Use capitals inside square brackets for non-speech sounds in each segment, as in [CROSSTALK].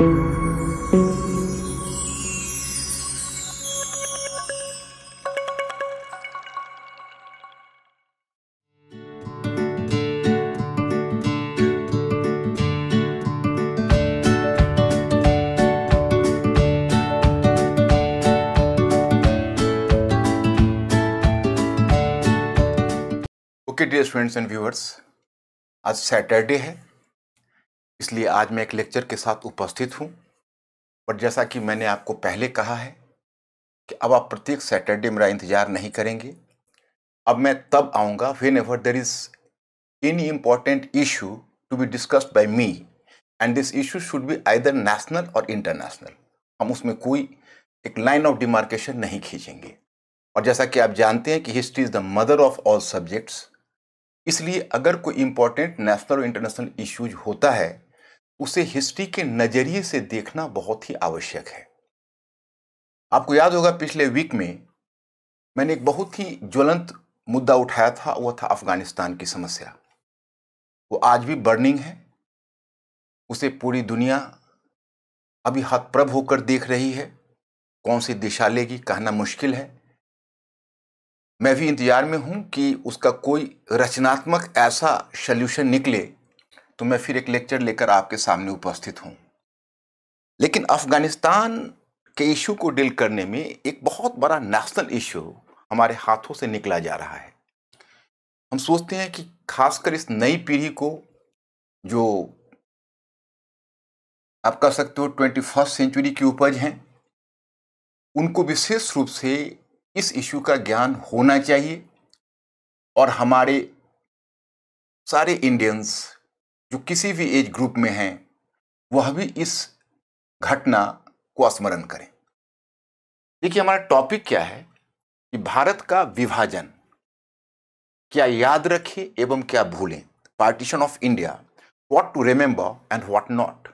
Okay dear students and viewers आज Saturday है इसलिए आज मैं एक लेक्चर के साथ उपस्थित हूँ बट जैसा कि मैंने आपको पहले कहा है कि अब आप प्रत्येक सैटरडे मेरा इंतज़ार नहीं करेंगे अब मैं तब आऊँगा whenever there is any important issue to be discussed by me and this issue should be either national और इंटरनेशनल हम उसमें कोई एक लाइन ऑफ डिमार्केशन नहीं खींचेंगे और जैसा कि आप जानते हैं कि history is the mother of all subjects इसलिए अगर कोई इम्पॉर्टेंट नेशनल और इंटरनेशनल इश्यूज होता है उसे हिस्ट्री के नज़रिए से देखना बहुत ही आवश्यक है आपको याद होगा पिछले वीक में मैंने एक बहुत ही ज्वलंत मुद्दा उठाया था वह था अफगानिस्तान की समस्या वो आज भी बर्निंग है उसे पूरी दुनिया अभी हतप्रभ होकर देख रही है कौन सी दिशा लेगी कहना मुश्किल है मैं भी इंतज़ार में हूँ कि उसका कोई रचनात्मक ऐसा सल्यूशन निकले तो मैं फिर एक लेक्चर लेकर आपके सामने उपस्थित हूँ लेकिन अफगानिस्तान के इशू को डील करने में एक बहुत बड़ा नेशनल इशू हमारे हाथों से निकला जा रहा है हम सोचते हैं कि खासकर इस नई पीढ़ी को जो आप कह सकते हो ट्वेंटी फर्स्ट सेंचुरी की उपज हैं उनको विशेष रूप से इस इशू का ज्ञान होना चाहिए और हमारे सारे इंडियंस जो किसी भी एज ग्रुप में हैं वह भी इस घटना को स्मरण करें देखिए हमारा टॉपिक क्या है कि भारत का विभाजन क्या याद रखें एवं क्या भूलें partition of India what to remember and what not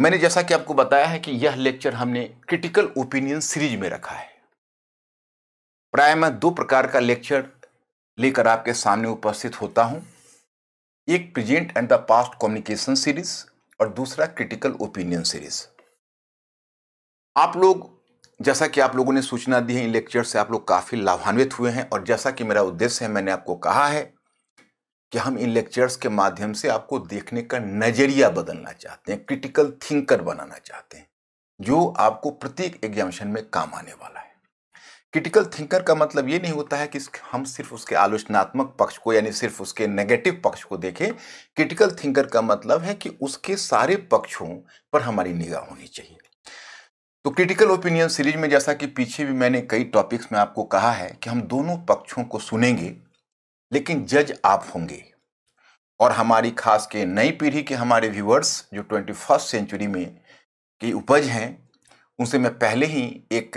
मैंने जैसा कि आपको बताया है कि यह लेक्चर हमने क्रिटिकल ओपिनियन सीरीज में रखा है प्राय मैं दो प्रकार का लेक्चर लेकर आपके सामने उपस्थित होता हूं एक present and the past communication series और दूसरा क्रिटिकल ओपिनियन सीरीज आप लोग जैसा कि आप लोगों ने सूचना दी है इन लेक्चर से आप लोग काफ़ी लाभान्वित हुए हैं और जैसा कि मेरा उद्देश्य है मैंने आपको कहा है कि हम इन लेक्चर्स के माध्यम से आपको देखने का नज़रिया बदलना चाहते हैं क्रिटिकल थिंकर बनाना चाहते हैं जो आपको प्रत्येक एग्जामिशन में काम आने वाला है क्रिटिकल थिंकर का मतलब ये नहीं होता है कि हम सिर्फ उसके आलोचनात्मक पक्ष को यानी सिर्फ उसके नेगेटिव पक्ष को देखें क्रिटिकल थिंकर का मतलब है कि उसके सारे पक्षों पर हमारी निगाह होनी चाहिए तो क्रिटिकल ओपिनियन सीरीज में जैसा कि पीछे भी मैंने कई टॉपिक्स में आपको कहा है कि हम दोनों पक्षों को सुनेंगे लेकिन जज आप होंगे और हमारी खास के नई पीढ़ी के हमारे व्यूअर्स जो ट्वेंटी फर्स्ट सेंचुरी में की उपज हैं उनसे मैं पहले ही एक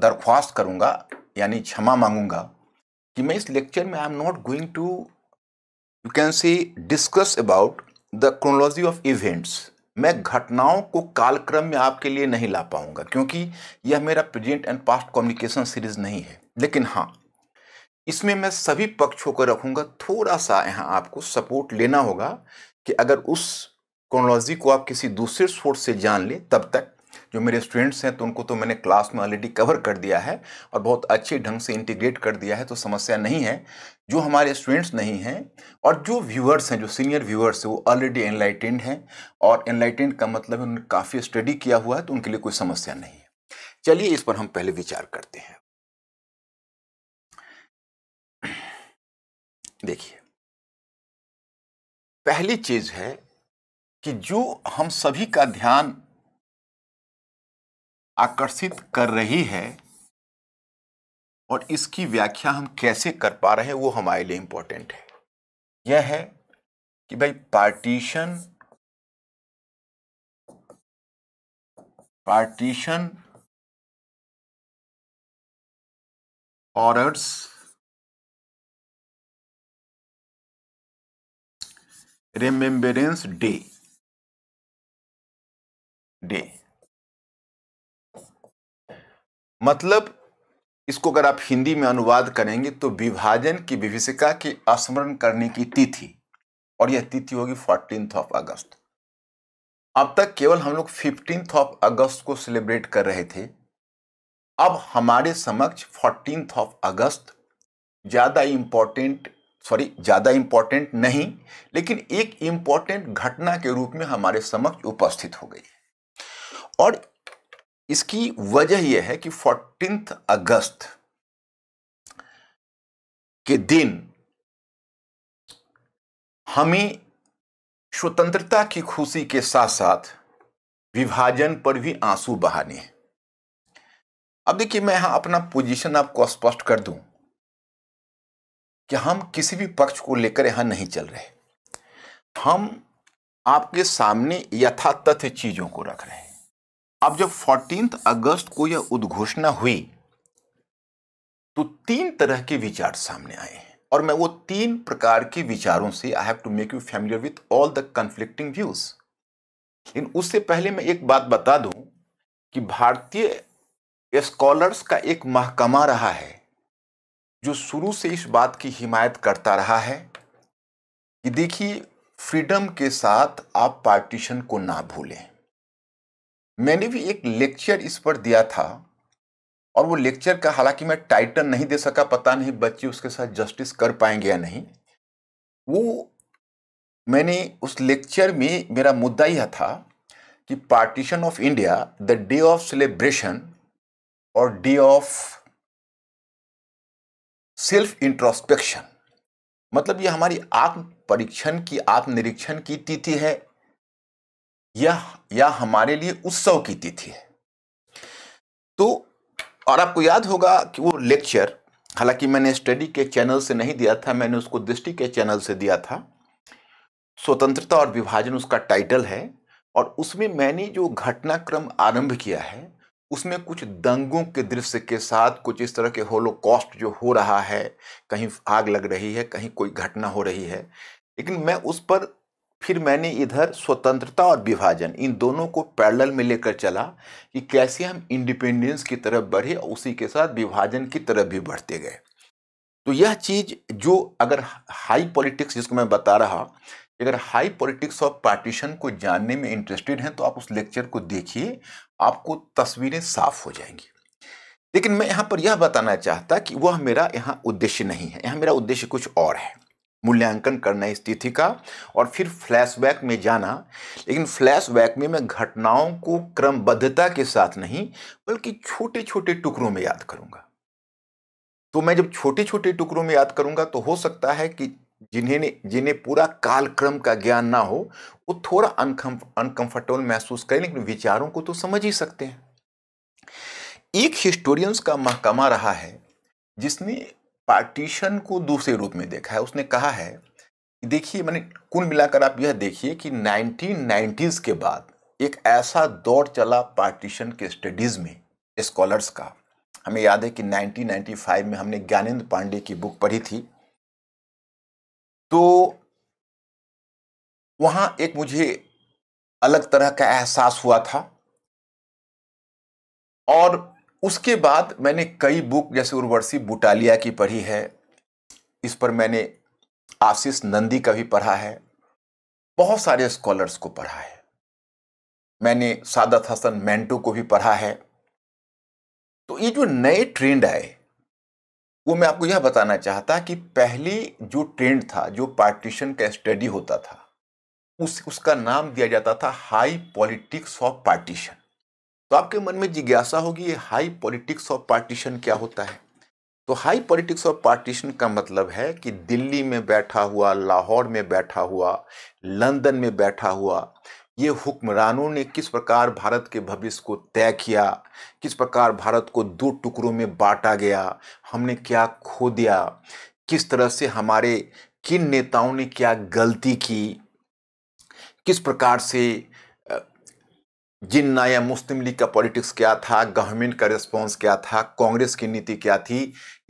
दरख्वास्त करूँगा यानी क्षमा मांगूँगा कि मैं इस लेक्चर में I am not going to you can see discuss about the chronology of events मैं घटनाओं को कालक्रम में आपके लिए नहीं ला पाऊंगा क्योंकि यह मेरा present and past communication series नहीं है लेकिन हाँ इसमें मैं सभी पक्षों को रखूंगा थोड़ा सा यहाँ आपको सपोर्ट लेना होगा कि अगर उस क्रोनोलॉजी को आप किसी दूसरे सोर्स से जान लें तब तक जो मेरे स्टूडेंट्स हैं तो उनको तो मैंने क्लास में ऑलरेडी कवर कर दिया है और बहुत अच्छे ढंग से इंटीग्रेट कर दिया है तो समस्या नहीं है जो हमारे स्टूडेंट्स नहीं हैं और जो व्यूअर्स हैं जो सीनियर व्यूअर्स हैं वो ऑलरेडी एनलाइटेंड हैं और एनलाइटेंड का मतलब उन्होंने काफ़ी स्टडी किया हुआ है तो उनके लिए कोई समस्या नहीं है चलिए इस पर हम पहले विचार करते हैं देखिए पहली चीज़ है कि जो हम सभी का ध्यान आकर्षित कर रही है और इसकी व्याख्या हम कैसे कर पा रहे हैं वो हमारे लिए इंपॉर्टेंट है यह है कि भाई partition partition horrors remembrance day day मतलब इसको अगर आप हिंदी में अनुवाद करेंगे तो विभाजन की विभिषिका की स्मरण करने की तिथि और यह तिथि होगी फोर्टीन ऑफ अगस्त अब तक केवल हम लोग फिफ्टीन ऑफ अगस्त को सेलिब्रेट कर रहे थे अब हमारे समक्ष फोर्टीन ऑफ अगस्त ज़्यादा इंपॉर्टेंट सॉरी ज़्यादा इंपॉर्टेंट नहीं लेकिन एक इंपॉर्टेंट घटना के रूप में हमारे समक्ष उपस्थित हो गई है और इसकी वजह यह है कि फोर्टीन अगस्त के दिन हमें स्वतंत्रता की खुशी के साथ साथ विभाजन पर भी आंसू बहाने हैं अब देखिए मैं यहां अपना पोजीशन आपको स्पष्ट कर दूं कि हम किसी भी पक्ष को लेकर यहां नहीं चल रहे हम आपके सामने यथातथ्य चीजों को रख रहे हैं अब जब फोर्टीन अगस्त को यह उद्घोषणा हुई तो तीन तरह के विचार सामने आए हैं और मैं वो तीन प्रकार के विचारों से I have to make you familiar with all the conflicting views लेकिन उससे पहले मैं एक बात बता दूं कि भारतीय स्कॉलर्स का एक महकमा रहा है जो शुरू से इस बात की हिमायत करता रहा है कि देखिए फ्रीडम के साथ आप पार्टीशन को ना भूलें मैंने भी एक लेक्चर इस पर दिया था और वो लेक्चर का हालांकि मैं टाइटल नहीं दे सका पता नहीं बच्चे उसके साथ जस्टिस कर पाएंगे या नहीं वो मैंने उस लेक्चर में मेरा मुद्दा यह था कि partition of India the day of celebration और डे ऑफ सेल्फ इंट्रोस्पेक्शन मतलब ये हमारी आत्म परीक्षण की आत्मनिरीक्षण की तिथि है यह या हमारे लिए उत्सव की तिथि है तो और आपको याद होगा कि वो लेक्चर हालांकि मैंने स्टडी के चैनल से नहीं दिया था मैंने उसको दृष्टि के चैनल से दिया था स्वतंत्रता और विभाजन उसका टाइटल है और उसमें मैंने जो घटनाक्रम आरंभ किया है उसमें कुछ दंगों के दृश्य के साथ कुछ इस तरह के होलोकॉस्ट जो हो रहा है कहीं आग लग रही है कहीं कोई घटना हो रही है लेकिन मैं उस पर फिर मैंने इधर स्वतंत्रता और विभाजन इन दोनों को पैरल में लेकर चला कि कैसे हम इंडिपेंडेंस की तरफ बढ़े और उसी के साथ विभाजन की तरफ भी बढ़ते गए तो यह चीज़ जो अगर हाई पॉलिटिक्स जिसको मैं बता रहा अगर हाई पॉलिटिक्स ऑफ पार्टीशन को जानने में इंटरेस्टेड हैं तो आप उस लेक्चर को देखिए आपको तस्वीरें साफ हो जाएंगी लेकिन मैं यहाँ पर यह बताना चाहता कि वह मेरा यहाँ उद्देश्य नहीं है यहाँ मेरा उद्देश्य कुछ और है मूल्यांकन करना स्थिति का और फिर फ्लैशबैक में जाना लेकिन फ्लैशबैक में मैं घटनाओं को क्रमबद्धता के साथ नहीं बल्कि छोटे छोटे टुकड़ों में याद करूंगा तो मैं जब छोटे छोटे टुकड़ों में याद करूंगा तो हो सकता है कि जिन्हें जिन्हें पूरा कालक्रम का ज्ञान ना हो वो थोड़ा अनकंफर्टेबल महसूस करें लेकिन विचारों को तो समझ ही सकते हैं एक हिस्टोरियंस का महकमा रहा है जिसने पार्टीशन को दूसरे रूप में देखा है उसने कहा है देखिए मैंने कुल मिलाकर आप यह देखिए कि नाइनटीन के बाद एक ऐसा दौर चला पार्टीशन के स्टडीज़ में स्कॉलर्स का हमें याद है कि 1995 में हमने ज्ञानेंद्र पांडे की बुक पढ़ी थी तो वहाँ एक मुझे अलग तरह का एहसास हुआ था और उसके बाद मैंने कई बुक जैसे उर्वर्षी बुटालिया की पढ़ी है इस पर मैंने आशीष नंदी का भी पढ़ा है बहुत सारे स्कॉलर्स को पढ़ा है मैंने सादत हसन मैंटो को भी पढ़ा है तो ये जो नए ट्रेंड आए वो मैं आपको यह बताना चाहता कि पहले जो ट्रेंड था जो पार्टीशन का स्टडी होता था उस उसका नाम दिया जाता था हाई पॉलिटिक्स ऑफ पार्टीशन तो आपके मन में जिज्ञासा होगी ये हाई पॉलिटिक्स ऑफ पार्टीशन क्या होता है तो हाई पॉलिटिक्स ऑफ पार्टीशन का मतलब है कि दिल्ली में बैठा हुआ लाहौर में बैठा हुआ लंदन में बैठा हुआ ये हुक्मरानों ने किस प्रकार भारत के भविष्य को तय किया किस प्रकार भारत को दो टुकड़ों में बांटा गया हमने क्या खो दिया किस तरह से हमारे किन नेताओं ने क्या गलती की किस प्रकार से जिन नया मुस्लिम लीग का पॉलिटिक्स क्या था गवर्नमेंट का रिस्पॉन्स क्या था कांग्रेस की नीति क्या थी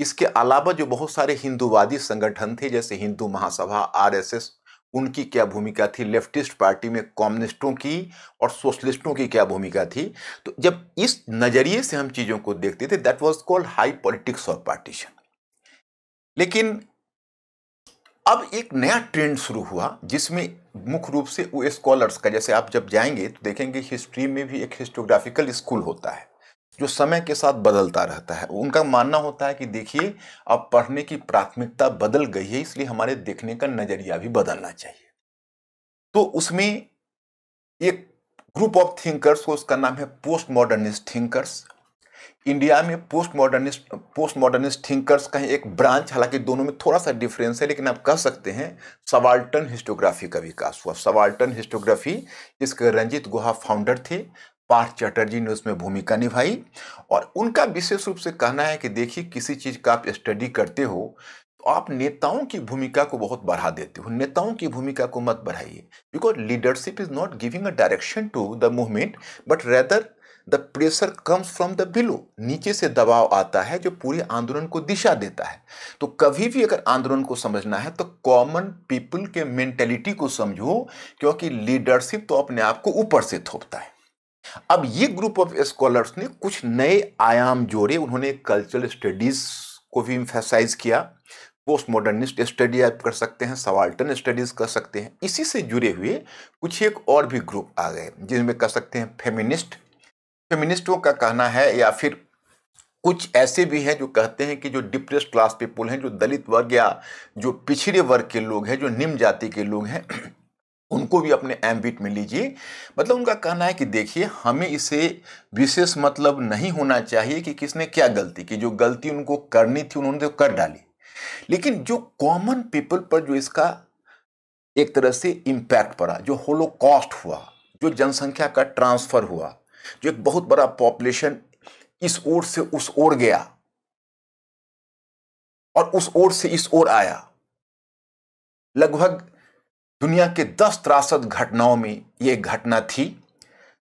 इसके अलावा जो बहुत सारे हिंदूवादी संगठन थे जैसे हिंदू महासभा आरएसएस उनकी क्या भूमिका थी लेफ्टिस्ट पार्टी में कम्युनिस्टों की और सोशलिस्टों की क्या भूमिका थी तो जब इस नज़रिए से हम चीज़ों को देखते थे that was called high politics of partition लेकिन अब एक नया ट्रेंड शुरू हुआ जिसमें मुख्य रूप से वो स्कॉलर्स का जैसे आप जब जाएंगे तो देखेंगे हिस्ट्री में भी एक हिस्टोग्राफिकल स्कूल होता है जो समय के साथ बदलता रहता है उनका मानना होता है कि देखिए अब पढ़ने की प्राथमिकता बदल गई है इसलिए हमारे देखने का नज़रिया भी बदलना चाहिए तो उसमें एक ग्रुप ऑफ थिंकर्स को उसका नाम है पोस्ट मॉडर्निस्ट थिंकर्स इंडिया में post modernist post modernist thinkers का एक ब्रांच हालांकि दोनों में थोड़ा सा डिफरेंस है लेकिन आप कह सकते हैं सवाल्टन हिस्टोग्राफी का विकास हुआ सवाल्टन हिस्टोग्राफी इसके रंजीत गुहा फाउंडर थे पार्थ चटर्जी ने उसमें भूमिका निभाई और उनका विशेष रूप से कहना है कि देखिए किसी चीज़ का आप स्टडी करते हो तो आप नेताओं की भूमिका को बहुत बढ़ा देते हो नेताओं की भूमिका को मत बढ़ाइए because leadership is not giving a direction to the movement but rather the pressure comes from the below नीचे से दबाव आता है जो पूरे आंदोलन को दिशा देता है तो कभी भी अगर आंदोलन को समझना है तो कॉमन पीपल के मेंटेलिटी को समझो क्योंकि लीडरशिप तो अपने आप को ऊपर से थोपता है अब ये ग्रुप ऑफ स्कॉलर्स ने कुछ नए आयाम जोड़े उन्होंने कल्चरल स्टडीज को भी इम्फेसाइज किया पोस्ट मॉडर्निस्ट स्टडी आप कर सकते हैं सवाल्टन स्टडीज कर सकते हैं इसी से जुड़े हुए कुछ एक और भी ग्रुप आ गए जिनमें कर सकते हैं फेमिनिस्ट फेमिनिस्टों का कहना है या फिर कुछ ऐसे भी हैं जो कहते हैं कि जो डिप्रेस क्लास पीपुल हैं जो दलित वर्ग या जो पिछड़े वर्ग के लोग हैं जो निम्न जाति के लोग हैं [CLEARS THROAT] उनको भी अपने एम्बिट में लीजिए मतलब उनका कहना है कि देखिए हमें इसे विशेष मतलब नहीं होना चाहिए कि किसने क्या गलती की जो गलती उनको करनी थी उन्होंने तो कर डाली लेकिन जो कॉमन पीपल पर जो इसका एक तरह से इम्पैक्ट पड़ा जो होलोकॉस्ट हुआ जो जनसंख्या का ट्रांसफर हुआ जो एक बहुत बड़ा पॉपुलेशन इस ओर से उस ओर गया और उस ओर से इस ओर आया लगभग दुनिया के दस त्रासद घटनाओं में यह घटना थी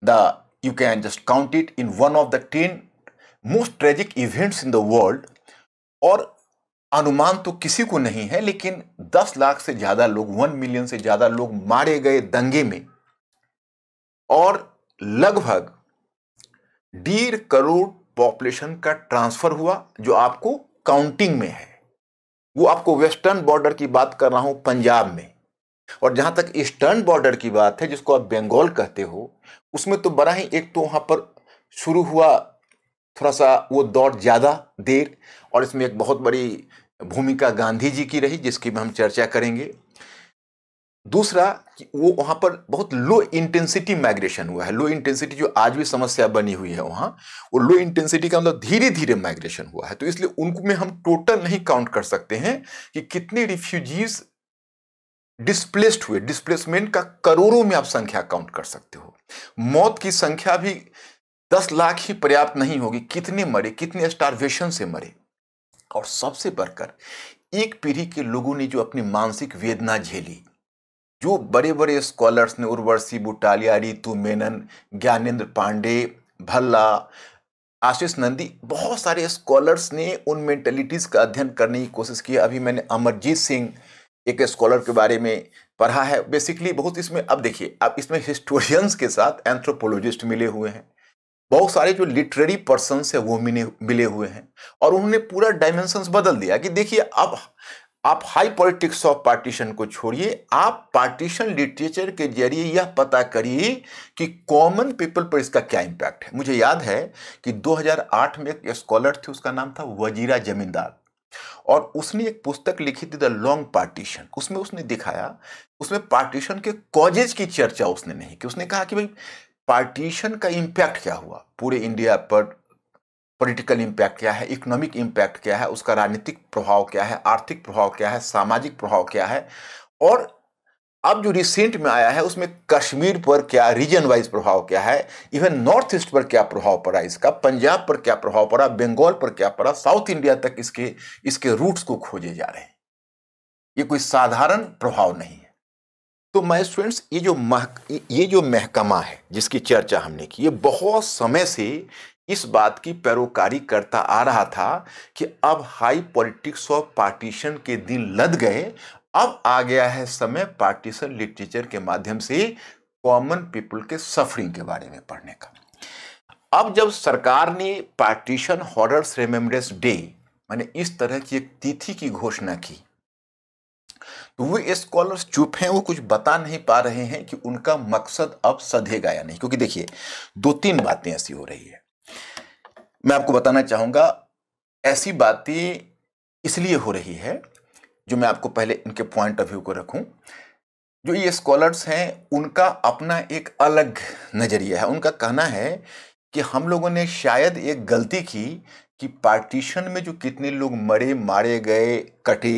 the you can just count it in one of the ten most tragic events in the world और अनुमान तो किसी को नहीं है लेकिन 10 लाख से ज़्यादा लोग 1 मिलियन से ज़्यादा लोग मारे गए दंगे में और लगभग डेढ़ करोड़ पॉपुलेशन का ट्रांसफर हुआ जो आपको काउंटिंग में है वो आपको वेस्टर्न बॉर्डर की बात कर रहा हूँ पंजाब में और जहाँ तक ईस्टर्न बॉर्डर की बात है जिसको आप बंगाल कहते हो उसमें तो बड़ा ही एक तो वहाँ पर शुरू हुआ थोड़ा सा वो दौर ज़्यादा देर और इसमें एक बहुत बड़ी भूमिका गांधी जी की रही जिसकी हम चर्चा करेंगे दूसरा कि वो वहाँ पर बहुत लो इंटेंसिटी माइग्रेशन हुआ है लो इंटेंसिटी जो आज भी समस्या बनी हुई है वहाँ वो लो इंटेंसिटी का मतलब धीरे धीरे माइग्रेशन हुआ है तो इसलिए उनको में हम टोटल नहीं काउंट कर सकते हैं कि कितने रिफ्यूजीज डिस्प्लेस्ड हुए डिस्प्लेसमेंट का करोड़ों में आप संख्या काउंट कर सकते हो मौत की संख्या भी दस लाख ही पर्याप्त नहीं होगी कितने मरे कितने स्टारवेशन से मरे और सबसे बढ़कर एक पीढ़ी के लोगों ने जो अपनी मानसिक वेदना झेली जो बड़े बड़े स्कॉलर्स ने उर्वशी बुटालिया रितु मेनन ज्ञानेन्द्र पांडे भल्ला आशीष नंदी बहुत सारे स्कॉलर्स ने उन मेंटेलिटीज़ का अध्ययन करने की कोशिश की अभी मैंने अमरजीत सिंह एक स्कॉलर के बारे में पढ़ा है बेसिकली बहुत इसमें अब देखिए अब इसमें हिस्टोरियंस के साथ एंथ्रोपोलॉजिस्ट मिले हुए हैं बहुत सारे जो लिटरेरी पर्सनस हैं वो मिले मिले हुए हैं और उन्होंने पूरा डायमेंशंस बदल दिया कि देखिए अब आप हाई पॉलिटिक्स ऑफ पार्टीशन को छोड़िए आप पार्टीशन लिटरेचर के जरिए यह पता करिए कि कॉमन पीपल पर इसका क्या इम्पैक्ट है मुझे याद है कि 2008 में एक स्कॉलर थे उसका नाम था वजीरा जमींदार और उसने एक पुस्तक लिखी थी द लॉन्ग पार्टीशन उसमें उसने दिखाया उसमें पार्टीशन के कॉजेज की चर्चा उसने नहीं की उसने कहा कि भाई पार्टीशन का इम्पैक्ट क्या हुआ पूरे इंडिया पर पॉलिटिकल इम्पैक्ट क्या है इकोनॉमिक इम्पैक्ट क्या है उसका राजनीतिक प्रभाव क्या है आर्थिक प्रभाव क्या है सामाजिक प्रभाव क्या है और अब जो रिसेंट में आया है उसमें कश्मीर पर क्या रीजन वाइज प्रभाव क्या है इवन नॉर्थ ईस्ट पर क्या प्रभाव पड़ा इसका पंजाब पर क्या प्रभाव पड़ा बंगाल पर क्या पड़ा साउथ इंडिया तक इसके इसके रूट्स को खोजे जा रहे हैं ये कोई साधारण प्रभाव नहीं है तो मैं स्टूडेंट्स ये जो मह ये जो महकमा है जिसकी चर्चा हमने की ये बहुत समय से इस बात की पैरोकारी करता आ रहा था कि अब हाई पॉलिटिक्स ऑफ पार्टीशन के दिन लद गए अब आ गया है समय पार्टीशन लिटरेचर के माध्यम से कॉमन पीपल के सफरिंग के बारे में पढ़ने का अब जब सरकार ने पार्टीशन हॉरर्स रिमेम्बरेंस डे मैंने इस तरह की एक तिथि की घोषणा की तो वे स्कॉलर्स चुप हैं वो कुछ बता नहीं पा रहे हैं कि उनका मकसद अब सधेगा या नहीं क्योंकि देखिए दो तीन बातें ऐसी हो रही है मैं आपको बताना चाहूँगा ऐसी बातें इसलिए हो रही है जो मैं आपको पहले इनके पॉइंट ऑफ व्यू को रखूं जो ये स्कॉलर्स हैं उनका अपना एक अलग नज़रिया है उनका कहना है कि हम लोगों ने शायद एक गलती की कि पार्टीशन में जो कितने लोग मरे मारे गए कटे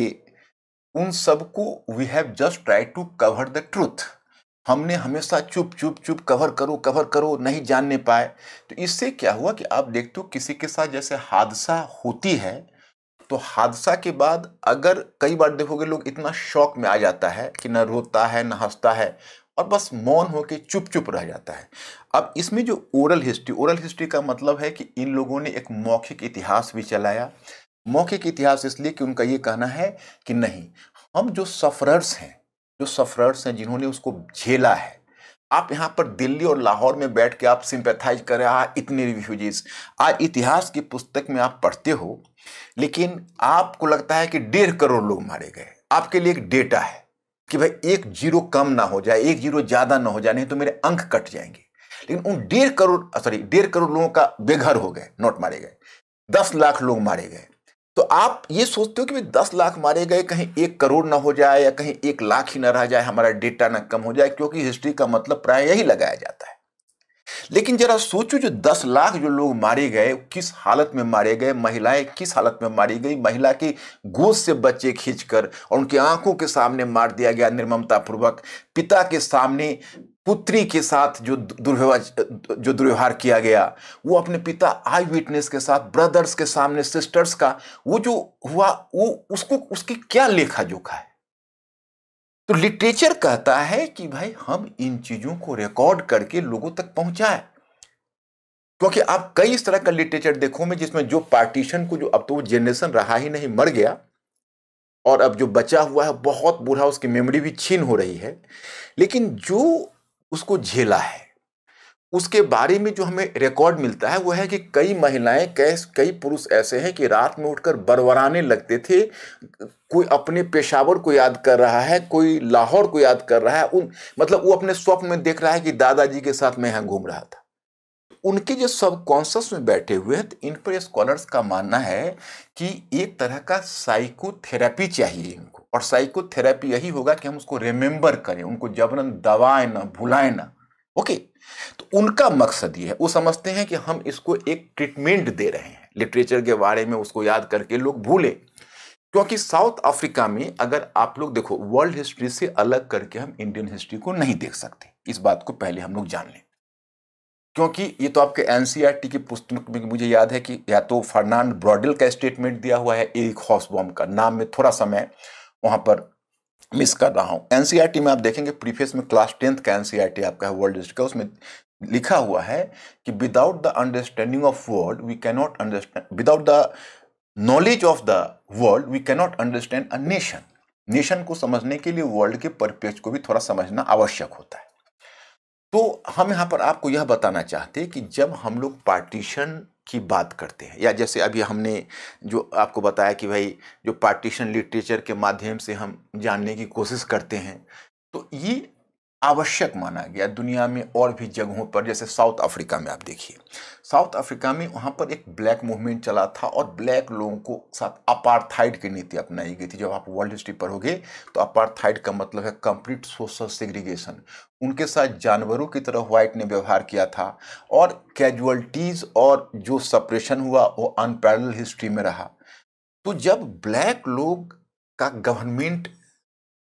उन सबको we have just try to cover the truth हमने हमेशा चुप चुप चुप कवर करो कवर करो नहीं जानने पाए तो इससे क्या हुआ कि आप देखते हो किसी के साथ जैसे हादसा होती है तो हादसा के बाद अगर कई बार देखोगे लोग इतना शौक में आ जाता है कि ना रोता है ना हंसता है और बस मौन होकर चुप चुप रह जाता है अब इसमें जो ओरल हिस्ट्री ओरल हिस्ट्री का मतलब है कि इन लोगों ने एक मौखिक इतिहास भी चलाया मौखिक इतिहास इसलिए कि उनका ये कहना है कि नहीं हम जो सफरर्स हैं जो सफरर्स हैं जिन्होंने उसको झेला है आप यहाँ पर दिल्ली और लाहौर में बैठ के आप सिंपैथाइज कर आ इतने रिफ्यूजीज आज इतिहास की पुस्तक में आप पढ़ते हो लेकिन आपको लगता है कि डेढ़ करोड़ लोग मारे गए आपके लिए एक डेटा है कि भाई एक जीरो कम ना हो जाए एक जीरो ज़्यादा ना हो जाए नहीं तो मेरे अंक कट जाएंगे लेकिन उन डेढ़ करोड़ सॉरी डेढ़ करोड़ लोगों का बेघर हो गए नोट मारे गए दस लाख लोग मारे गए तो आप ये सोचते हो कि भाई दस लाख मारे गए कहीं एक करोड़ ना हो जाए या कहीं एक लाख ही ना रह जाए हमारा डेटा ना कम हो जाए क्योंकि हिस्ट्री का मतलब प्राय यही लगाया जाता है लेकिन जरा सोचो जो दस लाख जो लोग मारे गए किस हालत में मारे गए महिलाएं किस हालत में मारी गई महिला की गोद से बच्चे खींचकर और उनकी आंखों के सामने मार दिया गया निर्ममतापूर्वक पिता के सामने पुत्री के साथ जो दुर्व्यवहार जो दुर्व्यवहार किया गया वो अपने पिता आई विटनेस के साथ ब्रदर्स के सामने सिस्टर्स का वो जो हुआ वो उसको उसकी क्या लेखा जोखा है तो लिटरेचर कहता है कि भाई हम इन चीजों को रिकॉर्ड करके लोगों तक पहुंचाए क्योंकि आप कई इस तरह का लिटरेचर देखो मैं जिसमें जो पार्टीशन को जो अब तो वो जनरेशन रहा ही नहीं मर गया और अब जो बचा हुआ है बहुत बुरा उसकी मेमोरी भी छीन हो रही है लेकिन जो उसको झेला है उसके बारे में जो हमें रिकॉर्ड मिलता है वो है कि कई महिलाएं कैस कई पुरुष ऐसे हैं कि रात में उठकर बरवराने लगते थे कोई अपने पेशावर को याद कर रहा है कोई लाहौर को याद कर रहा है उन मतलब वो अपने स्वप्न में देख रहा है कि दादाजी के साथ मैं यहाँ घूम रहा था उनके जो कॉन्शस में बैठे हुए हैं तो इन पर स्कॉलर्स का मानना है कि एक तरह का साइकोथेरेपी चाहिए और साइकोथेरेपी यही होगा कि हम उसको रिमेंबर करें उनको जबरन दबाए ना भुलाए ना ओके तो उनका मकसद ये है वो समझते हैं कि हम इसको एक ट्रीटमेंट दे रहे हैं लिटरेचर के बारे में उसको याद करके लोग भूले क्योंकि साउथ अफ्रीका में अगर आप लोग देखो वर्ल्ड हिस्ट्री से अलग करके हम इंडियन हिस्ट्री को नहीं देख सकते इस बात को पहले हम लोग जान लें क्योंकि ये तो आपके एनसीईआरटी e की पुस्तक में मुझे याद है कि या तो फर्नांड ब्रॉडल का स्टेटमेंट दिया हुआ है एक हॉसबॉम का नाम में थोड़ा समय वहां पर मिस कर रहा हूं एन e में आप देखेंगे प्रीफेस में क्लास टेंथ का एन e आपका है वर्ल्ड हिस्ट्री का उसमें लिखा हुआ है कि without the understanding of world we cannot understand without the knowledge of the world we cannot understand a nation nation को समझने के लिए वर्ल्ड के परिप्रेक्ष्य को भी थोड़ा समझना आवश्यक होता है तो हम यहाँ पर आपको यह बताना चाहते हैं कि जब हम लोग पार्टीशन की बात करते हैं या जैसे अभी हमने जो आपको बताया कि भाई जो पार्टीशन लिटरेचर के माध्यम से हम जानने की कोशिश करते हैं तो ये आवश्यक माना गया दुनिया में और भी जगहों पर जैसे साउथ अफ्रीका में आप देखिए साउथ अफ्रीका में वहाँ पर एक ब्लैक मूवमेंट चला था और ब्लैक लोगों को साथ अपारथाइड की नीति अपनाई गई थी जब आप वर्ल्ड हिस्ट्री पढ़ोगे तो अपारथाइड का मतलब है कंप्लीट सोशल सेग्रीगेशन उनके साथ जानवरों की तरह व्हाइट ने व्यवहार किया था और कैजुअलिटीज़ और जो सप्रेशन हुआ वो अनपैरल हिस्ट्री में रहा तो जब ब्लैक लोग का गवर्नमेंट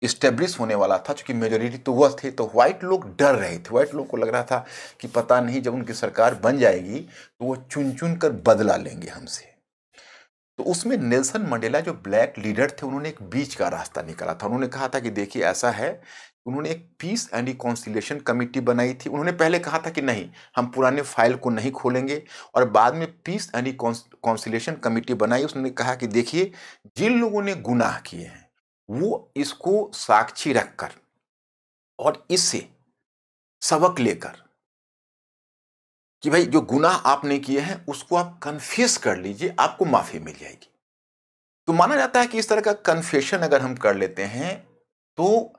इस्टेब्लिश होने वाला था चूँकि मेजोरिटी तो वह थे तो वाइट लोग डर रहे थे व्हाइट लोग को लग रहा था कि पता नहीं जब उनकी सरकार बन जाएगी तो वो चुन चुन कर बदला लेंगे हमसे तो उसमें नेल्सन मंडेला जो ब्लैक लीडर थे उन्होंने एक बीच का रास्ता निकाला था उन्होंने कहा था कि देखिए ऐसा है उन्होंने एक पीस एंड रिकॉन्सिलेशन कमेटी बनाई थी उन्होंने पहले कहा था कि नहीं हम पुराने फाइल को नहीं खोलेंगे और बाद में पीस एंड रिकॉन्सिलेशन कमेटी बनाई उसने कहा कि देखिए जिन लोगों ने गुनाह किए हैं वो इसको साक्षी रखकर और इससे सबक लेकर कि भाई जो गुनाह आपने किए हैं उसको आप कन्फ्यूज कर लीजिए आपको माफ़ी मिल जाएगी तो माना जाता है कि इस तरह का कन्फेशन अगर हम कर लेते हैं तो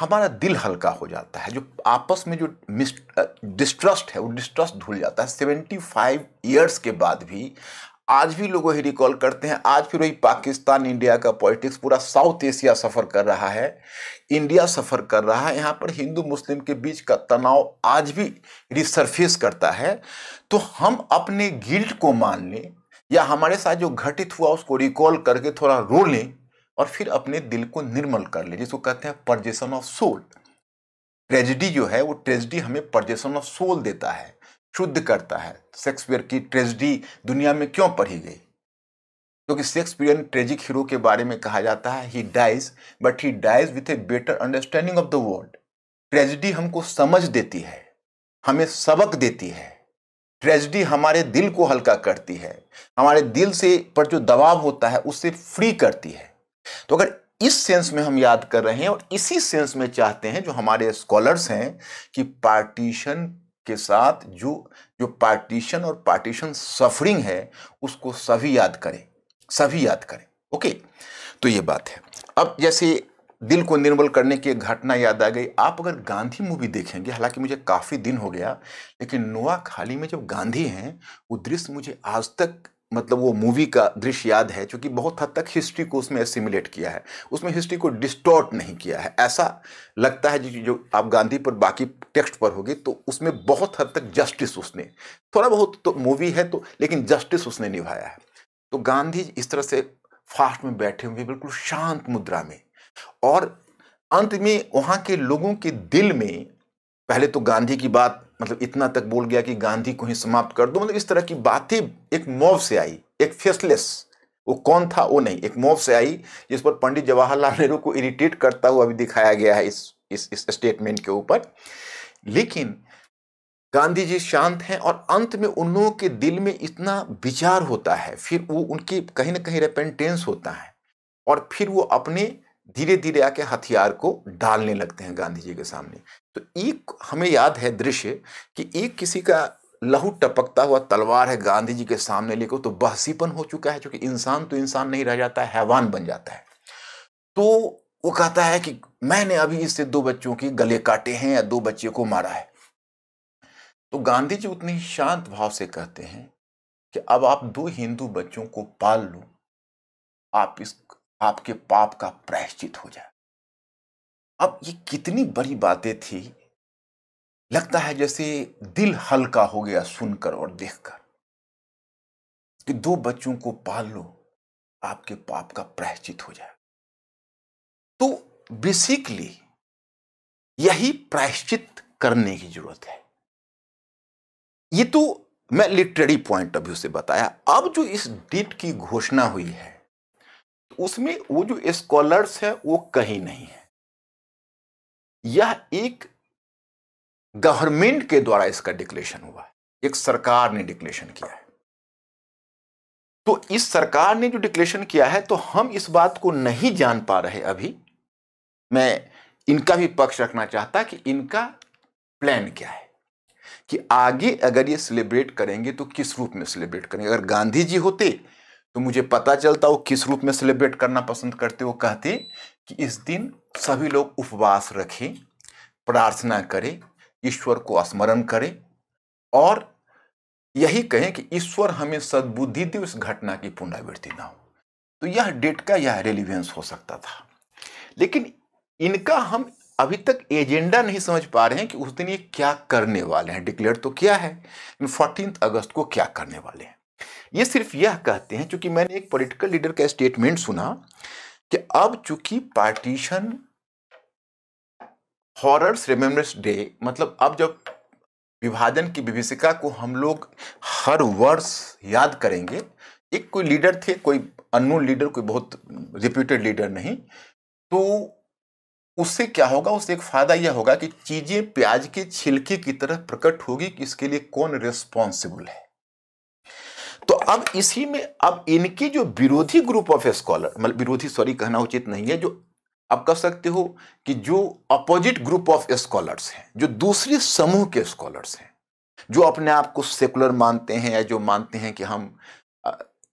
हमारा दिल हल्का हो जाता है जो आपस में जो डिस्ट्रस्ट है वो डिस्ट्रस्ट धुल जाता है सेवेंटी फाइव ईयर्स के बाद भी आज भी लोग वही रिकॉल करते हैं आज फिर वही पाकिस्तान इंडिया का पॉलिटिक्स पूरा साउथ एशिया सफ़र कर रहा है इंडिया सफ़र कर रहा है यहाँ पर हिंदू मुस्लिम के बीच का तनाव आज भी रिसरफेस करता है तो हम अपने गिल्ट को मान लें या हमारे साथ जो घटित हुआ उसको रिकॉल करके थोड़ा रो लें और फिर अपने दिल को निर्मल कर लें जिसको कहते हैं परजेशन ऑफ सोल ट्रेजिडी जो है वो ट्रेजिडी हमें परजेशन ऑफ सोल देता है शुद्ध करता है शेक्सपियर की ट्रेजिडी दुनिया में क्यों पढ़ी गई क्योंकि शेक्सपियरियन ट्रेजिक हीरो के बारे में कहा जाता है he dies but he dies with a better understanding of the world tragedy हमको समझ देती है हमें सबक देती है ट्रेजिडी हमारे दिल को हल्का करती है हमारे दिल से पर जो दबाव होता है उससे फ्री करती है तो अगर इस सेंस में हम याद कर रहे हैं और इसी सेंस में चाहते हैं जो हमारे स्कॉलर्स हैं कि पार्टीशन के साथ जो जो पार्टीशन और पार्टीशन सफरिंग है उसको सभी याद करें सभी याद करें ओके तो ये बात है अब जैसे दिल को निर्मल करने की घटना याद आ गई आप अगर गांधी मूवी देखेंगे हालांकि मुझे काफ़ी दिन हो गया लेकिन नोआ खाली में जब गांधी हैं वो दृश्य मुझे आज तक मतलब वो मूवी का दृश्य याद है क्योंकि बहुत हद तक हिस्ट्री को उसमें एसिमुलेट किया है उसमें हिस्ट्री को डिस्टॉर्ट नहीं किया है ऐसा लगता है जो जो आप गांधी पर बाकी टेक्स्ट पर होगी तो उसमें बहुत हद तक जस्टिस उसने थोड़ा बहुत तो मूवी है तो लेकिन जस्टिस उसने निभाया है तो गांधी इस तरह से फास्ट में बैठे हुए बिल्कुल शांत मुद्रा में और अंत में वहाँ के लोगों के दिल में पहले तो गांधी की बात मतलब इतना तक बोल गया कि गांधी को ही समाप्त कर दो मतलब इस तरह की बातें एक मोव से आई एक फेसलेस वो कौन था वो नहीं एक मोव से आई जिस पर पंडित जवाहरलाल नेहरू को इरिटेट करता हुआ भी दिखाया गया है इस इस इस स्टेटमेंट के ऊपर लेकिन गांधी जी शांत हैं और अंत में उन लोगों के दिल में इतना विचार होता है फिर वो उनकी कहीं ना कहीं रेपेंटेंस होता है और फिर वो अपने धीरे धीरे आके हथियार को डालने लगते हैं गांधी जी के सामने तो एक हमें याद है दृश्य कि एक किसी का लहू टपकता हुआ तलवार है गांधी जी के सामने लेकर तो बहसीपन हो चुका है क्योंकि इंसान तो इंसान नहीं रह जाता है हैवान बन जाता है तो वो कहता है कि मैंने अभी इससे दो बच्चों के गले काटे हैं या दो बच्चे को मारा है तो गांधी जी उतने शांत भाव से कहते हैं कि अब आप दो हिंदू बच्चों को पाल लो आप इस आपके पाप का प्रायश्चित हो जाए अब ये कितनी बड़ी बातें थी लगता है जैसे दिल हल्का हो गया सुनकर और देखकर कि दो बच्चों को पाल लो आपके पाप का प्रायश्चित हो जाए तो बेसिकली यही प्रायश्चित करने की जरूरत है ये तो मैं लिटरेरी पॉइंट ऑफ व्यू से बताया अब जो इस डेट की घोषणा हुई है उसमें वो जो स्कॉलर्स है वो कहीं नहीं है यह एक गवर्नमेंट के द्वारा इसका डिक्लेशन हुआ है एक सरकार ने डिक्लेशन किया है तो इस सरकार ने जो डिक्लेशन किया है तो हम इस बात को नहीं जान पा रहे अभी मैं इनका भी पक्ष रखना चाहता कि इनका प्लान क्या है कि आगे अगर ये सेलिब्रेट करेंगे तो किस रूप में सेलिब्रेट करेंगे अगर गांधी जी होते तो मुझे पता चलता वो किस रूप में सेलिब्रेट करना पसंद करते वो कहते कि इस दिन सभी लोग उपवास रखें प्रार्थना करें ईश्वर को स्मरण करें और यही कहें कि ईश्वर हमें सद्बुद्धि दे इस घटना की पुनरावृत्ति ना हो तो यह डेट का यह रेलिवेंस हो सकता था लेकिन इनका हम अभी तक एजेंडा नहीं समझ पा रहे हैं कि उस दिन ये क्या करने वाले हैं डिक्लेयर तो क्या है फोर्टीन अगस्त को क्या करने वाले हैं ये सिर्फ यह कहते हैं क्योंकि मैंने एक पॉलिटिकल लीडर का स्टेटमेंट सुना कि अब चूंकि पार्टीशन हॉरर्स रिमेम्बरेंस डे मतलब अब जब विभाजन की विभिषिका को हम लोग हर वर्ष याद करेंगे एक कोई लीडर थे कोई अनोन लीडर कोई बहुत रिप्यूटेड लीडर नहीं तो उससे क्या होगा उससे एक फ़ायदा यह होगा कि चीज़ें प्याज के छिलके की तरह प्रकट होगी कि इसके लिए कौन रिस्पॉन्सिबल है तो अब इसी में अब इनकी जो विरोधी ग्रुप ऑफ स्कॉलर मतलब विरोधी सॉरी कहना उचित नहीं है जो आप कह सकते हो कि जो अपोजिट ग्रुप ऑफ स्कॉलर्स हैं जो दूसरे समूह के स्कॉलर्स हैं जो अपने आप को सेकुलर मानते हैं या जो मानते हैं कि हम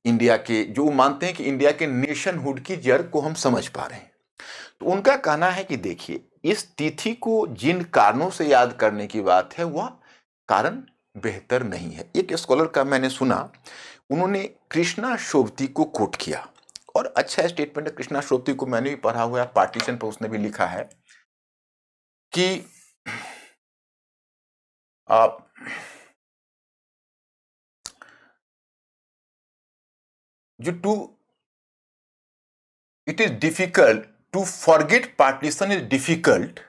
इंडिया के जो मानते हैं कि इंडिया के नेशनहुड की जड़ को हम समझ पा रहे हैं तो उनका कहना है कि देखिए इस तिथि को जिन कारणों से याद करने की बात है वह कारण बेहतर नहीं है एक स्कॉलर का मैंने सुना उन्होंने कृष्णा शोभती को कोट किया और अच्छा स्टेटमेंट है कृष्णा शोभती को मैंने भी पढ़ा हुआ है पार्टीशन पर उसने भी लिखा है कि आप जो to it is difficult to forget partition is difficult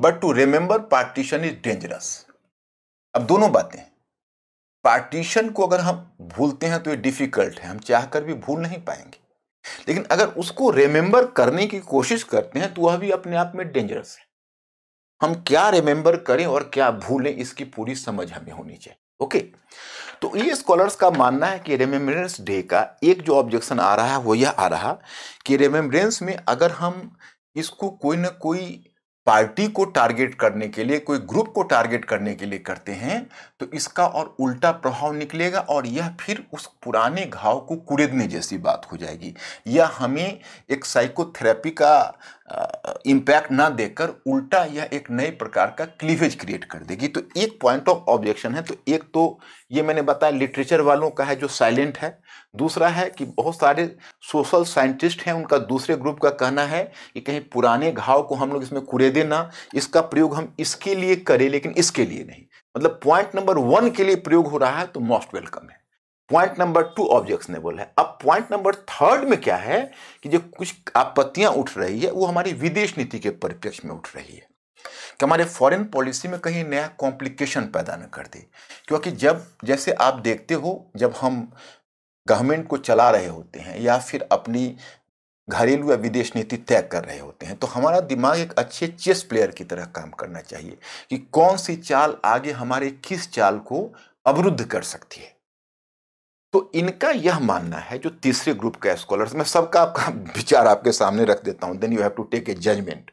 but to remember partition is dangerous अब दोनों बातें पार्टीशन को अगर हम भूलते हैं तो ये डिफिकल्ट है हम चाहकर भी भूल नहीं पाएंगे लेकिन अगर उसको रिमेंबर करने की कोशिश करते हैं तो वह भी अपने आप में डेंजरस है हम क्या रिमेंबर करें और क्या भूलें इसकी पूरी समझ हमें होनी चाहिए ओके तो ये स्कॉलर्स का मानना है कि रिमेम्बरेंस डे का एक जो ऑब्जेक्शन आ रहा है वो यह आ रहा कि रिमेम्बरेंस में अगर हम इसको कोई ना कोई पार्टी को टारगेट करने के लिए कोई ग्रुप को टारगेट करने के लिए करते हैं तो इसका और उल्टा प्रभाव निकलेगा और यह फिर उस पुराने घाव को कुरेदने जैसी बात हो जाएगी यह हमें एक साइकोथेरेपी का इम्पैक्ट ना देकर उल्टा यह एक नए प्रकार का क्लीवेज क्रिएट कर देगी तो एक पॉइंट ऑफ ऑब्जेक्शन है तो एक तो ये मैंने बताया लिटरेचर वालों का है जो साइलेंट है दूसरा है कि बहुत सारे सोशल साइंटिस्ट हैं उनका दूसरे ग्रुप का कहना है कि कहीं पुराने घाव को हम लोग इसमें कुरे देना इसका प्रयोग हम इसके लिए करें लेकिन इसके लिए नहीं मतलब पॉइंट नंबर वन के लिए प्रयोग हो रहा है तो मोस्ट वेलकम है पॉइंट नंबर टू ऑब्जेक्शनेबल है अब पॉइंट नंबर थर्ड में क्या है कि जो कुछ आपत्तियां उठ रही है वो हमारी विदेश नीति के परिप्रेक्ष्य में उठ रही है कि हमारे फॉरेन पॉलिसी में कहीं नया कॉम्प्लिकेशन पैदा न कर दे क्योंकि जब जैसे आप देखते हो जब हम गवर्नमेंट को चला रहे होते हैं या फिर अपनी घरेलू या विदेश नीति तय कर रहे होते हैं तो हमारा दिमाग एक अच्छे चेस प्लेयर की तरह काम करना चाहिए कि कौन सी चाल आगे हमारे किस चाल को अवरुद्ध कर सकती है तो इनका यह मानना है जो तीसरे ग्रुप का स्कॉलर्स मैं सबका आपका [LAUGHS] विचार आपके सामने रख देता हूं then you have to take a judgement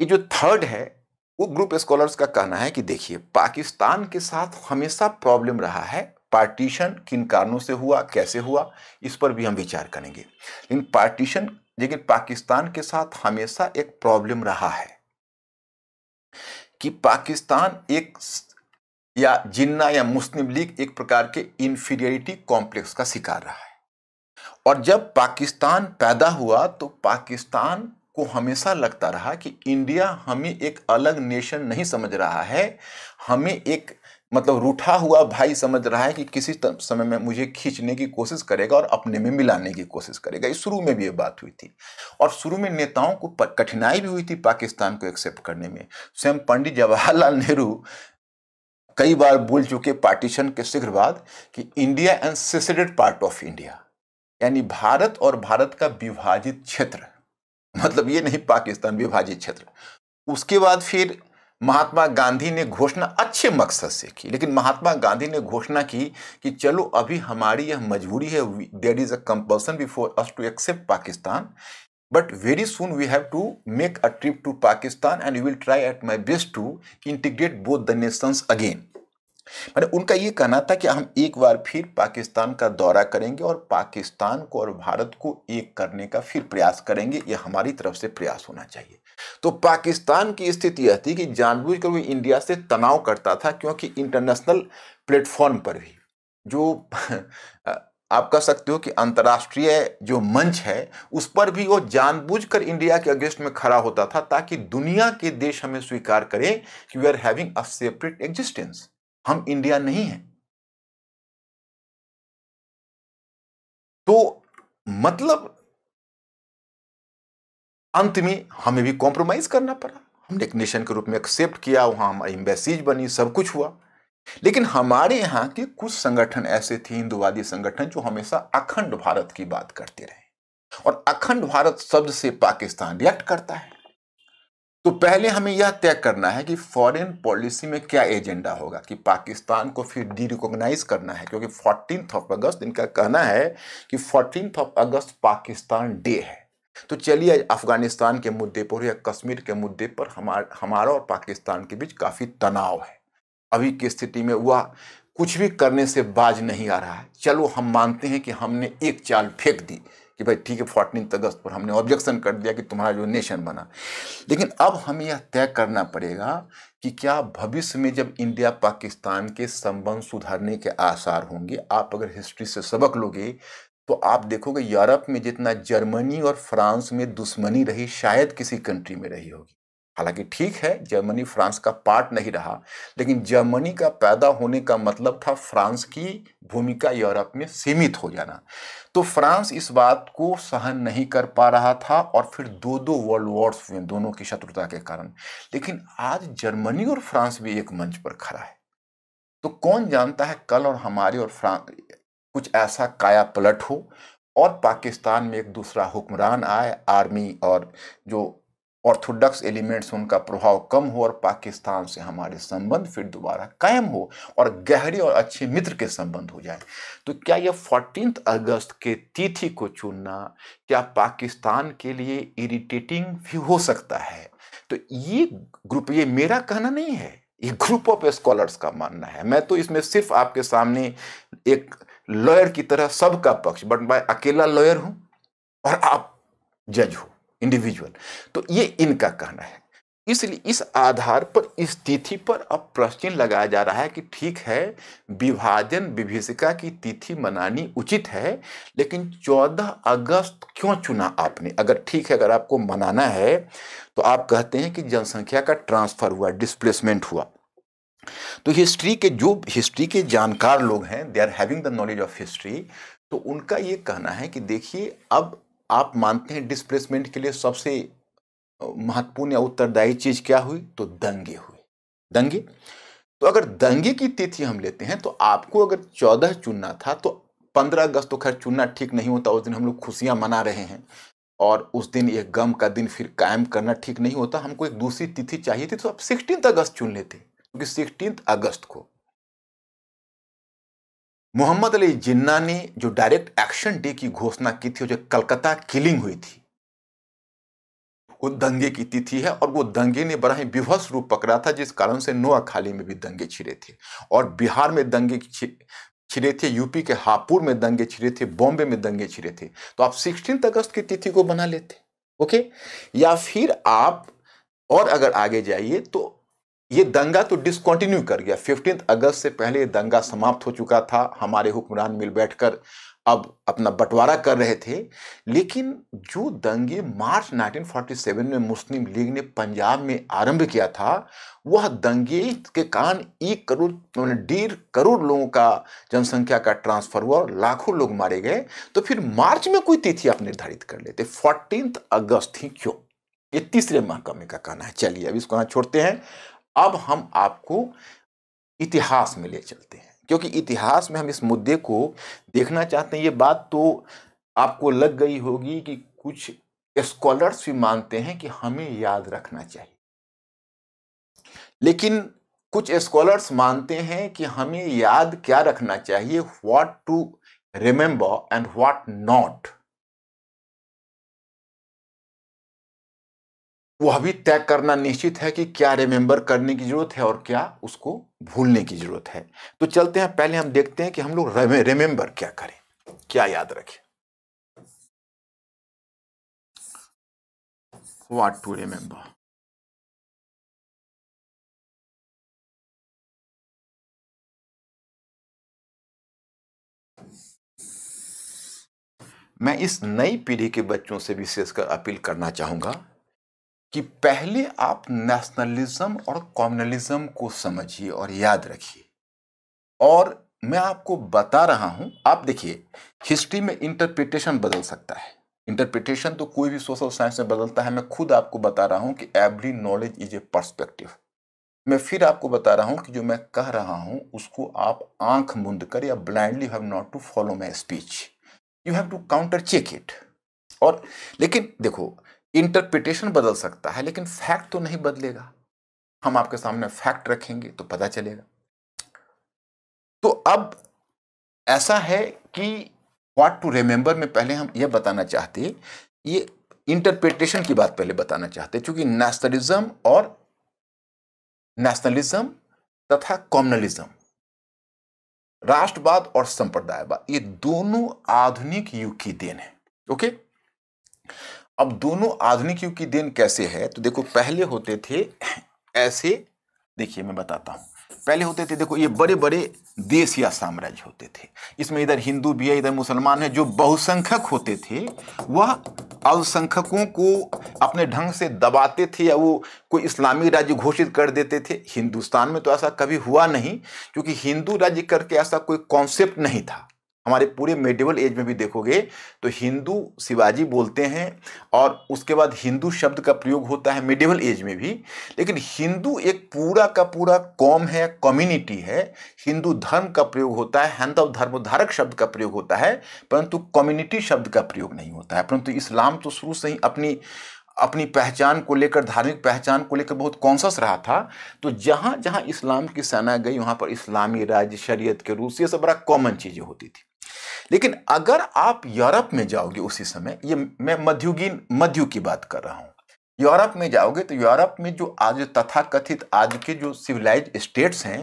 ये जो थर्ड है वो ग्रुप स्कॉलर्स का कहना है कि देखिए पाकिस्तान के साथ हमेशा प्रॉब्लम रहा है पार्टीशन किन कारणों से हुआ कैसे हुआ इस पर भी हम विचार करेंगे लेकिन पार्टीशन लेकिन पाकिस्तान के साथ हमेशा एक प्रॉब्लम रहा है कि पाकिस्तान एक या जिन्ना या मुस्लिम लीग एक प्रकार के इंफीरियरिटी कॉम्प्लेक्स का शिकार रहा है और जब पाकिस्तान पैदा हुआ तो पाकिस्तान को हमेशा लगता रहा कि इंडिया हमें एक अलग नेशन नहीं समझ रहा है हमें एक मतलब रूठा हुआ भाई समझ रहा है कि किसी समय में मुझे खींचने की कोशिश करेगा और अपने में मिलाने की कोशिश करेगा इस शुरू में भी ये बात हुई थी और शुरू में नेताओं को कठिनाई भी हुई थी पाकिस्तान को एक्सेप्ट करने में स्वयं पंडित जवाहरलाल नेहरू कई बार बोल चुके पार्टीशन के शीघ्र बाद कि India and seceded part of India यानी भारत और भारत का विभाजित क्षेत्र मतलब ये नहीं पाकिस्तान विभाजित क्षेत्र उसके बाद फिर महात्मा गांधी ने घोषणा अच्छे मकसद से की लेकिन महात्मा गांधी ने घोषणा की कि चलो अभी हमारी यह मजबूरी है there is a compulsion before us to accept Pakistan but very soon we have to make a trip to Pakistan and you will try at my best to integrate both the nations again मैंने उनका ये कहना था कि हम एक बार फिर पाकिस्तान का दौरा करेंगे और पाकिस्तान को और भारत को एक करने का फिर प्रयास करेंगे ये हमारी तरफ से प्रयास होना चाहिए तो पाकिस्तान की स्थिति यह थी कि जानबूझकर वो इंडिया से तनाव करता था क्योंकि इंटरनेशनल प्लेटफॉर्म पर भी जो [LAUGHS] आप कह सकते हो कि अंतर्राष्ट्रीय जो मंच है उस पर भी वो जानबूझकर इंडिया के अगेंस्ट में खड़ा होता था ताकि दुनिया के देश हमें स्वीकार करें कि we are having a separate existence हम इंडिया नहीं है तो मतलब अंत में हमें भी कॉम्प्रोमाइज करना पड़ा हमने एक नेशन के रूप में एक्सेप्ट किया वहां हमारी एम्बेसीज बनी सब कुछ हुआ लेकिन हमारे यहां के कुछ संगठन ऐसे थे हिंदुवादी संगठन जो हमेशा अखंड भारत की बात करते रहे और अखंड भारत शब्द से पाकिस्तान रिएक्ट करता है तो पहले हमें यह तय करना है कि फॉरेन पॉलिसी में क्या एजेंडा होगा कि पाकिस्तान को फिर डी रिकोगनाइज करना है क्योंकि फोर्टीन ऑफ अगस्त इनका कहना है कि fourteen of August Pakistan day है तो चलिए अफगानिस्तान के मुद्दे पर या कश्मीर के मुद्दे पर हमार हमारा और पाकिस्तान के बीच काफ़ी तनाव है अभी की स्थिति में वह कुछ भी करने से बाज नहीं आ रहा है चलो हम मानते हैं कि हमने एक चाल फेंक दी कि भाई ठीक है फोर्टीन अगस्त पर हमने ऑब्जेक्शन कर दिया कि तुम्हारा जो नेशन बना लेकिन अब हमें यह तय करना पड़ेगा कि क्या भविष्य में जब इंडिया पाकिस्तान के संबंध सुधारने के आसार होंगे आप अगर हिस्ट्री से सबक लोगे तो आप देखोगे यूरोप में जितना जर्मनी और फ्रांस में दुश्मनी रही शायद किसी कंट्री में रही होगी हालांकि ठीक है जर्मनी फ्रांस का पार्ट नहीं रहा लेकिन जर्मनी का पैदा होने का मतलब था फ्रांस की भूमिका यूरोप में सीमित हो जाना तो फ्रांस इस बात को सहन नहीं कर पा रहा था और फिर दो दो वर्ल्ड वॉर्स में दोनों की शत्रुता के कारण लेकिन आज जर्मनी और फ्रांस भी एक मंच पर खड़ा है तो कौन जानता है कल और हमारे और फ्रांस कुछ ऐसा काया पलट हो और पाकिस्तान में एक दूसरा हुक्मरान आए आर्मी और जो ऑर्थोडॉक्स एलिमेंट्स उनका प्रभाव कम हो और पाकिस्तान से हमारे संबंध फिर दोबारा कायम हो और गहरे और अच्छे मित्र के संबंध हो जाए तो क्या यह फोर्टीन अगस्त के तिथि को चुनना क्या पाकिस्तान के लिए इरिटेटिंग भी हो सकता है तो ये ग्रुप ये मेरा कहना नहीं है ये ग्रुप ऑफ स्कॉलर्स का मानना है मैं तो इसमें सिर्फ आपके सामने एक लॉयर की तरह सबका पक्ष बट मैं अकेला लॉयर हूं और आप जज हो इंडिविजुअल तो ये इनका कहना है इसलिए इस आधार पर इस तिथि पर अब प्रश्न लगाया जा रहा है कि ठीक है विभाजन विभिषिका की तिथि मनानी उचित है लेकिन 14 अगस्त क्यों चुना आपने अगर ठीक है अगर आपको मनाना है तो आप कहते हैं कि जनसंख्या का ट्रांसफर हुआ डिस्प्लेसमेंट हुआ तो हिस्ट्री के जो हिस्ट्री के जानकार लोग हैं they are having the knowledge of history तो उनका ये कहना है कि देखिए अब आप मानते हैं डिस्प्लेसमेंट के लिए सबसे महत्वपूर्ण या उत्तरदायी चीज क्या हुई तो दंगे हुए दंगे तो अगर दंगे की तिथि हम लेते हैं तो आपको अगर चौदह चुनना था तो पंद्रह अगस्त तो खैर चुनना ठीक नहीं होता उस दिन हम लोग खुशियां मना रहे हैं और उस दिन ये गम का दिन फिर कायम करना ठीक नहीं होता हमको एक दूसरी तिथि चाहिए थी तो आप सिक्सटीन अगस्त चुन लेते क्योंकि सिक्सटीन अगस्त को मोहम्मद अली जिन्ना ने जो डायरेक्ट एक्शन डे की घोषणा की थी जो कलकत्ता किलिंग हुई थी वो दंगे की तिथि है और वो दंगे ने बड़ा ही विभस रूप पकड़ा था जिस कारण से नोआ खाली में भी दंगे छिड़े थे और बिहार में दंगे छिड़े थे यूपी के हापुड़ में दंगे छिड़े थे बॉम्बे में दंगे छिड़े थे तो आप सिक्सटीन अगस्त की तिथि को बना लेते ओके या फिर आप और अगर आगे जाइए तो ये दंगा तो डिसकंटिन्यू कर गया फिफ्टीन अगस्त से पहले ये दंगा समाप्त हो चुका था हमारे हुक्मरान मिल बैठकर अब अपना बंटवारा कर रहे थे लेकिन जो दंगे मार्च 1947 में मुस्लिम लीग ने पंजाब में आरंभ किया था वह दंगे के कारण एक करोड़ मैंने डेढ़ करोड़ लोगों का जनसंख्या का ट्रांसफर हुआ और लाखों लोग मारे गए तो फिर मार्च में कोई तिथि आप निर्धारित कर लेते फोर्टीन अगस्त ही क्यों ये तीसरे महकमे का कहना है चलिए अब इसको यहाँ छोड़ते हैं अब हम आपको इतिहास में ले चलते हैं क्योंकि इतिहास में हम इस मुद्दे को देखना चाहते हैं ये बात तो आपको लग गई होगी कि कुछ स्कॉलर्स भी मानते हैं कि हमें याद रखना चाहिए लेकिन कुछ स्कॉलर्स मानते हैं कि हमें याद क्या रखना चाहिए what to remember and what not वह भी तय करना निश्चित है कि क्या रिमेंबर करने की जरूरत है और क्या उसको भूलने की जरूरत है तो चलते हैं पहले हम देखते हैं कि हम लोग रिमेंबर क्या करें क्या याद रखें वाट टू रिमेंबर मैं इस नई पीढ़ी के बच्चों से विशेषकर अपील करना चाहूंगा कि पहले आप नेशनलिज्म और कॉम्युनलिज्म को समझिए और याद रखिए और मैं आपको बता रहा हूं आप देखिए हिस्ट्री में इंटरप्रिटेशन बदल सकता है इंटरप्रिटेशन तो कोई भी सोशल साइंस में बदलता है मैं खुद आपको बता रहा हूं कि every knowledge is a perspective मैं फिर आपको बता रहा हूं कि जो मैं कह रहा हूं उसको आप आंख मूंद कर या blindly have not to follow my speech you have to counter check it और लेकिन देखो इंटरप्रिटेशन बदल सकता है लेकिन फैक्ट तो नहीं बदलेगा हम आपके सामने फैक्ट रखेंगे तो पता चलेगा तो अब ऐसा है कि व्हाट टू रिमेंबर में पहले हम यह बताना चाहते ये इंटरप्रिटेशन की बात पहले बताना चाहते क्योंकि नेशनलिज्म और नेशनलिज्म तथा कॉम्युनलिज्म राष्ट्रवाद और संप्रदायवाद ये दोनों आधुनिक युग की देन है ओके अब दोनों आधुनिक युग की देन कैसे है तो देखो पहले होते थे ऐसे देखिए मैं बताता हूँ पहले होते थे देखो ये बड़े बड़े देश या साम्राज्य होते थे इसमें इधर हिंदू भी है इधर मुसलमान है जो बहुसंख्यक होते थे वह अल्पसंख्यकों को अपने ढंग से दबाते थे या वो कोई इस्लामी राज्य घोषित कर देते थे हिंदुस्तान में तो ऐसा कभी हुआ नहीं क्योंकि हिंदू राज्य करके ऐसा कोई कॉन्सेप्ट नहीं था हमारे पूरे मेडिवल एज में भी देखोगे तो हिंदू शिवाजी बोलते हैं और उसके बाद हिंदू शब्द का प्रयोग होता है मेडिवल एज में भी लेकिन हिंदू एक पूरा का पूरा कौम है कम्युनिटी है हिंदू धर्म का प्रयोग होता है हिंदव धर्मधारक शब्द का प्रयोग होता है परंतु कम्युनिटी शब्द का प्रयोग नहीं होता है परंतु इस्लाम तो शुरू से ही अपनी अपनी पहचान को लेकर धार्मिक पहचान को लेकर बहुत कॉन्शस रहा था तो जहाँ जहाँ इस्लाम की सेना गई वहाँ पर इस्लामी राज्य शरीयत के रूप से सब बड़ा कॉमन चीज़ें होती थी लेकिन अगर आप यूरोप में जाओगे उसी समय ये मैं मध्युगीन मध्यु की बात कर रहा हूँ यूरोप में जाओगे तो यूरोप में जो आज तथा कथित आज के जो सिविलाइज स्टेट्स हैं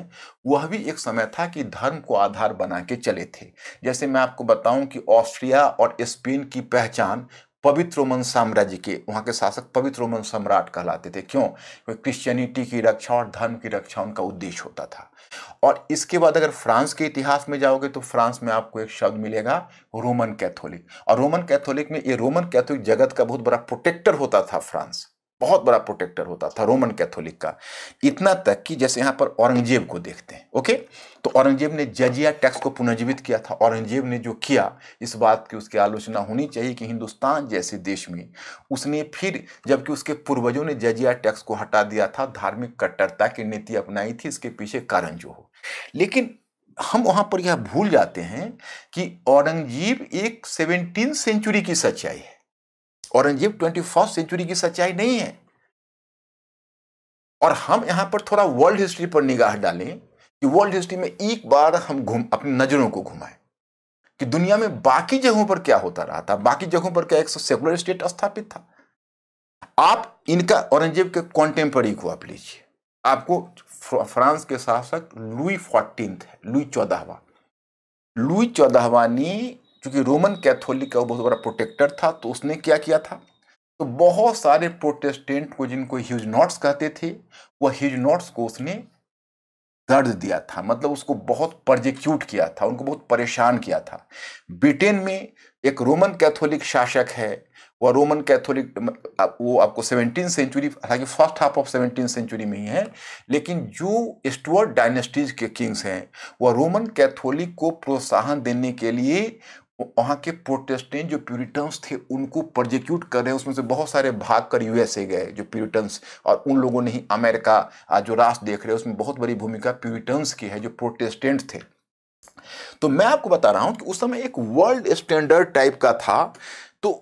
वह भी एक समय था कि धर्म को आधार बना के चले थे जैसे मैं आपको बताऊं कि ऑस्ट्रिया और स्पेन की पहचान पवित्र रोमन साम्राज्य के वहाँ के शासक पवित्र रोमन सम्राट कहलाते थे क्यों क्योंकि क्रिश्चियनिटी की रक्षा और धर्म की रक्षा उनका उद्देश्य होता था और इसके बाद अगर फ्रांस के इतिहास में जाओगे तो फ्रांस में आपको एक शब्द मिलेगा रोमन कैथोलिक और रोमन कैथोलिक में ये रोमन कैथोलिक जगत का बहुत बड़ा प्रोटेक्टर होता था फ्रांस बहुत बड़ा प्रोटेक्टर होता था रोमन कैथोलिक का इतना तक कि जैसे यहाँ पर औरंगजेब को देखते हैं ओके तो औरंगजेब ने जजिया टैक्स को पुनर्जीवित किया था औरंगजेब ने जो किया इस बात की उसकी आलोचना होनी चाहिए कि हिंदुस्तान जैसे देश में उसने फिर जबकि उसके पूर्वजों ने जजिया टैक्स को हटा दिया था धार्मिक कट्टरता की नीति अपनाई थी इसके पीछे कारण जो हो लेकिन हम वहाँ पर यह भूल जाते हैं कि औरंगजेब एक सेवनटीन सेंचुरी की सच्चाई है औरंगजेब ट्वेंटी फर्स्ट सेंचुरी की सच्चाई नहीं है और हम यहां पर थोड़ा वर्ल्ड हिस्ट्री पर निगाह डालें कि वर्ल्ड हिस्ट्री में एक बार हम घूम अपनी नजरों को घुमाएं कि दुनिया में बाकी जगहों पर क्या होता रहा था बाकी जगहों पर क्या एक सेकुलर स्टेट स्थापित था आप इनका औरंगजेब के कॉन्टेम्परी को आप लीजिए आपको फ्रांस के शासक लुई फोर्टीन लुई चौदहवा लुई चौदहवा ने क्योंकि रोमन कैथोलिक का बहुत बड़ा प्रोटेक्टर था तो उसने क्या किया था तो बहुत सारे प्रोटेस्टेंट को जिनको ह्यूज नॉट्स कहते थे वह ह्यूज नॉट्स को उसने दर्द दिया था मतलब उसको बहुत प्रजिक्यूट किया था उनको बहुत परेशान किया था ब्रिटेन में एक रोमन कैथोलिक शासक है वह रोमन कैथोलिक वो आपको सेवनटीन सेंचुरी हालांकि first half of seventeen century में ही है लेकिन जो स्टुअर्ट डायनेस्टीज के किंग्स हैं वह रोमन कैथोलिक को प्रोत्साहन देने के लिए वहाँ के प्रोटेस्टेंट जो प्यूरिटन्स थे उनको प्रोजिक्यूट कर रहे हैं उसमें से बहुत सारे भाग कर यूएसए गए जो प्यूरिटन्स और उन लोगों ने ही अमेरिका जो राष्ट्र देख रहे हैं उसमें बहुत बड़ी भूमिका प्यूरिटन्स की है जो प्रोटेस्टेंट थे तो मैं आपको बता रहा हूँ कि उस समय एक वर्ल्ड स्टैंडर्ड टाइप का था तो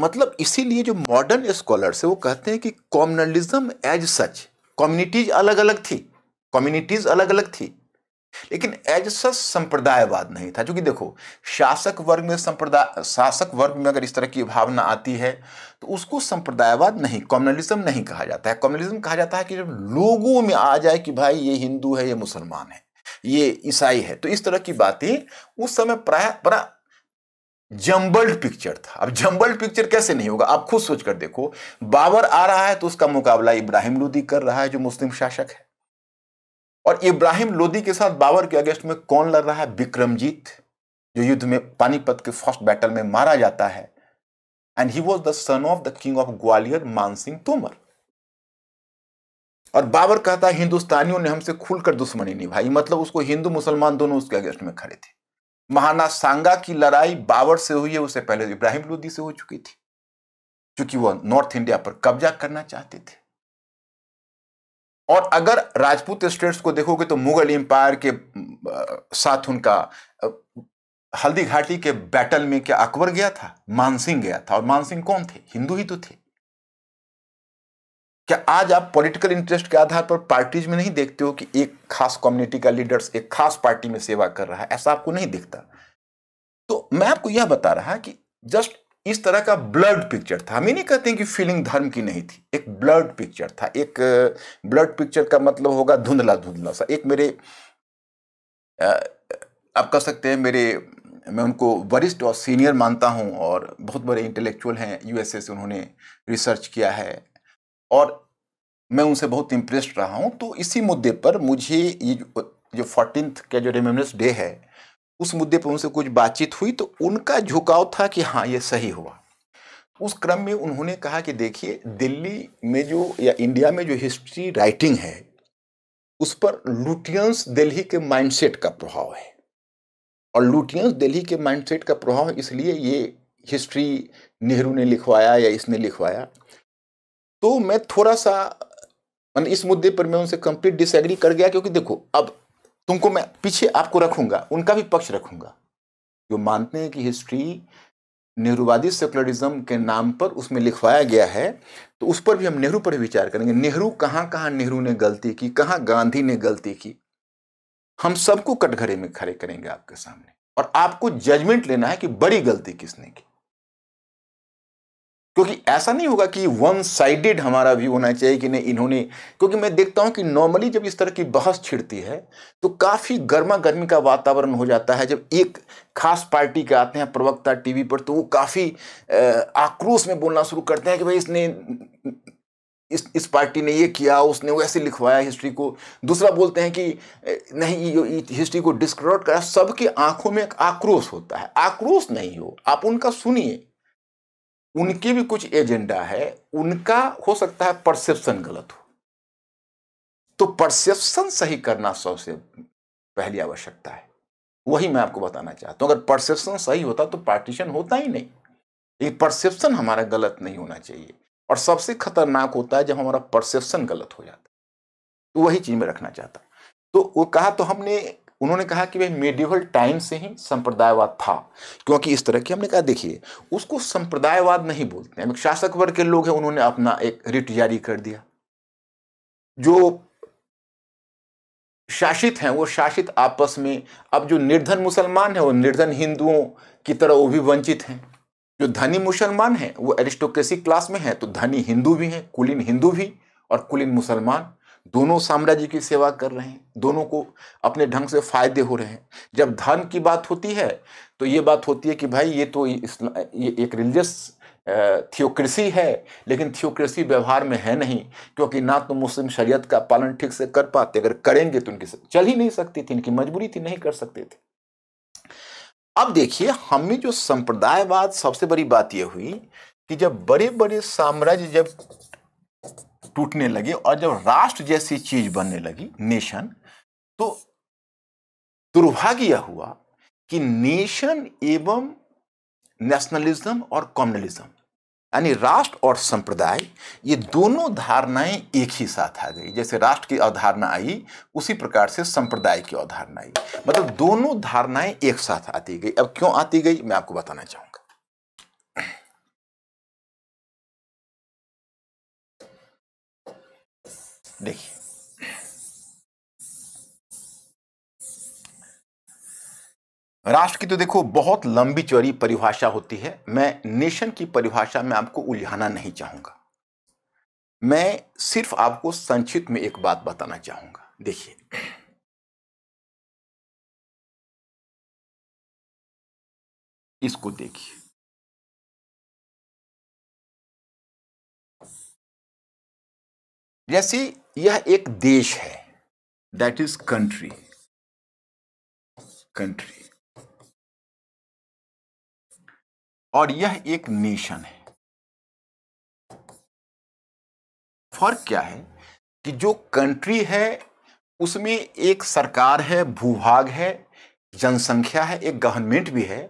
मतलब इसीलिए जो मॉडर्न स्कॉलर्स है वो कहते हैं कि कॉम्युनलिज्म एज सच कम्युनिटीज अलग अलग थी कम्युनिटीज अलग अलग थी लेकिन एज सच संप्रदायवाद नहीं था क्योंकि देखो शासक वर्ग में संप्रदाय शासक वर्ग में अगर इस तरह की भावना आती है तो उसको संप्रदायवाद नहीं कम्युनलिज्म नहीं कहा जाता है कम्युनलिज्म कहा जाता है कि जब लोगों में आ जाए कि भाई ये हिंदू है ये मुसलमान है ये ईसाई है तो इस तरह की बातें उस समय प्राय बड़ा जम्बल्ड पिक्चर था अब जम्बल्ड पिक्चर कैसे नहीं होगा आप खुद सोचकर देखो बाबर आ रहा है तो उसका मुकाबला इब्राहिम लोदी कर रहा है जो मुस्लिम शासक है और इब्राहिम लोदी के साथ बाबर के अगेंस्ट में कौन लड़ रहा है विक्रमजीत जो युद्ध में पानीपत के फर्स्ट बैटल में मारा जाता है and he was the son of the king of Gwalior Mansingh Tomar और बाबर कहता है हिंदुस्तानियों ने हमसे खुलकर दुश्मनी निभाई मतलब उसको हिंदू मुसलमान दोनों उसके अगेंस्ट में खड़े थे महाना सांगा की लड़ाई बाबर से हुई है उससे पहले इब्राहिम लोदी से हो चुकी थी क्योंकि वह नॉर्थ इंडिया पर कब्जा करना चाहते थे और अगर राजपूत स्टेट्स को देखोगे तो मुगल एम्पायर के साथ उनका हल्दी घाटी के बैटल में क्या अकबर गया था मानसिंह गया था और मानसिंह कौन थे हिंदू ही तो थे क्या आज आप पॉलिटिकल इंटरेस्ट के आधार पर पार्टीज में नहीं देखते हो कि एक खास कम्युनिटी का लीडर्स एक खास पार्टी में सेवा कर रहा है ऐसा आपको नहीं दिखता तो मैं आपको यह बता रहा कि जस्ट इस तरह का ब्लड पिक्चर था हम ही नहीं कहते हैं कि फीलिंग धर्म की नहीं थी एक ब्लड पिक्चर था एक ब्लड पिक्चर का मतलब होगा धुंधला धुंधला सा एक मेरे आप कह सकते हैं मेरे मैं उनको वरिष्ठ और सीनियर मानता हूं और बहुत बड़े इंटेलेक्चुअल हैं यूएसए से उन्होंने रिसर्च किया है और मैं उनसे बहुत इम्प्रेस्ड रहा हूं तो इसी मुद्दे पर मुझे ये जो फोर्टीन का जो रिमेम्बरेंस डे है उस मुद्दे पर उनसे कुछ बातचीत हुई तो उनका झुकाव था कि हाँ ये सही हुआ उस क्रम में उन्होंने कहा कि देखिए दिल्ली में जो या इंडिया में जो हिस्ट्री राइटिंग है उस पर लुटियंस दिल्ली के माइंडसेट का प्रभाव है और लुटियंस दिल्ली के माइंडसेट का प्रभाव इसलिए ये हिस्ट्री नेहरू ने लिखवाया या इसने लिखवाया तो मैं थोड़ा सा इस मुद्दे पर मैं उनसे कंप्लीट डिसएग्री कर गया क्योंकि देखो अब तुमको मैं पीछे आपको रखूंगा उनका भी पक्ष रखूंगा जो मानते हैं कि हिस्ट्री नेहरूवादी सेकुलरिज्म के नाम पर उसमें लिखवाया गया है तो उस पर भी हम नेहरू पर विचार करेंगे नेहरू कहाँ कहाँ नेहरू ने गलती की कहाँ गांधी ने गलती की हम सबको कटघरे में खड़े करेंगे आपके सामने और आपको जजमेंट लेना है कि बड़ी गलती किसने की क्योंकि ऐसा नहीं होगा कि वन साइडेड हमारा व्यू होना चाहिए कि नहीं इन्होंने क्योंकि मैं देखता हूं कि नॉर्मली जब इस तरह की बहस छिड़ती है तो काफ़ी गर्मा गर्मी का वातावरण हो जाता है जब एक खास पार्टी के आते हैं प्रवक्ता टीवी पर तो वो काफ़ी आक्रोश में बोलना शुरू करते हैं कि भाई इसने इस इस पार्टी ने ये किया उसने वैसे लिखवाया हिस्ट्री को दूसरा बोलते हैं कि नहीं ये हिस्ट्री को डिस्क्रोट करा सबके आंखों में एक आक्रोश होता है आक्रोश नहीं हो आप उनका सुनिए उनकी भी कुछ एजेंडा है उनका हो सकता है परसेप्शन गलत हो तो परसेप्शन सही करना सबसे पहली आवश्यकता है वही मैं आपको बताना चाहता हूं अगर परसेप्शन सही होता तो पार्टीशन होता ही नहीं ये परसेप्शन हमारा गलत नहीं होना चाहिए और सबसे खतरनाक होता है जब हमारा परसेप्शन गलत हो जाता है तो वही चीज़ में रखना चाहता तो वो कहा तो हमने उन्होंने कहा कि वह मेडिवल टाइम से ही संप्रदायवाद था क्योंकि इस तरह की हमने कहा देखिए उसको संप्रदायवाद नहीं बोलते हैं शासक वर्ग के लोग हैं उन्होंने अपना एक रिट जारी कर दिया जो शासित हैं वो शासित आपस में अब जो निर्धन मुसलमान है वो निर्धन हिंदुओं की तरह वो भी वंचित हैं जो धनी मुसलमान हैं वो एरिस्टोक्रेसी क्लास में हैं तो धनी हिंदू भी हैं कुलीन हिंदू भी और कुलीन मुसलमान दोनों साम्राज्य की सेवा कर रहे हैं दोनों को अपने ढंग से फायदे हो रहे हैं जब धर्म की बात होती है तो ये बात होती है कि भाई ये तो ये एक रिलीजियस थियोक्रेसी है लेकिन थियोक्रेसी व्यवहार में है नहीं क्योंकि ना तो मुस्लिम शरीयत का पालन ठीक से कर पाते अगर करेंगे तो उनकी चल ही नहीं सकती थी इनकी मजबूरी थी नहीं कर सकते थे अब देखिए हमें जो संप्रदायवाद सबसे बड़ी बात यह हुई कि जब बड़े बड़े साम्राज्य जब टूटने लगे और जब राष्ट्र जैसी चीज बनने लगी नेशन तो दुर्भाग्य हुआ कि नेशन एवं नेशनलिज्म और कम्युनलिज्म यानी राष्ट्र और संप्रदाय ये दोनों धारणाएं एक ही साथ आ गई जैसे राष्ट्र की अवधारणा आई उसी प्रकार से संप्रदाय की अवधारणा आई मतलब दोनों धारणाएं एक साथ आती गई अब क्यों आती गई मैं आपको बताना चाहूँगा देखिए राष्ट्र की तो देखो बहुत लंबी चौड़ी परिभाषा होती है मैं नेशन की परिभाषा में आपको उलझाना नहीं चाहूंगा मैं सिर्फ आपको संक्षिप्त में एक बात बताना चाहूंगा देखिए इसको देखिए जैसे यह एक देश है दैट इज कंट्री कंट्री और यह एक नेशन है फर्क क्या है कि जो कंट्री है उसमें एक सरकार है भूभाग है जनसंख्या है एक गवर्नमेंट भी है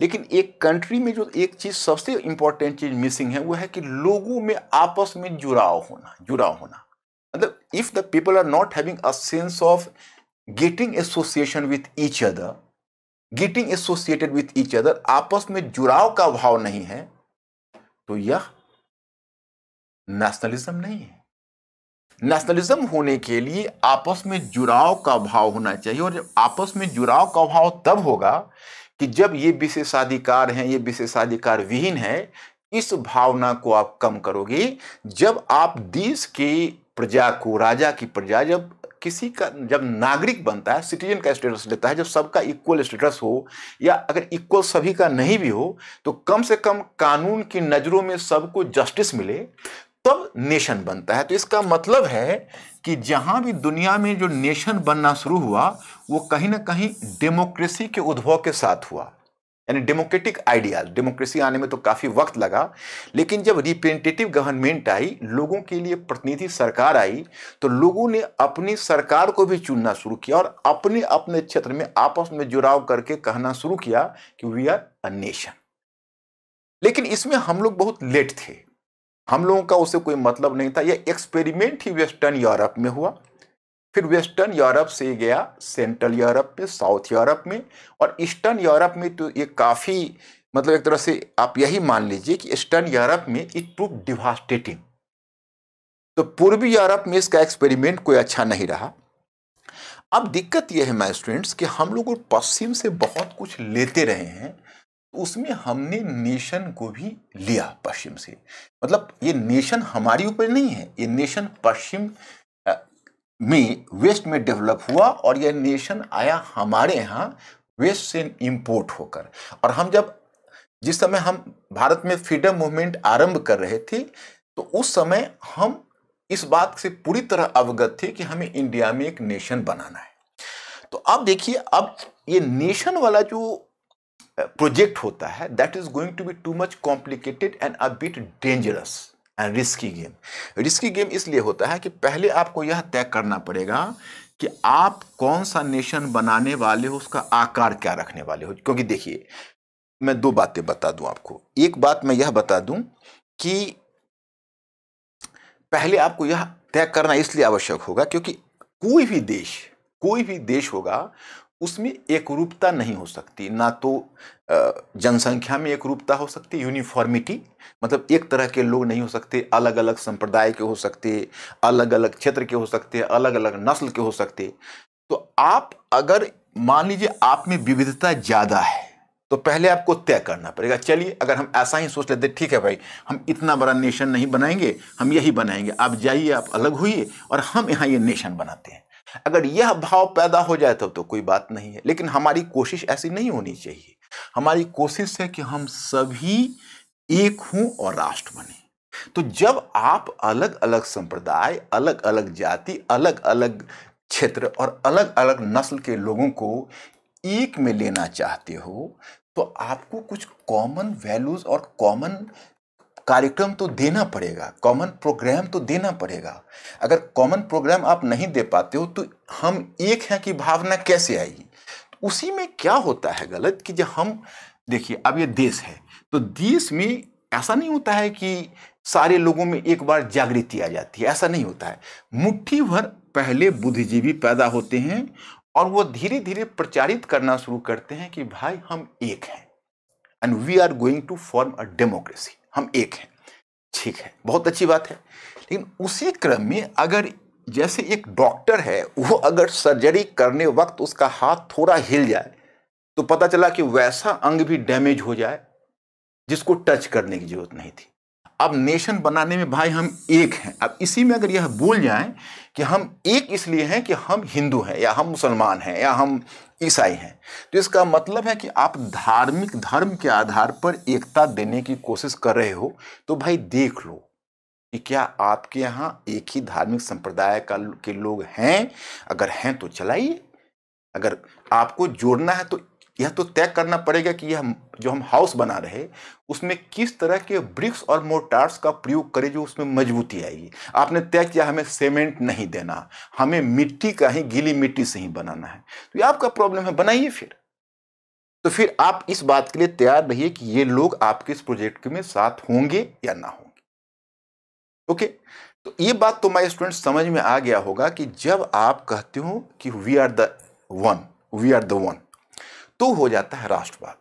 लेकिन एक कंट्री में जो एक चीज़ सबसे इम्पोर्टेंट चीज़ मिसिंग है वो है कि लोगों में आपस में जुड़ाव होना जुड़ाव होना मतलब if the people are not having a sense of getting association with each other getting associated with each other आपस में जुड़ाव का भाव नहीं है तो यह नेशनलिज्म नहीं है नेशनलिज्म होने के लिए आपस में जुड़ाव का भाव होना चाहिए और जब आपस में जुड़ाव का भाव तब होगा कि जब ये विशेषाधिकार हैं ये विशेषाधिकार विहीन है इस भावना को आप कम करोगे जब आप देश के प्रजा को राजा की प्रजा जब किसी का जब नागरिक बनता है सिटीजन का स्टेटस लेता है जब सबका इक्वल स्टेटस हो या अगर इक्वल सभी का नहीं भी हो तो कम से कम कानून की नज़रों में सबको जस्टिस मिले तब नेशन बनता है तो इसका मतलब है कि जहाँ भी दुनिया में जो नेशन बनना शुरू हुआ वो कहीं ना कहीं डेमोक्रेसी के उद्भव के साथ हुआ यानी डेमोक्रेटिक आइडिया डेमोक्रेसी आने में तो काफ़ी वक्त लगा लेकिन जब रिप्रेजेंटेटिव गवर्नमेंट आई लोगों के लिए प्रतिनिधि सरकार आई तो लोगों ने अपनी सरकार को भी चुनना शुरू किया और अपने अपने क्षेत्र में आपस में जुड़ाव करके कहना शुरू किया कि वी आर अ नेशन लेकिन इसमें हम लोग बहुत लेट थे हम लोगों का उसे कोई मतलब नहीं था यह एक्सपेरिमेंट ही वेस्टर्न यूरोप में हुआ फिर वेस्टर्न यूरोप से गया सेंट्रल यूरोप में साउथ यूरोप में और ईस्टर्न यूरोप में तो ये काफ़ी मतलब एक तरह से आप यही मान लीजिए कि ईस्टर्न यूरोप में इट प्रूव डिवास्टेटिंग तो पूर्वी यूरोप में इसका एक्सपेरिमेंट कोई अच्छा नहीं रहा अब दिक्कत यह है माई स्टूडेंट्स कि हम लोग पश्चिम से बहुत कुछ लेते रहे हैं उसमें हमने नेशन को भी लिया पश्चिम से मतलब ये नेशन हमारी ऊपर नहीं है ये नेशन पश्चिम में वेस्ट में डेवलप हुआ और यह नेशन आया हमारे यहाँ वेस्ट से इम्पोर्ट होकर और हम जब जिस समय हम भारत में फ्रीडम मूवमेंट आरंभ कर रहे थे तो उस समय हम इस बात से पूरी तरह अवगत थे कि हमें इंडिया में एक नेशन बनाना है तो अब देखिए अब ये नेशन वाला जो प्रोजेक्ट होता है that is going to be too much complicated and a bit dangerous and risky game risky game इसलिए होता है कि पहले आपको यह तय करना पड़ेगा कि आप कौन सा नेशन बनाने वाले हो उसका आकार क्या रखने वाले हो क्योंकि देखिए मैं दो बातें बता दूं आपको एक बात मैं यह बता दूं कि पहले आपको यह तय करना इसलिए आवश्यक होगा क्योंकि कोई भी देश कोई भी देश होगा उसमें एक रूपता नहीं हो सकती ना तो जनसंख्या में एक रूपता हो सकती यूनिफॉर्मिटी मतलब एक तरह के लोग नहीं हो सकते अलग अलग संप्रदाय के हो सकते अलग अलग क्षेत्र के हो सकते अलग अलग नस्ल के हो सकते तो आप अगर मान लीजिए आप में विविधता ज़्यादा है तो पहले आपको तय करना पड़ेगा चलिए अगर हम ऐसा ही सोच लेते ठीक है भाई हम इतना बड़ा नेशन नहीं बनाएंगे हम यही बनाएंगे आप जाइए आप अलग हुई और हम यहाँ ये नेशन बनाते हैं अगर यह भाव पैदा हो जाए तब तो कोई बात नहीं है लेकिन हमारी कोशिश ऐसी नहीं होनी चाहिए हमारी कोशिश है कि हम सभी एक हों और राष्ट्र बने तो जब आप अलग अलग संप्रदाय अलग अलग जाति अलग अलग क्षेत्र और अलग अलग नस्ल के लोगों को एक में लेना चाहते हो तो आपको कुछ कॉमन वैल्यूज और कॉमन कार्यक्रम तो देना पड़ेगा कॉमन प्रोग्राम तो देना पड़ेगा अगर कॉमन प्रोग्राम आप नहीं दे पाते हो तो हम एक हैं कि भावना कैसे आएगी उसी में क्या होता है गलत कि जब हम देखिए अब ये देश है तो देश में ऐसा नहीं होता है कि सारे लोगों में एक बार जागृति आ जाती है ऐसा नहीं होता है मुट्ठी भर पहले बुद्धिजीवी पैदा होते हैं और वो धीरे धीरे प्रचारित करना शुरू करते हैं कि भाई हम एक हैं and we are going to form a democracy हम एक हैं ठीक है बहुत अच्छी बात है लेकिन उसी क्रम में अगर जैसे एक डॉक्टर है वो अगर सर्जरी करने वक्त उसका हाथ थोड़ा हिल जाए तो पता चला कि वैसा अंग भी डैमेज हो जाए जिसको टच करने की जरूरत नहीं थी अब नेशन बनाने में भाई हम एक हैं अब इसी में अगर यह भूल जाएं कि हम एक इसलिए हैं कि हम हिंदू हैं या हम मुसलमान हैं या हम ईसाई हैं तो इसका मतलब है कि आप धार्मिक धर्म के आधार पर एकता देने की कोशिश कर रहे हो तो भाई देख लो कि क्या आपके यहाँ एक ही धार्मिक संप्रदाय का के लोग हैं अगर हैं तो चलाइए अगर आपको जोड़ना है तो यह तो तय करना पड़ेगा कि यह जो हम हाउस बना रहे उसमें किस तरह के ब्रिक्स और मोर्टार्स का प्रयोग करें जो उसमें मजबूती आएगी आपने तय किया हमें सीमेंट नहीं देना हमें मिट्टी का ही गीली मिट्टी से ही बनाना है तो ये आपका प्रॉब्लम है बनाइए फिर तो फिर आप इस बात के लिए तैयार रहिए कि ये लोग आपके इस प्रोजेक्ट में साथ होंगे या ना होंगे ओके तो ये बात तो माई स्टूडेंट समझ में आ गया होगा कि जब आप कहते हो कि we are the one we are the one तो हो जाता है राष्ट्रवाद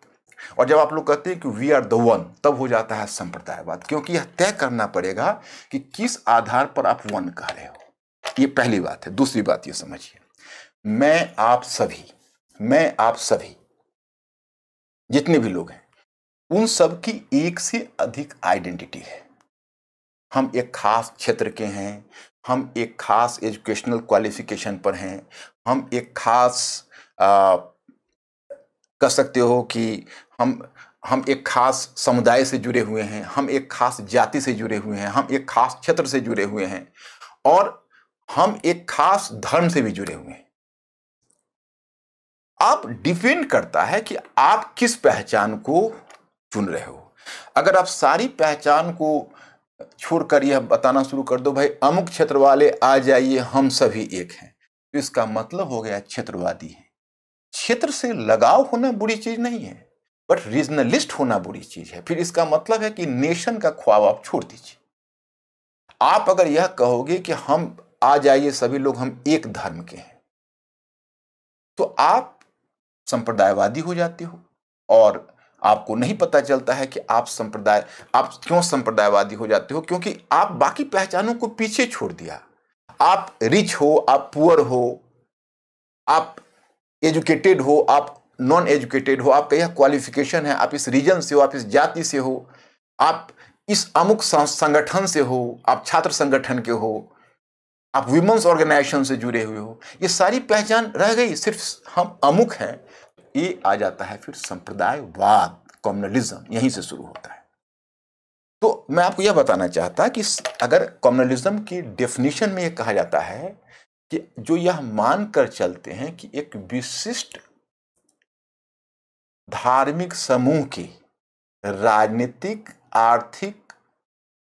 और जब आप लोग कहते हैं कि वी आर द वन तब हो जाता है संप्रदायवाद क्योंकि यह तय करना पड़ेगा कि किस आधार पर आप वन कह रहे हो ये पहली बात है दूसरी बात ये समझिए मैं आप सभी मैं आप सभी जितने भी लोग हैं उन सब की एक से अधिक आइडेंटिटी है हम एक खास क्षेत्र के हैं हम एक खास एजुकेशनल क्वालिफिकेशन पर हैं हम एक खास आ, कह सकते हो कि हम हम एक खास समुदाय से जुड़े हुए हैं हम एक खास जाति से जुड़े हुए हैं हम एक खास क्षेत्र से जुड़े हुए हैं और हम एक खास धर्म से भी जुड़े हुए हैं आप डिपेंड करता है कि आप किस पहचान को चुन रहे हो अगर आप सारी पहचान को छोड़कर यह बताना शुरू कर दो भाई अमुक क्षेत्र वाले आ जाइए हम सभी एक हैं तो इसका मतलब हो गया क्षेत्रवादी है क्षेत्र से लगाव होना बुरी चीज़ नहीं है बट रीजनलिस्ट होना बुरी चीज़ है फिर इसका मतलब है कि नेशन का ख्वाब आप छोड़ दीजिए आप अगर यह कहोगे कि हम आ जाइए सभी लोग हम एक धर्म के हैं तो आप संप्रदायवादी हो जाते हो और आपको नहीं पता चलता है कि आप संप्रदाय आप क्यों संप्रदायवादी हो जाते हो क्योंकि आप बाकी पहचानों को पीछे छोड़ दिया आप रिच हो आप पुअर हो आप एजुकेटेड हो आप नॉन एजुकेटेड हो आपका यह क्वालिफिकेशन है आप इस रीजन से हो आप इस जाति से हो आप इस अमुक संगठन से हो आप छात्र संगठन के हो आप वुमेंस ऑर्गेनाइजेशन से जुड़े हुए हो ये सारी पहचान रह गई सिर्फ हम अमुक हैं ये आ जाता है फिर संप्रदायवाद कम्युनलिज्म यहीं से शुरू होता है तो मैं आपको यह बताना चाहता कि अगर कम्युनलिज्म की डेफिनेशन में यह कहा जाता है कि जो यह मानकर चलते हैं कि एक विशिष्ट धार्मिक समूह के राजनीतिक आर्थिक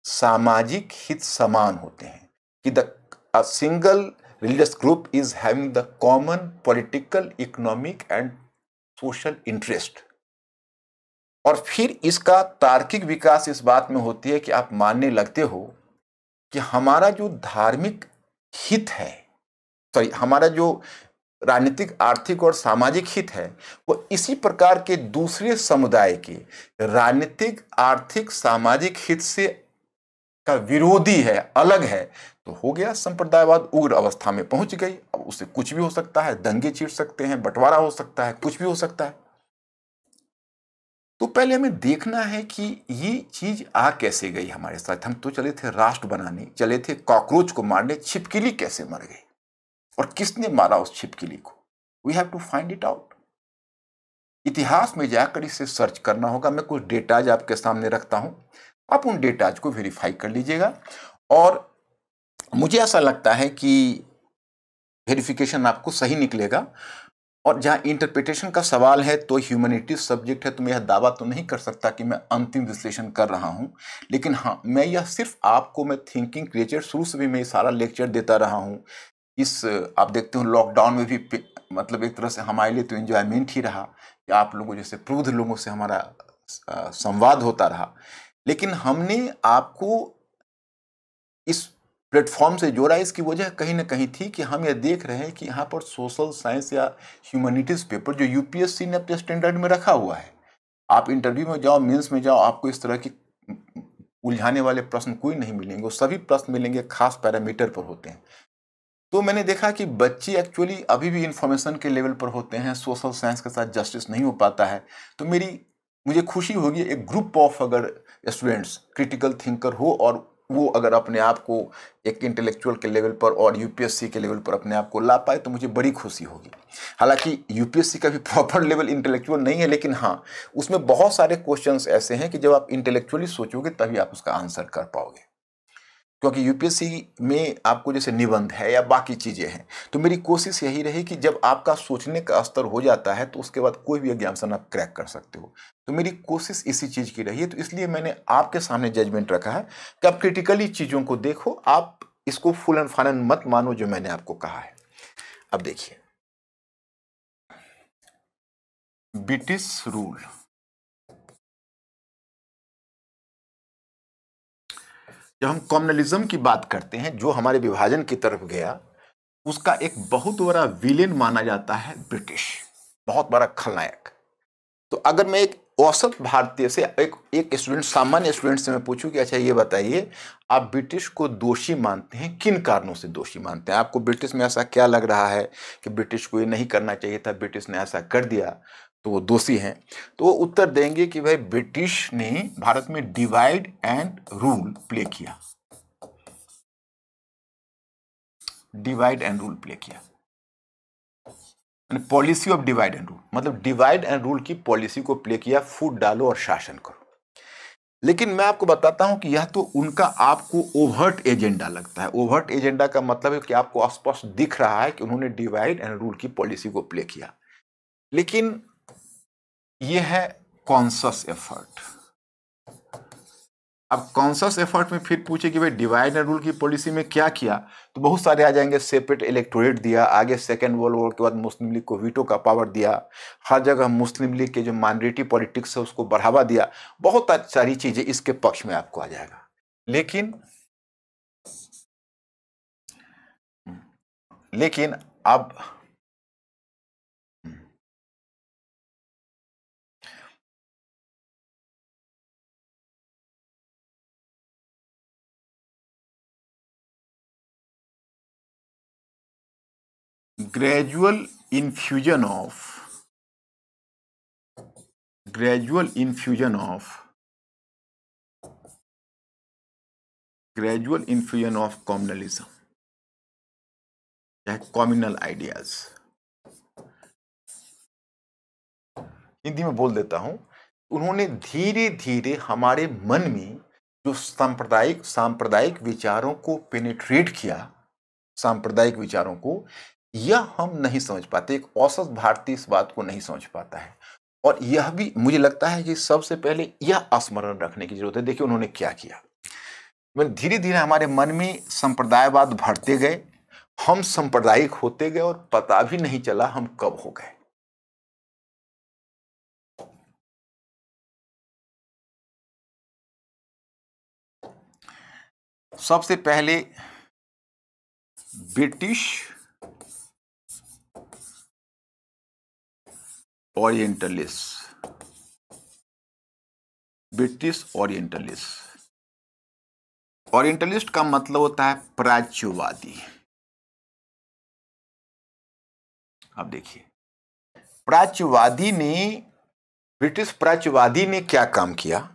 सामाजिक हित समान होते हैं कि the single religious group is having the common political economic and social interest और फिर इसका तार्किक विकास इस बात में होती है कि आप मानने लगते हो कि हमारा जो धार्मिक हित है सॉरी हमारा जो राजनीतिक आर्थिक और सामाजिक हित है वो इसी प्रकार के दूसरे समुदाय के राजनीतिक आर्थिक सामाजिक हित से का विरोधी है अलग है तो हो गया संप्रदायवाद उग्र अवस्था में पहुंच गई अब उससे कुछ भी हो सकता है दंगे चीर सकते हैं बंटवारा हो सकता है कुछ भी हो सकता है तो पहले हमें देखना है कि ये चीज आ कैसे गई हमारे साथ हम तो चले थे राष्ट्र बनाने चले थे कॉकरोच को मारने छिपकिली कैसे मर गई और किसने मारा उस छिपकली को we have to find it out इतिहास में जाकर इसे सर्च करना होगा मैं कुछ डेटाज आपके सामने रखता हूं आप उन डेटाज को वेरीफाई कर लीजिएगा और मुझे ऐसा लगता है कि वेरिफिकेशन आपको सही निकलेगा और जहां इंटरप्रिटेशन का सवाल है तो ह्यूमैनिटीज सब्जेक्ट है तो मैं यह दावा तो नहीं कर सकता कि मैं अंतिम विश्लेषण कर रहा हूँ लेकिन हाँ मैं यह सिर्फ आपको मैं थिंकिंग क्रिएचर शुरू से भी मैं सारा लेक्चर देता रहा हूँ इस आप देखते हो लॉकडाउन में भी मतलब एक तरह से हमारे लिए तो इन्जॉयमेंट ही रहा कि आप लोगों जैसे प्रूध लोगों से हमारा संवाद होता रहा लेकिन हमने आपको इस प्लेटफॉर्म से जोड़ा इसकी वजह कहीं ना कहीं थी कि हम यह देख रहे हैं कि यहाँ पर सोशल साइंस या ह्यूमैनिटीज़ पेपर जो यूपीएससी ने अपने स्टैंडर्ड में रखा हुआ है आप इंटरव्यू में जाओ मेंस में जाओ आपको इस तरह की उलझाने वाले प्रश्न कोई नहीं मिलेंगे वो सभी प्रश्न मिलेंगे खास पैरामीटर पर होते हैं तो मैंने देखा कि बच्चे एक्चुअली अभी भी इन्फॉर्मेशन के लेवल पर होते हैं सोशल साइंस के साथ जस्टिस नहीं हो पाता है तो मेरी मुझे खुशी होगी एक ग्रुप ऑफ अगर स्टूडेंट्स क्रिटिकल थिंकर हो और वो अगर अपने आप को एक इंटेलेक्चुअल के लेवल पर और यूपीएससी के लेवल पर अपने आप को ला पाए तो मुझे बड़ी खुशी होगी हालांकि यूपीएससी का भी प्रॉपर लेवल इंटेलेक्चुअल नहीं है लेकिन हाँ उसमें बहुत सारे क्वेश्चंस ऐसे हैं कि जब आप इंटेलेक्चुअली सोचोगे तभी आप उसका आंसर कर पाओगे क्योंकि यूपीएससी में आपको जैसे निबंध है या बाकी चीज़ें हैं तो मेरी कोशिश यही रही कि जब आपका सोचने का स्तर हो जाता है तो उसके बाद कोई भी एग्जाम्सन आप क्रैक कर सकते हो तो मेरी कोशिश इसी चीज़ की रही है तो इसलिए मैंने आपके सामने जजमेंट रखा है कि आप क्रिटिकली चीज़ों को देखो आप इसको फुल एंड फाइनल मत मानो जो मैंने आपको कहा है अब देखिए ब्रिटिश रूल जब हम कॉम्युनलिज्म की बात करते हैं जो हमारे विभाजन की तरफ गया उसका एक बहुत बड़ा विलेन माना जाता है ब्रिटिश बहुत बड़ा खलनायक तो अगर मैं एक औसत भारतीय से एक एक स्टूडेंट सामान्य स्टूडेंट से मैं पूछूं कि अच्छा ये बताइए आप ब्रिटिश को दोषी मानते हैं किन कारणों से दोषी मानते हैं आपको ब्रिटिश में ऐसा क्या लग रहा है कि ब्रिटिश को ये नहीं करना चाहिए था ब्रिटिश ने ऐसा कर दिया तो वो दोषी हैं तो वो उत्तर देंगे कि भाई ब्रिटिश ने भारत में डिवाइड एंड रूल प्ले किया डिवाइड एंड रूल प्ले किया policy of divide and rule मतलब डिवाइड एंड रूल की पॉलिसी को प्ले किया फूट डालो और शासन करो लेकिन मैं आपको बताता हूं कि यह तो उनका आपको ओवर्ट एजेंडा लगता है ओवर्ट एजेंडा का मतलब है कि आपको स्पष्ट दिख रहा है कि उन्होंने डिवाइड एंड रूल की पॉलिसी को प्ले किया लेकिन ये है कॉन्सस एफर्ट अब कॉन्सस एफर्ट में फिर पूछे कि भाई डिवाइड एंड रूल की पॉलिसी में क्या किया तो बहुत सारे आ जाएंगे सेपरेट इलेक्टोरेट दिया आगे सेकेंड वर्ल्ड वॉर के बाद मुस्लिम लीग को वीटो का पावर दिया हर जगह मुस्लिम लीग के जो माइनॉरिटी पॉलिटिक्स है उसको बढ़ावा दिया बहुत सारी चीज़ें इसके पक्ष में आपको आ जाएगा लेकिन लेकिन अब gradual infusion of gradual infusion of gradual infusion of communalism या कॉम्युनल आइडियाज हिंदी में बोल देता हूं उन्होंने धीरे धीरे हमारे मन में जो सांप्रदायिक सांप्रदायिक विचारों को पेनिट्रेट किया सांप्रदायिक विचारों को यह हम नहीं समझ पाते एक औसत भारतीय इस बात को नहीं समझ पाता है और यह भी मुझे लगता है कि सबसे पहले यह स्मरण रखने की जरूरत है देखिए उन्होंने क्या किया धीरे धीरे हमारे मन में संप्रदायवाद भरते गए हम सांप्रदायिक होते गए और पता भी नहीं चला हम कब हो गए सबसे पहले British orientalist British orientalist orientalist का मतलब होता है प्राच्यवादी अब देखिए प्राच्यवादी ने ब्रिटिश प्राच्यवादी ने क्या काम किया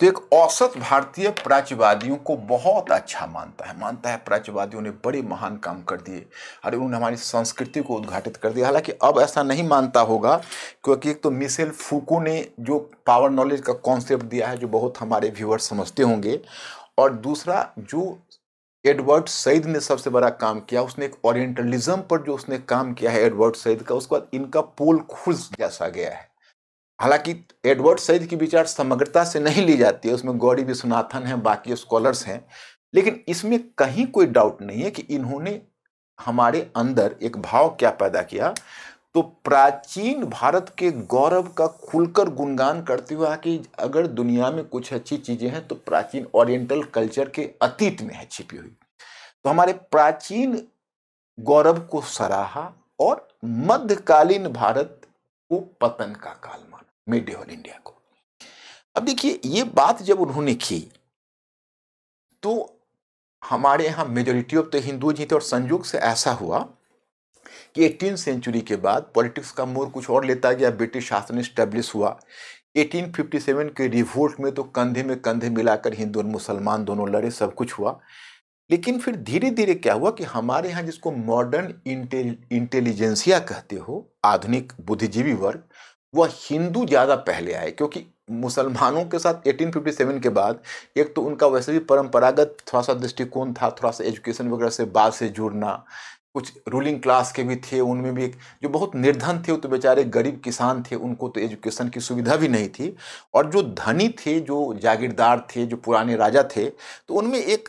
तो एक औसत भारतीय प्राच्यवादियों को बहुत अच्छा मानता है मानता है प्राच्यवादियों ने बड़े महान काम कर दिए अरे उन्होंने हमारी संस्कृति को उद्घाटित कर दिया हालांकि अब ऐसा नहीं मानता होगा क्योंकि एक तो मिसेल फूको ने जो पावर नॉलेज का कॉन्सेप्ट दिया है जो बहुत हमारे व्यूअर्स समझते होंगे और दूसरा जो एडवर्ड सईद ने सबसे बड़ा काम किया उसने एक ओरिएंटलिज्म पर जो उसने काम किया है एडवर्ड सईद का उसके बाद इनका पोल खुश जैसा गया है हालांकि एडवर्ड सईद की विचार समग्रता से नहीं ली जाती है उसमें गौरी विश्वनाथन हैं बाकी स्कॉलर्स हैं लेकिन इसमें कहीं कोई डाउट नहीं है कि इन्होंने हमारे अंदर एक भाव क्या पैदा किया तो प्राचीन भारत के गौरव का खुलकर गुणगान करते हुए कि अगर दुनिया में कुछ अच्छी चीज़ें हैं तो प्राचीन ओरिएंटल कल्चर के अतीत में है छिपी हुई तो हमारे प्राचीन गौरव को सराहा और मध्यकालीन भारत को पतन का काल मिड डे ऑल इंडिया को अब देखिए ये बात जब उन्होंने की तो हमारे यहाँ मेजोरिटी ऑफ द हिंदू ही थे और संयोग से ऐसा हुआ कि एटीन सेंचुरी के बाद पॉलिटिक्स का मोर कुछ और लेता गया ब्रिटिश शासन इस्टेब्लिश हुआ 1857 के रिवोल्ट में तो कंधे में कंधे मिलाकर हिंदू और मुसलमान दोनों लड़े सब कुछ हुआ लेकिन फिर धीरे धीरे क्या हुआ कि हमारे यहाँ जिसको मॉडर्न इंटेलिजेंसिया कहते हो आधुनिक बुद्धिजीवी वर्ग वह हिंदू ज़्यादा पहले आए क्योंकि मुसलमानों के साथ 1857 के बाद एक तो उनका वैसे भी परंपरागत थोड़ा सा दृष्टिकोण था थोड़ा सा एजुकेशन वगैरह से बाद से जुड़ना कुछ रूलिंग क्लास के भी थे उनमें भी एक जो बहुत निर्धन थे वो तो बेचारे गरीब किसान थे उनको तो एजुकेशन की सुविधा भी नहीं थी और जो धनी थे जो जागीरदार थे जो पुराने राजा थे तो उनमें एक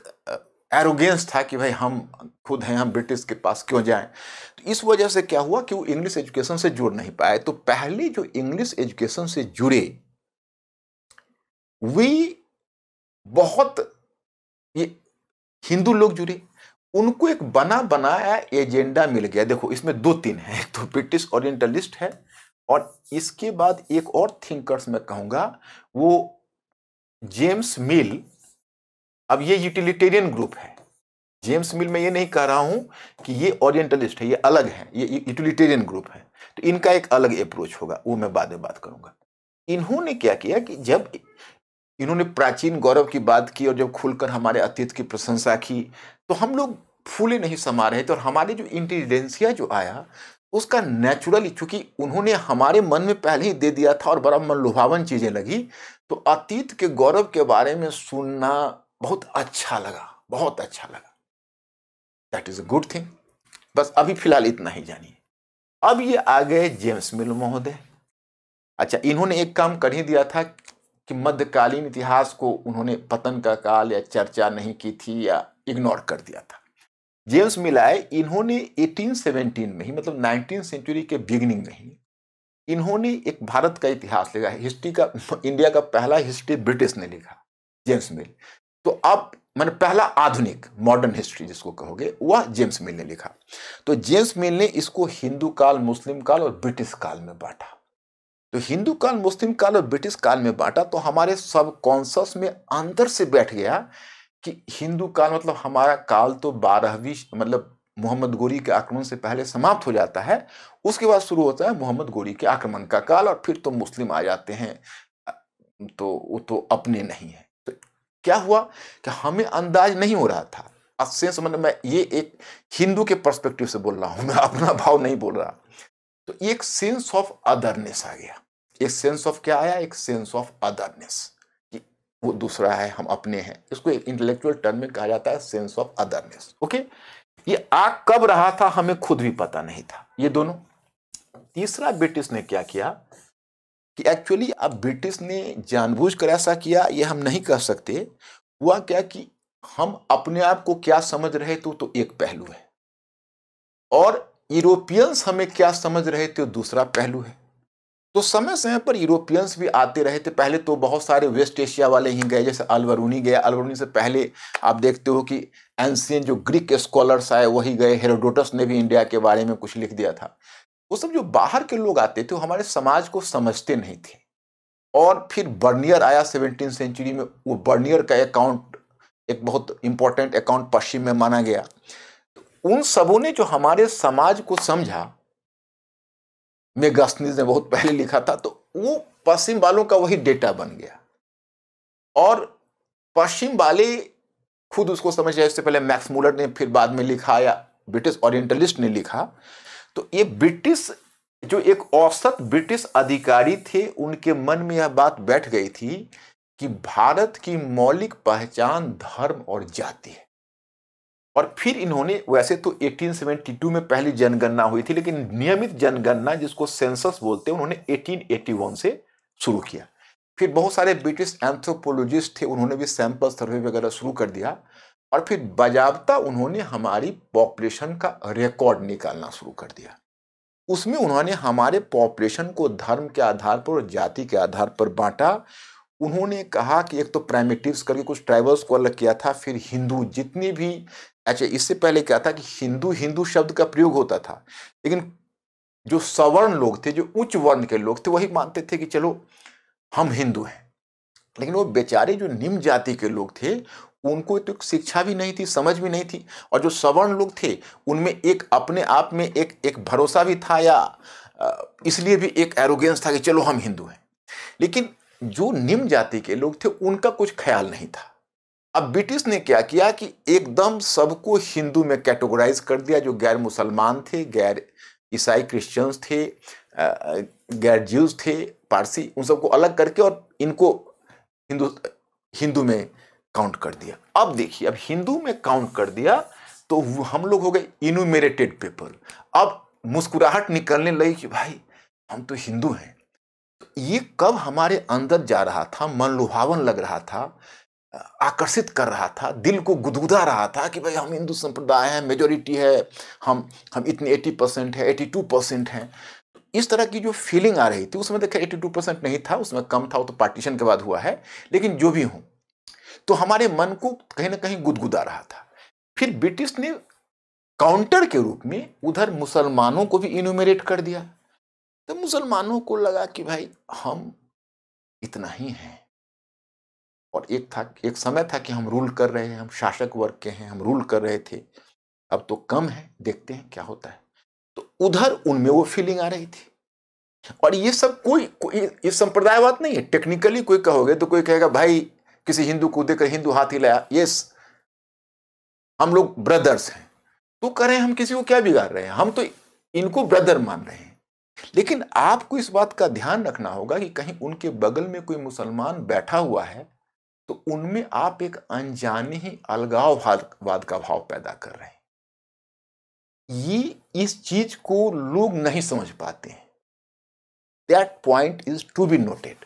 एरोगेंस था कि भाई हम खुद हैं हम ब्रिटिश के पास क्यों जाएं तो इस वजह से क्या हुआ कि वो इंग्लिश एजुकेशन से जुड़ नहीं पाए तो पहले जो इंग्लिश एजुकेशन से जुड़े वे बहुत ये हिंदू लोग जुड़े उनको एक बना बनाया एजेंडा मिल गया देखो इसमें दो तीन है एक तो ब्रिटिश ओरिएंटलिस्ट है और इसके बाद एक और थिंकर्स मैं कहूंगा वो जेम्स मिल अब ये यूटिलिटेरियन ग्रुप है जेम्स मिल में ये नहीं कह रहा हूँ कि ये ओरिएंटलिस्ट है ये अलग है ये यूटिलिटेरियन ग्रुप है तो इनका एक अलग अप्रोच होगा वो मैं बाद में बात करूंगा इन्होंने क्या किया कि जब इन्होंने प्राचीन गौरव की बात की और जब खुलकर हमारे अतीत की प्रशंसा की तो हम लोग फूले नहीं समा रहे थे और हमारे जो इंटेलिजेंसिया जो आया उसका नेचुरली चूंकि उन्होंने हमारे मन में पहले ही दे दिया था और बड़ा मन लुभावन चीज़ें लगी तो अतीत के गौरव के बारे में सुनना बहुत अच्छा लगा बहुत अच्छा लगा that is a good thing बस अभी फिलहाल इतना ही जानिए अब ये आ गए जेम्स मिल महोदय अच्छा इन्होंने एक काम कर ही दिया था कि मध्यकालीन इतिहास को उन्होंने पतन का काल या चर्चा नहीं की थी या इग्नोर कर दिया था जेम्स मिलाए इन्होंने 1817 में ही मतलब 19 सेंचुरी के बिगिनिंग में ही इन्होंने एक भारत का इतिहास लिखा हिस्ट्री का इंडिया का पहला हिस्ट्री ब्रिटिश ने लिखा जेम्स मिल तो अब मैंने पहला आधुनिक मॉडर्न हिस्ट्री जिसको कहोगे वह जेम्स मिल ने लिखा तो जेम्स मिल ने इसको हिंदू काल मुस्लिम काल और ब्रिटिश काल में बांटा तो हिंदू काल मुस्लिम काल और ब्रिटिश काल में बांटा तो हमारे सब कॉन्सियस में अंदर से बैठ गया कि हिंदू काल मतलब हमारा काल तो बारहवीं मतलब मोहम्मद गोरी के आक्रमण से पहले समाप्त हो जाता है उसके बाद शुरू होता है मोहम्मद गोरी के आक्रमण का काल और फिर तो मुस्लिम आ जाते हैं तो वो तो अपने नहीं है क्या हुआ कि हमें अंदाज नहीं हो रहा था सेंस मतलब मैं ये एक हिंदू के परस्पेक्टिव से बोल रहा हूँ मैं अपना भाव नहीं बोल रहा तो एक सेंस ऑफ अदरनेस आ गया एक सेंस ऑफ क्या आया एक सेंस ऑफ अदरनेस वो दूसरा है हम अपने हैं इसको एक इंटेलेक्चुअल टर्म में कहा जाता है सेंस ऑफ अदरनेस ओके ये आग कब रहा था हमें खुद भी पता नहीं था ये दोनों तीसरा ब्रिटिश ने क्या किया कि एक्चुअली अब ब्रिटिश ने जानबूझकर ऐसा किया ये हम नहीं कह सकते हुआ क्या कि हम अपने आप को क्या समझ रहे थे तो एक पहलू है और यूरोपियंस हमें क्या समझ रहे थे दूसरा पहलू है तो समय समय पर यूरोपियंस भी आते रहे थे पहले तो बहुत सारे वेस्ट एशिया वाले ही गए जैसे अलवरूनी गया अलवरूनी से पहले आप देखते हो कि एंशियन जो ग्रीक स्कॉलर्स आए वही गए हेरोडोटस ने भी इंडिया के बारे में कुछ लिख दिया था वो सब जो बाहर के लोग आते थे वो हमारे समाज को समझते नहीं थे और फिर बर्नियर आया सेवनटीन सेंचुरी में वो बर्नियर का अकाउंट एक बहुत इंपॉर्टेंट अकाउंट पश्चिम में माना गया तो उन सबों ने जो हमारे समाज को समझा मेगास्नीज ने बहुत पहले लिखा था तो वो पश्चिम वालों का वही डेटा बन गया और पश्चिम वाले खुद उसको समझ गया इससे पहले मैक्स मूलर ने फिर बाद में लिखा या ब्रिटिश ओरिएंटलिस्ट ने लिखा तो ये ब्रिटिश जो एक औसत ब्रिटिश अधिकारी थे उनके मन में यह बात बैठ गई थी कि भारत की मौलिक पहचान धर्म और जाति है और फिर इन्होंने वैसे तो 1872 में पहली जनगणना हुई थी लेकिन नियमित जनगणना जिसको सेंसस बोलते हैं उन्होंने 1881 से शुरू किया फिर बहुत सारे ब्रिटिश एंथ्रोपोलॉजिस्ट थे उन्होंने भी सैंपल सर्वे वगैरह शुरू कर दिया और फिर बाजाबता उन्होंने हमारी पॉपुलेशन का रिकॉर्ड निकालना शुरू कर दिया उसमें उन्होंने हमारे पॉपुलेशन को धर्म के आधार पर और जाति के आधार पर बांटा उन्होंने कहा कि एक तो प्राइमेटिव्स करके कुछ ट्राइबल्स को अलग किया था फिर हिंदू जितने भी अच्छा इससे पहले क्या था कि हिंदू हिंदू शब्द का प्रयोग होता था लेकिन जो सवर्ण लोग थे जो उच्च वर्ण के लोग थे वही मानते थे कि चलो हम हिंदू हैं लेकिन वो बेचारे जो निम्न जाति के लोग थे उनको तो शिक्षा भी नहीं थी समझ भी नहीं थी और जो सवर्ण लोग थे उनमें एक अपने आप में एक एक भरोसा भी था या इसलिए भी एक एरोगेंस था कि चलो हम हिंदू हैं लेकिन जो निम्न जाति के लोग थे उनका कुछ ख्याल नहीं था अब ब्रिटिश ने क्या किया कि एकदम सबको हिंदू में कैटेगराइज कर दिया जो गैर मुसलमान थे गैर ईसाई क्रिश्चियंस थे गैर ज्यूज थे पारसी उन सबको अलग करके और इनको हिंदू हिंदू में काउंट कर दिया अब देखिए अब हिंदू में काउंट कर दिया तो हम लोग हो गए इनुमेरेटेड पीपल अब मुस्कुराहट निकलने लगी कि भाई हम तो हिंदू हैं तो ये कब हमारे अंदर जा रहा था मन लुभावन लग रहा था आकर्षित कर रहा था दिल को गुदगुदा रहा था कि भाई हम हिंदू संप्रदाय हैं मेजोरिटी है हम हम इतने 80 परसेंट है 82 परसेंट हैं इस तरह की जो फीलिंग आ रही थी उसमें देखिए 82 परसेंट नहीं था उसमें कम था वो तो पार्टीशन के बाद हुआ है लेकिन जो भी हूँ तो हमारे मन को कहीं ना कहीं गुदगुदा रहा था फिर ब्रिटिश ने काउंटर के रूप में उधर मुसलमानों को भी इनोमेरेट कर दिया तो मुसलमानों को लगा कि भाई हम इतना ही हैं और एक था एक समय था कि हम रूल कर रहे हैं हम शासक वर्ग के हैं हम रूल कर रहे थे अब तो कम है देखते हैं क्या होता है तो उधर उनमें वो फीलिंग आ रही थी और ये सब कोई, कोई ये संप्रदायवाद नहीं है टेक्निकली कोई कहोगे तो कोई कहेगा भाई किसी हिंदू को देकर हिंदू हाथी लाया ये हम लोग ब्रदर्स हैं तो कह रहे हैं हम किसी को क्या बिगाड़ रहे हैं हम तो इनको ब्रदर मान रहे हैं लेकिन आपको इस बात का ध्यान रखना होगा कि कहीं उनके बगल में कोई मुसलमान बैठा हुआ है तो उनमें आप एक अनजाने ही अलगाववाद का भाव पैदा कर रहे हैं ये इस चीज को लोग नहीं समझ पाते हैं that point is to be noted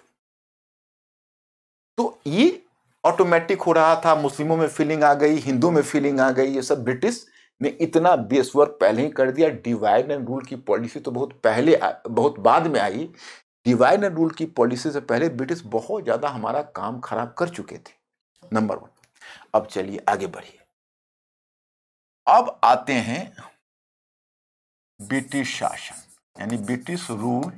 तो ये ऑटोमेटिक हो रहा था मुस्लिमों में फीलिंग आ गई हिंदू में फीलिंग आ गई ये सब ब्रिटिश ने इतना बेस वर्क पहले ही कर दिया डिवाइड एंड रूल की पॉलिसी तो बहुत पहले बहुत बाद में आई डिवाइड एंड रूल की पॉलिसी से पहले ब्रिटिश बहुत ज़्यादा हमारा काम खराब कर चुके थे नंबर वन अब चलिए आगे बढ़िए अब आते हैं ब्रिटिश शासन यानी ब्रिटिश रूल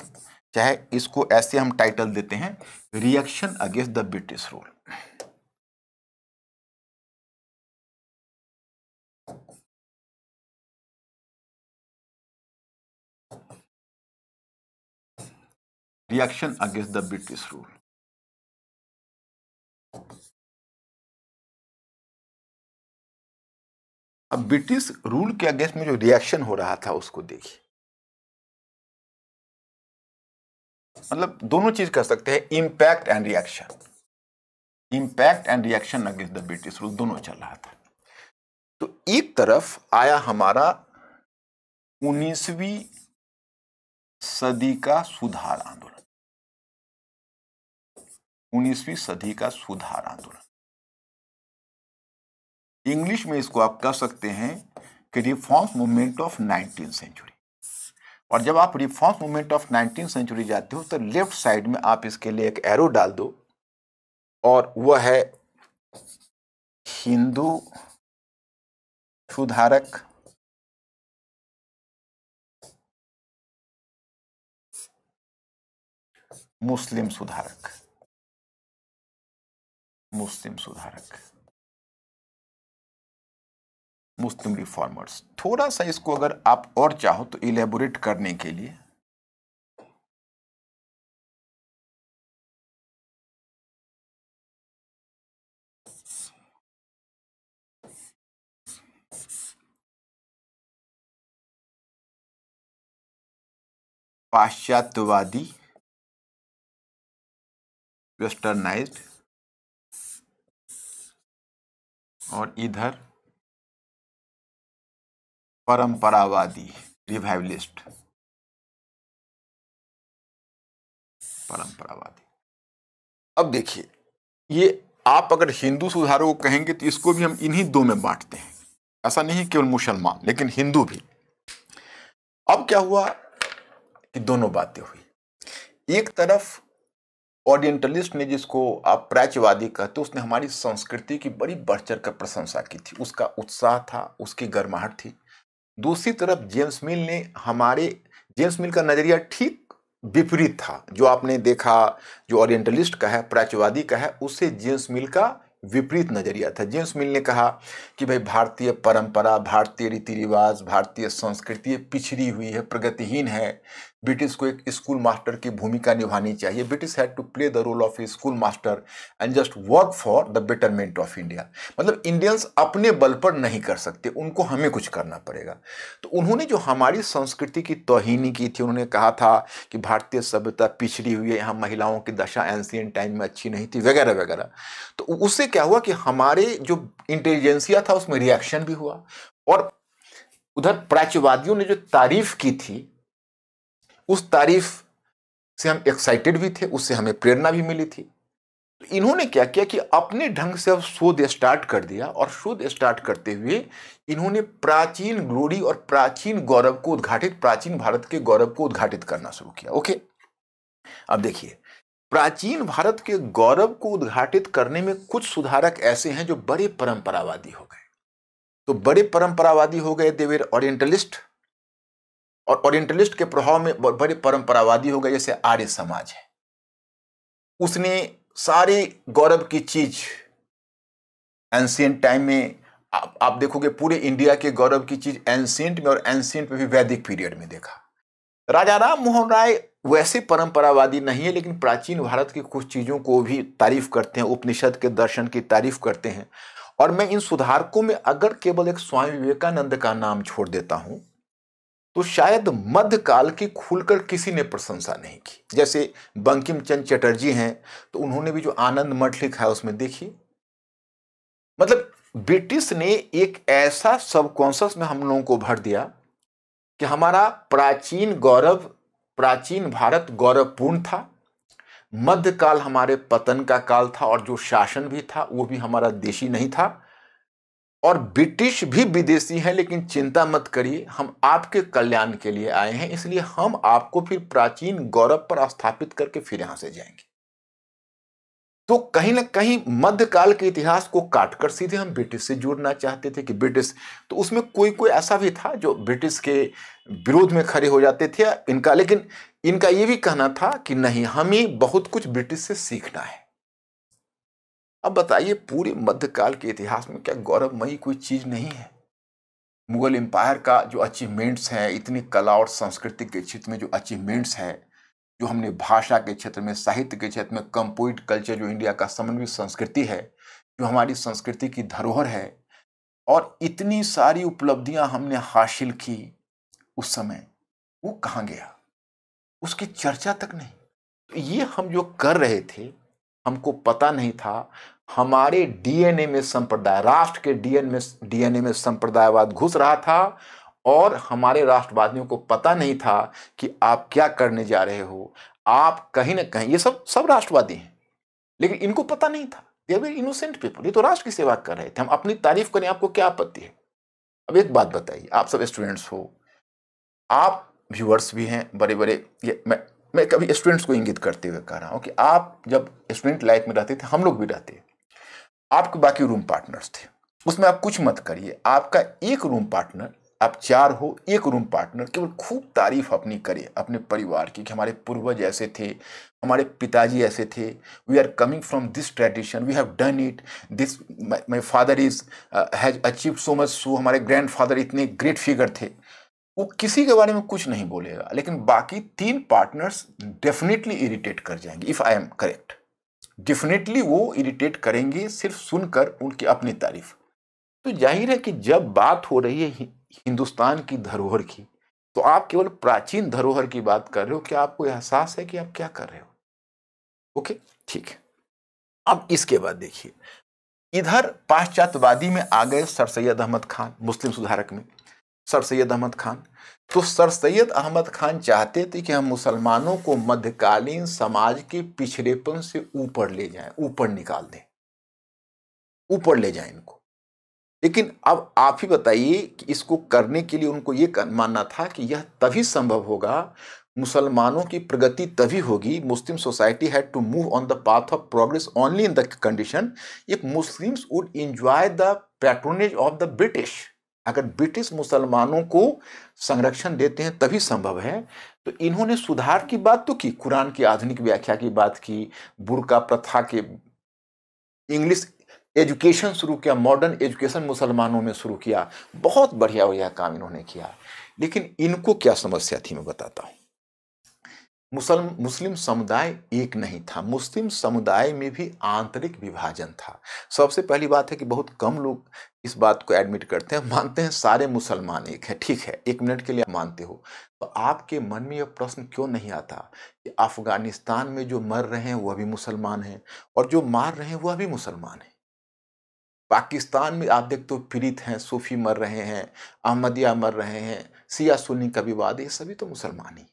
चाहे इसको ऐसे हम टाइटल देते हैं reaction against the British rule reaction against the British rule. अब ब्रिटिश रूल के अगेंस्ट में जो रिएक्शन हो रहा था उसको देखिए मतलब दोनों चीज कर सकते हैं impact and reaction impact and reaction against the British rule दोनों चल रहा था तो एक तरफ आया हमारा उन्नीसवी सदी का सुधार आंदोलन उन्नीसवीं सदी का सुधार आंदोलन इंग्लिश में इसको आप कह सकते हैं कि reforms movement of nineteen century और जब आप reforms movement of nineteen century जाते हो तो लेफ्ट साइड में आप इसके लिए एक एरो डाल दो और वह है हिंदू सुधारक मुस्लिम सुधारक मुस्लिम सुधारक मुस्लिम रिफॉर्मर्स थोड़ा सा इसको अगर आप और चाहो तो इलेबोरेट करने के लिए पाश्चात्यवादी वेस्टर्नाइज और इधर परंपरावादी रिवाइवलिस्ट परंपरावादी अब देखिए ये आप अगर हिंदू सुधारों को कहेंगे तो इसको भी हम इन्हीं दो में बांटते हैं ऐसा नहीं केवल मुसलमान लेकिन हिंदू भी अब क्या हुआ कि दोनों बातें हुई एक तरफ ओरिएंटलिस्ट ने जिसको आप प्राच्यवादी कहते उसने हमारी संस्कृति की बड़ी बढ़ चढ़ कर प्रशंसा की थी उसका उत्साह था उसकी गर्माहट थी दूसरी तरफ जेम्स मिल ने हमारे जेम्स मिल का नज़रिया ठीक विपरीत था जो आपने देखा जो ओरिएंटलिस्ट का है प्राच्यवादी का है उससे जेम्स मिल का विपरीत नज़रिया था जेम्स मिल ने कहा कि भाई भारतीय परंपरा भारतीय रीति रिवाज भारतीय संस्कृति पिछड़ी हुई है प्रगतिहीन है ब्रिटिश को एक स्कूल मास्टर की भूमिका निभानी चाहिए British had to play the role of a school master and just work for the betterment of India मतलब इंडियंस अपने बल पर नहीं कर सकते उनको हमें कुछ करना पड़ेगा तो उन्होंने जो हमारी संस्कृति की तोहनी की थी उन्होंने कहा था कि भारतीय सभ्यता पिछड़ी हुई है यहाँ महिलाओं की दशा एंसियन टाइम में अच्छी नहीं थी वगैरह वगैरह तो उससे क्या हुआ कि हमारे जो इंटेलिजेंसिया था उसमें रिएक्शन भी हुआ और उधर प्राच्यवादियों ने जो तारीफ की थी उस तारीफ से हम एक्साइटेड भी थे उससे हमें प्रेरणा भी मिली थी तो इन्होंने क्या किया कि अपने ढंग से अब शोध स्टार्ट कर दिया और शोध स्टार्ट करते हुए इन्होंने प्राचीन ग्लोरी और प्राचीन गौरव को उद्घाटित प्राचीन भारत के गौरव को उद्घाटित करना शुरू किया ओके अब देखिए प्राचीन भारत के गौरव को उद्घाटित करने में कुछ सुधारक ऐसे हैं जो बड़े परंपरावादी हो गए तो बड़े परंपरावादी हो गए देवेर ओरिएंटलिस्ट और ओरिएंटलिस्ट के प्रभाव में बड़े परंपरावादी हो गए जैसे आर्य समाज है उसने सारी गौरव की चीज एंशियंट टाइम में आप, आप देखोगे पूरे इंडिया के गौरव की चीज एंशियंट में और एंशियंट में भी वैदिक पीरियड में देखा राजा राम मोहन राय वैसे परंपरावादी नहीं है लेकिन प्राचीन भारत की कुछ चीज़ों को भी तारीफ करते हैं उपनिषद के दर्शन की तारीफ करते हैं और मैं इन सुधारकों में अगर केवल एक स्वामी विवेकानंद का नाम छोड़ देता हूँ तो शायद मध्यकाल की खुलकर किसी ने प्रशंसा नहीं की जैसे बंकिम चंद चटर्जी हैं तो उन्होंने भी जो आनंद मठ लिखा है उसमें देखिए मतलब ब्रिटिश ने एक ऐसा सबकॉन्शस में हम लोगों को भर दिया कि हमारा प्राचीन गौरव प्राचीन भारत गौरवपूर्ण था मध्यकाल हमारे पतन का काल था और जो शासन भी था वो भी हमारा देशी नहीं था और ब्रिटिश भी विदेशी हैं लेकिन चिंता मत करिए हम आपके कल्याण के लिए आए हैं इसलिए हम आपको फिर प्राचीन गौरव पर स्थापित करके फिर यहां से जाएंगे तो कहीं ना कहीं मध्यकाल के इतिहास को काटकर सीधे हम ब्रिटिश से जुड़ना चाहते थे कि ब्रिटिश तो उसमें कोई कोई ऐसा भी था जो ब्रिटिश के विरोध में खड़े हो जाते थे इनका लेकिन इनका ये भी कहना था कि नहीं हमें बहुत कुछ ब्रिटिश से सीखना है अब बताइए पूरे मध्यकाल के इतिहास में क्या गौरवमयी कोई चीज़ नहीं है मुगल एम्पायर का जो अचीवमेंट्स हैं इतनी कला और संस्कृति के क्षेत्र में जो अचीवमेंट्स हैं जो हमने भाषा के क्षेत्र में साहित्य के क्षेत्र में कंपोइट कल्चर जो इंडिया का समन्वित संस्कृति है जो हमारी संस्कृति की धरोहर है और इतनी सारी उपलब्धियां हमने हासिल की उस समय वो कहाँ गया उसकी चर्चा तक नहीं तो ये हम जो कर रहे थे हमको पता नहीं था हमारे डीएनए में संप्रदाय राष्ट्र के डीएनए में डीएनए में संप्रदायवाद घुस रहा था और हमारे राष्ट्रवादियों को पता नहीं था कि आप क्या करने जा रहे हो आप कहीं ना कहीं ये सब सब राष्ट्रवादी हैं लेकिन इनको पता नहीं था ये अभी इनोसेंट पीपल ये तो राष्ट्र की सेवा कर रहे थे हम अपनी तारीफ करें आपको क्या आपत्ति है अब एक बात बताइए आप सब स्टूडेंट्स हो आप व्यूअर्स भी हैं बड़े बड़े ये मैं मैं कभी स्टूडेंट्स को इंगित करते हुए कह रहा हूँ कि आप जब स्टूडेंट लाइफ में रहते थे हम लोग भी रहते हैं आपके बाकी रूम पार्टनर्स थे उसमें आप कुछ मत करिए आपका एक रूम पार्टनर आप चार हो एक रूम पार्टनर केवल खूब तारीफ अपनी करे अपने परिवार की कि हमारे पूर्वज ऐसे थे हमारे पिताजी ऐसे थे we are coming from this tradition we have done it this my father is has achieve so much so हमारे ग्रैंड फादर इतने ग्रेट फिगर थे वो किसी के बारे में कुछ नहीं बोलेगा लेकिन बाकी तीन पार्टनर्स डेफिनेटली इरिटेट कर जाएंगे if I am correct definitely वो इरिटेट करेंगे सिर्फ सुनकर उनकी अपनी तारीफ तो जाहिर है कि जब बात हो रही है हिंदुस्तान की धरोहर की तो आप केवल प्राचीन धरोहर की बात कर रहे हो क्या आपको एहसास है कि आप क्या कर रहे हो ओके ठीक है अब इसके बाद देखिए इधर पाश्चात्यवादी में आ गए सर सैयद अहमद खान मुस्लिम सुधारक में सर सैयद अहमद खान तो सर सैयद अहमद खान चाहते थे कि हम मुसलमानों को मध्यकालीन समाज के पिछड़ेपन से ऊपर ले जाएं ऊपर निकाल दें ऊपर ले जाएं इनको लेकिन अब आप ही बताइए कि इसको करने के लिए उनको ये मानना था कि यह तभी संभव होगा मुसलमानों की प्रगति तभी होगी Muslim society had to move on the path of progress only in the condition if Muslims would enjoy the patronage of the British अगर ब्रिटिश मुसलमानों को संरक्षण देते हैं तभी संभव है तो इन्होंने सुधार की बात तो की कुरान की आधुनिक व्याख्या की बात की बुरका प्रथा के इंग्लिश एजुकेशन शुरू किया मॉडर्न एजुकेशन मुसलमानों में शुरू किया बहुत बढ़िया बढ़िया काम इन्होंने किया लेकिन इनको क्या समस्या थी मैं बताता हूँ मुसलम मुस्लिम समुदाय एक नहीं था मुस्लिम समुदाय में भी आंतरिक विभाजन था सबसे पहली बात है कि बहुत कम लोग इस बात को एडमिट करते हैं मानते हैं सारे मुसलमान एक है ठीक है एक मिनट के लिए मानते हो तो आपके मन में यह प्रश्न क्यों नहीं आता कि अफगानिस्तान में जो मर रहे हैं वह भी मुसलमान हैं और जो मार रहे हैं वह भी मुसलमान हैं पाकिस्तान में आप देखते हो पीड़ित हैं सूफी मर रहे हैं अहमदिया मर रहे हैं सिया सुनी का विवाद ये सभी तो मुसलमान ही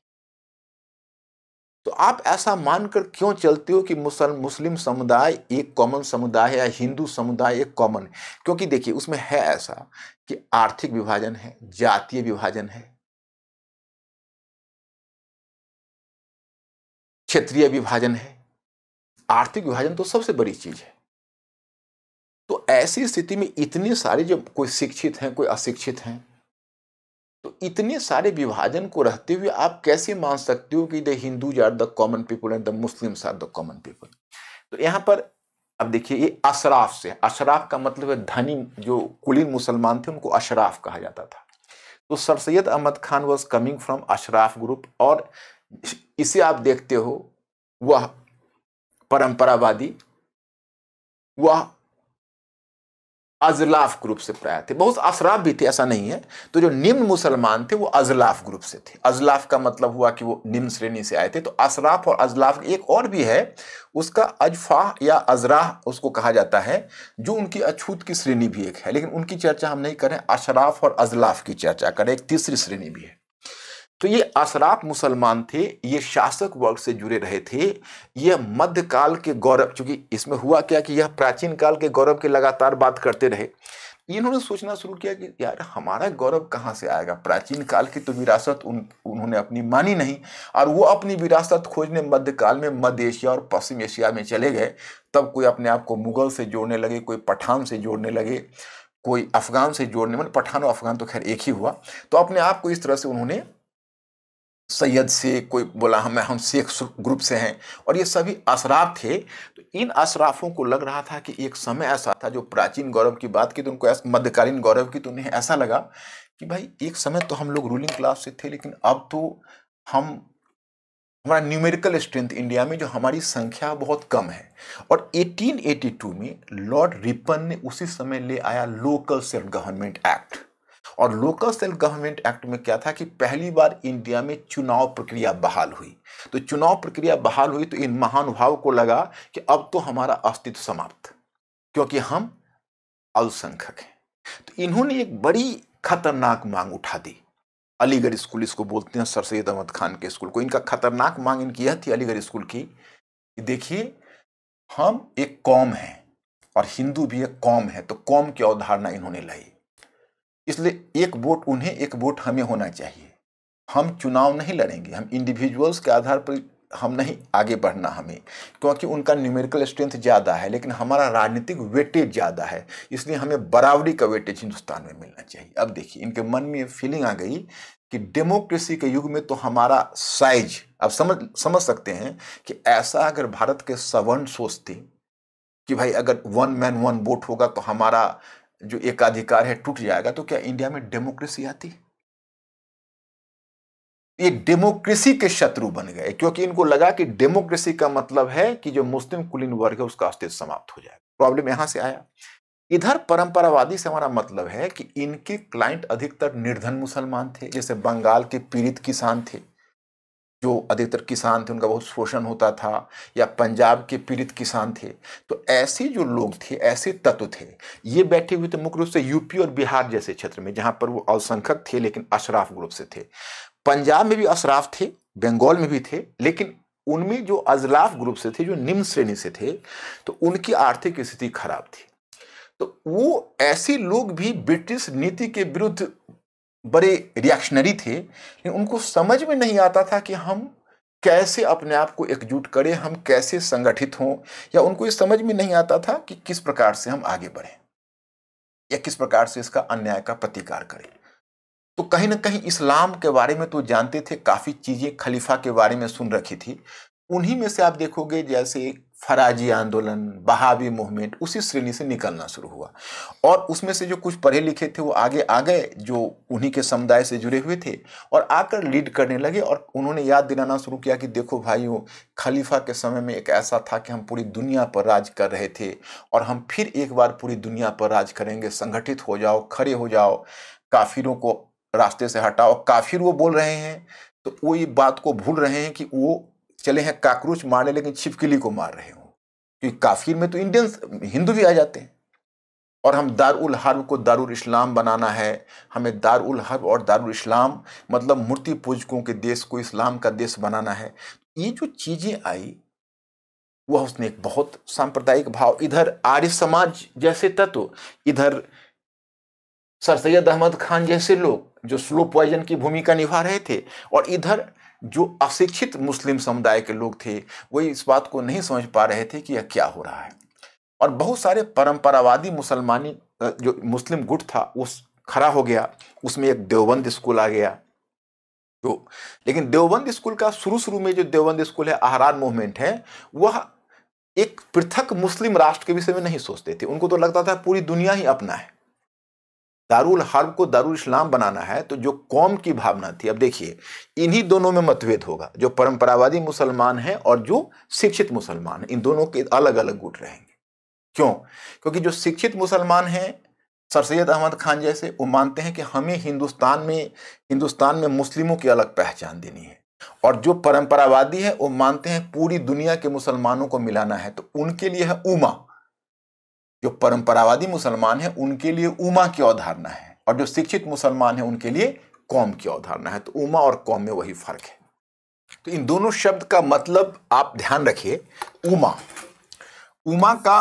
तो आप ऐसा मानकर क्यों चलते हो कि मुसल मुस्लिम समुदाय एक कॉमन समुदाय है या हिंदू समुदाय एक कॉमन क्योंकि देखिए उसमें है ऐसा कि आर्थिक विभाजन है जातीय विभाजन है क्षेत्रीय विभाजन है आर्थिक विभाजन तो सबसे बड़ी चीज है तो ऐसी स्थिति में इतने सारे जो कोई शिक्षित हैं कोई अशिक्षित हैं तो इतने सारे विभाजन को रहते हुए आप कैसे मान सकते हो कि the Hindus are the common people and the Muslims are the common people तो यहाँ पर अब देखिए ये अशराफ से अशराफ का मतलब है धनी जो कुलीन मुसलमान थे उनको अशराफ कहा जाता था तो sir Syed Ahmed Khan was coming from Ashraf group और इसे आप देखते हो वह परंपरावादी वह अजलाफ ग्रुप से प्राय थे बहुत असराफ भी थे ऐसा नहीं है तो जो निम्न मुसलमान थे वो अजलाफ ग्रुप से थे अजलाफ का मतलब हुआ कि वो निम्न श्रेणी से आए थे तो अशराफ़ और अजलाफ एक और भी है उसका अजफाह या अजराह उसको कहा जाता है जो उनकी अछूत की श्रेणी भी एक है लेकिन उनकी चर्चा हम नहीं करें अशराफ और अजलाफ की चर्चा करें एक तीसरी श्रेणी भी है तो ये असराफ मुसलमान थे ये शासक वर्ग से जुड़े रहे थे यह मध्यकाल के गौरव चूंकि इसमें हुआ क्या कि यह प्राचीन काल के गौरव के लगातार बात करते रहे इन्होंने सोचना शुरू किया कि यार हमारा गौरव कहाँ से आएगा प्राचीन काल की तो विरासत उन उन्होंने अपनी मानी नहीं और वो अपनी विरासत खोजने मध्यकाल में मध्य एशिया और पश्चिम एशिया में चले गए तब कोई अपने आप को मुगल से जोड़ने लगे कोई पठान से जोड़ने लगे कोई अफगान से जोड़ने मतलब पठान और अफगान तो खैर एक ही हुआ तो अपने आप को इस तरह से उन्होंने सैयद से कोई बोला हमें हाँ, हम शेख ग्रुप से हैं और ये सभी अशराफ थे तो इन अशराफों को लग रहा था कि एक समय ऐसा था जो प्राचीन गौरव की बात की तो उनको मध्यकालीन गौरव की तो उन्हें ऐसा लगा कि भाई एक समय तो हम लोग रूलिंग क्लास से थे लेकिन अब तो हम हमारा न्यूमेरिकल स्ट्रेंथ इंडिया में जो हमारी संख्या बहुत कम है और 1882 में लॉर्ड रिपन ने उसी समय ले आया लोकल सेल्फ गवर्नमेंट एक्ट और लोकल सेल्फ गवर्नमेंट एक्ट में क्या था कि पहली बार इंडिया में चुनाव प्रक्रिया बहाल हुई तो चुनाव प्रक्रिया बहाल हुई तो इन महानुभाव को लगा कि अब तो हमारा अस्तित्व समाप्त क्योंकि हम अल्पसंख्यक हैं तो इन्होंने एक बड़ी खतरनाक मांग उठा दी अलीगढ़ स्कूल इसको बोलते हैं सर सैद अहमद खान के स्कूल को इनका खतरनाक मांग इनकी यह थी अलीगढ़ स्कूल की कि देखिए हम एक कौम हैं और हिंदू भी एक कौम है तो कौम की अवधारणा इन्होंने लाई इसलिए एक वोट उन्हें एक वोट हमें होना चाहिए हम चुनाव नहीं लड़ेंगे हम इंडिविजुअल्स के आधार पर हम नहीं आगे बढ़ना हमें क्योंकि उनका न्यूमेरिकल स्ट्रेंथ ज़्यादा है लेकिन हमारा राजनीतिक वेटेज ज़्यादा है इसलिए हमें बराबरी का वेटेज हिंदुस्तान में मिलना चाहिए अब देखिए इनके मन में ये फीलिंग आ गई कि डेमोक्रेसी के युग में तो हमारा साइज अब समझ समझ सकते हैं कि ऐसा अगर भारत के सवर्ण सोचते कि भाई अगर वन मैन वन वोट होगा तो हमारा जो एकाधिकार है टूट जाएगा तो क्या इंडिया में डेमोक्रेसी आती ये डेमोक्रेसी के शत्रु बन गए क्योंकि इनको लगा कि डेमोक्रेसी का मतलब है कि जो मुस्लिम कुलीन वर्ग है उसका अस्तित्व समाप्त हो जाएगा प्रॉब्लम यहां से आया इधर परंपरावादी से हमारा मतलब है कि इनके क्लाइंट अधिकतर निर्धन मुसलमान थे जैसे बंगाल के पीड़ित किसान थे जो अधिकतर किसान थे उनका बहुत शोषण होता था या पंजाब के पीड़ित किसान थे तो ऐसे जो लोग थे ऐसे तत्व थे ये बैठे हुए थे मुख्य रूप से यूपी और बिहार जैसे क्षेत्र में जहाँ पर वो अल्पसंख्यक थे लेकिन अशराफ ग्रुप से थे पंजाब में भी अशराफ थे बंगाल में भी थे लेकिन उनमें जो अजलाफ ग्रुप से थे जो निम्न श्रेणी से थे तो उनकी आर्थिक स्थिति खराब थी तो वो ऐसे लोग भी ब्रिटिश नीति के विरुद्ध बड़े रिएक्शनरी थे लेकिन उनको समझ में नहीं आता था कि हम कैसे अपने आप को एकजुट करें हम कैसे संगठित हों या उनको ये समझ में नहीं आता था कि किस प्रकार से हम आगे बढ़ें या किस प्रकार से इसका अन्याय का प्रतिकार करें तो कहीं ना कहीं इस्लाम के बारे में तो जानते थे काफ़ी चीज़ें खलीफा के बारे में सुन रखी थी उन्हीं में से आप देखोगे जैसे फराजी आंदोलन बहावी मूवमेंट उसी श्रेणी से निकलना शुरू हुआ और उसमें से जो कुछ पढ़े लिखे थे वो आगे आ गए जो उन्हीं के समुदाय से जुड़े हुए थे और आकर लीड करने लगे और उन्होंने याद दिलाना शुरू किया कि देखो भाइयों खलीफा के समय में एक ऐसा था कि हम पूरी दुनिया पर राज कर रहे थे और हम फिर एक बार पूरी दुनिया पर राज करेंगे संगठित हो जाओ खड़े हो जाओ काफिरों को रास्ते से हटाओ काफिर वो बोल रहे हैं तो वो ये बात को भूल रहे हैं कि वो चले हैं काकरोच मारने लेकिन छिपकली को मार रहे हो क्योंकि काफिर में तो इंडियंस हिंदू भी आ जाते हैं और हम दारुल हर्ब को दारुल इस्लाम बनाना है हमें दारुल हर्ब और दारुल इस्लाम मतलब मूर्ति पूजकों के देश को इस्लाम का देश बनाना है ये जो चीज़ें आई वह उसने एक बहुत सांप्रदायिक भाव इधर आर्य समाज जैसे तत्व इधर सर सैयद अहमद खान जैसे लोग जो स्लो पॉइजन की भूमिका निभा रहे थे और इधर जो अशिक्षित मुस्लिम समुदाय के लोग थे वो इस बात को नहीं समझ पा रहे थे कि यह क्या हो रहा है और बहुत सारे परंपरावादी मुसलमानी जो मुस्लिम गुट था उस खड़ा हो गया उसमें एक देवबंद स्कूल आ गया तो लेकिन देवबंद स्कूल का शुरू शुरू में जो देवबंद स्कूल है आहरान मूवमेंट है वह एक पृथक मुस्लिम राष्ट्र के विषय में नहीं सोचते थे उनको तो लगता था पूरी दुनिया ही अपना है दारुल हर्ब को दारुल इस्लाम बनाना है तो जो कौम की भावना थी अब देखिए इन्हीं दोनों में मतभेद होगा जो परंपरावादी मुसलमान हैं और जो शिक्षित मुसलमान हैं इन दोनों के अलग अलग गुट रहेंगे क्यों क्योंकि जो शिक्षित मुसलमान हैं सर सैद अहमद खान जैसे वो मानते हैं कि हमें हिंदुस्तान में हिंदुस्तान में मुस्लिमों की अलग पहचान देनी है और जो परंपरावादी है वो मानते हैं पूरी दुनिया के मुसलमानों को मिलाना है तो उनके लिए है उमा जो परंपरावादी मुसलमान हैं उनके लिए उमा की अवधारणा है और जो शिक्षित मुसलमान हैं उनके लिए कौम की अवधारणा है तो उमा और कौम में वही फर्क है तो इन दोनों शब्द का मतलब आप ध्यान रखिए उमा उमा का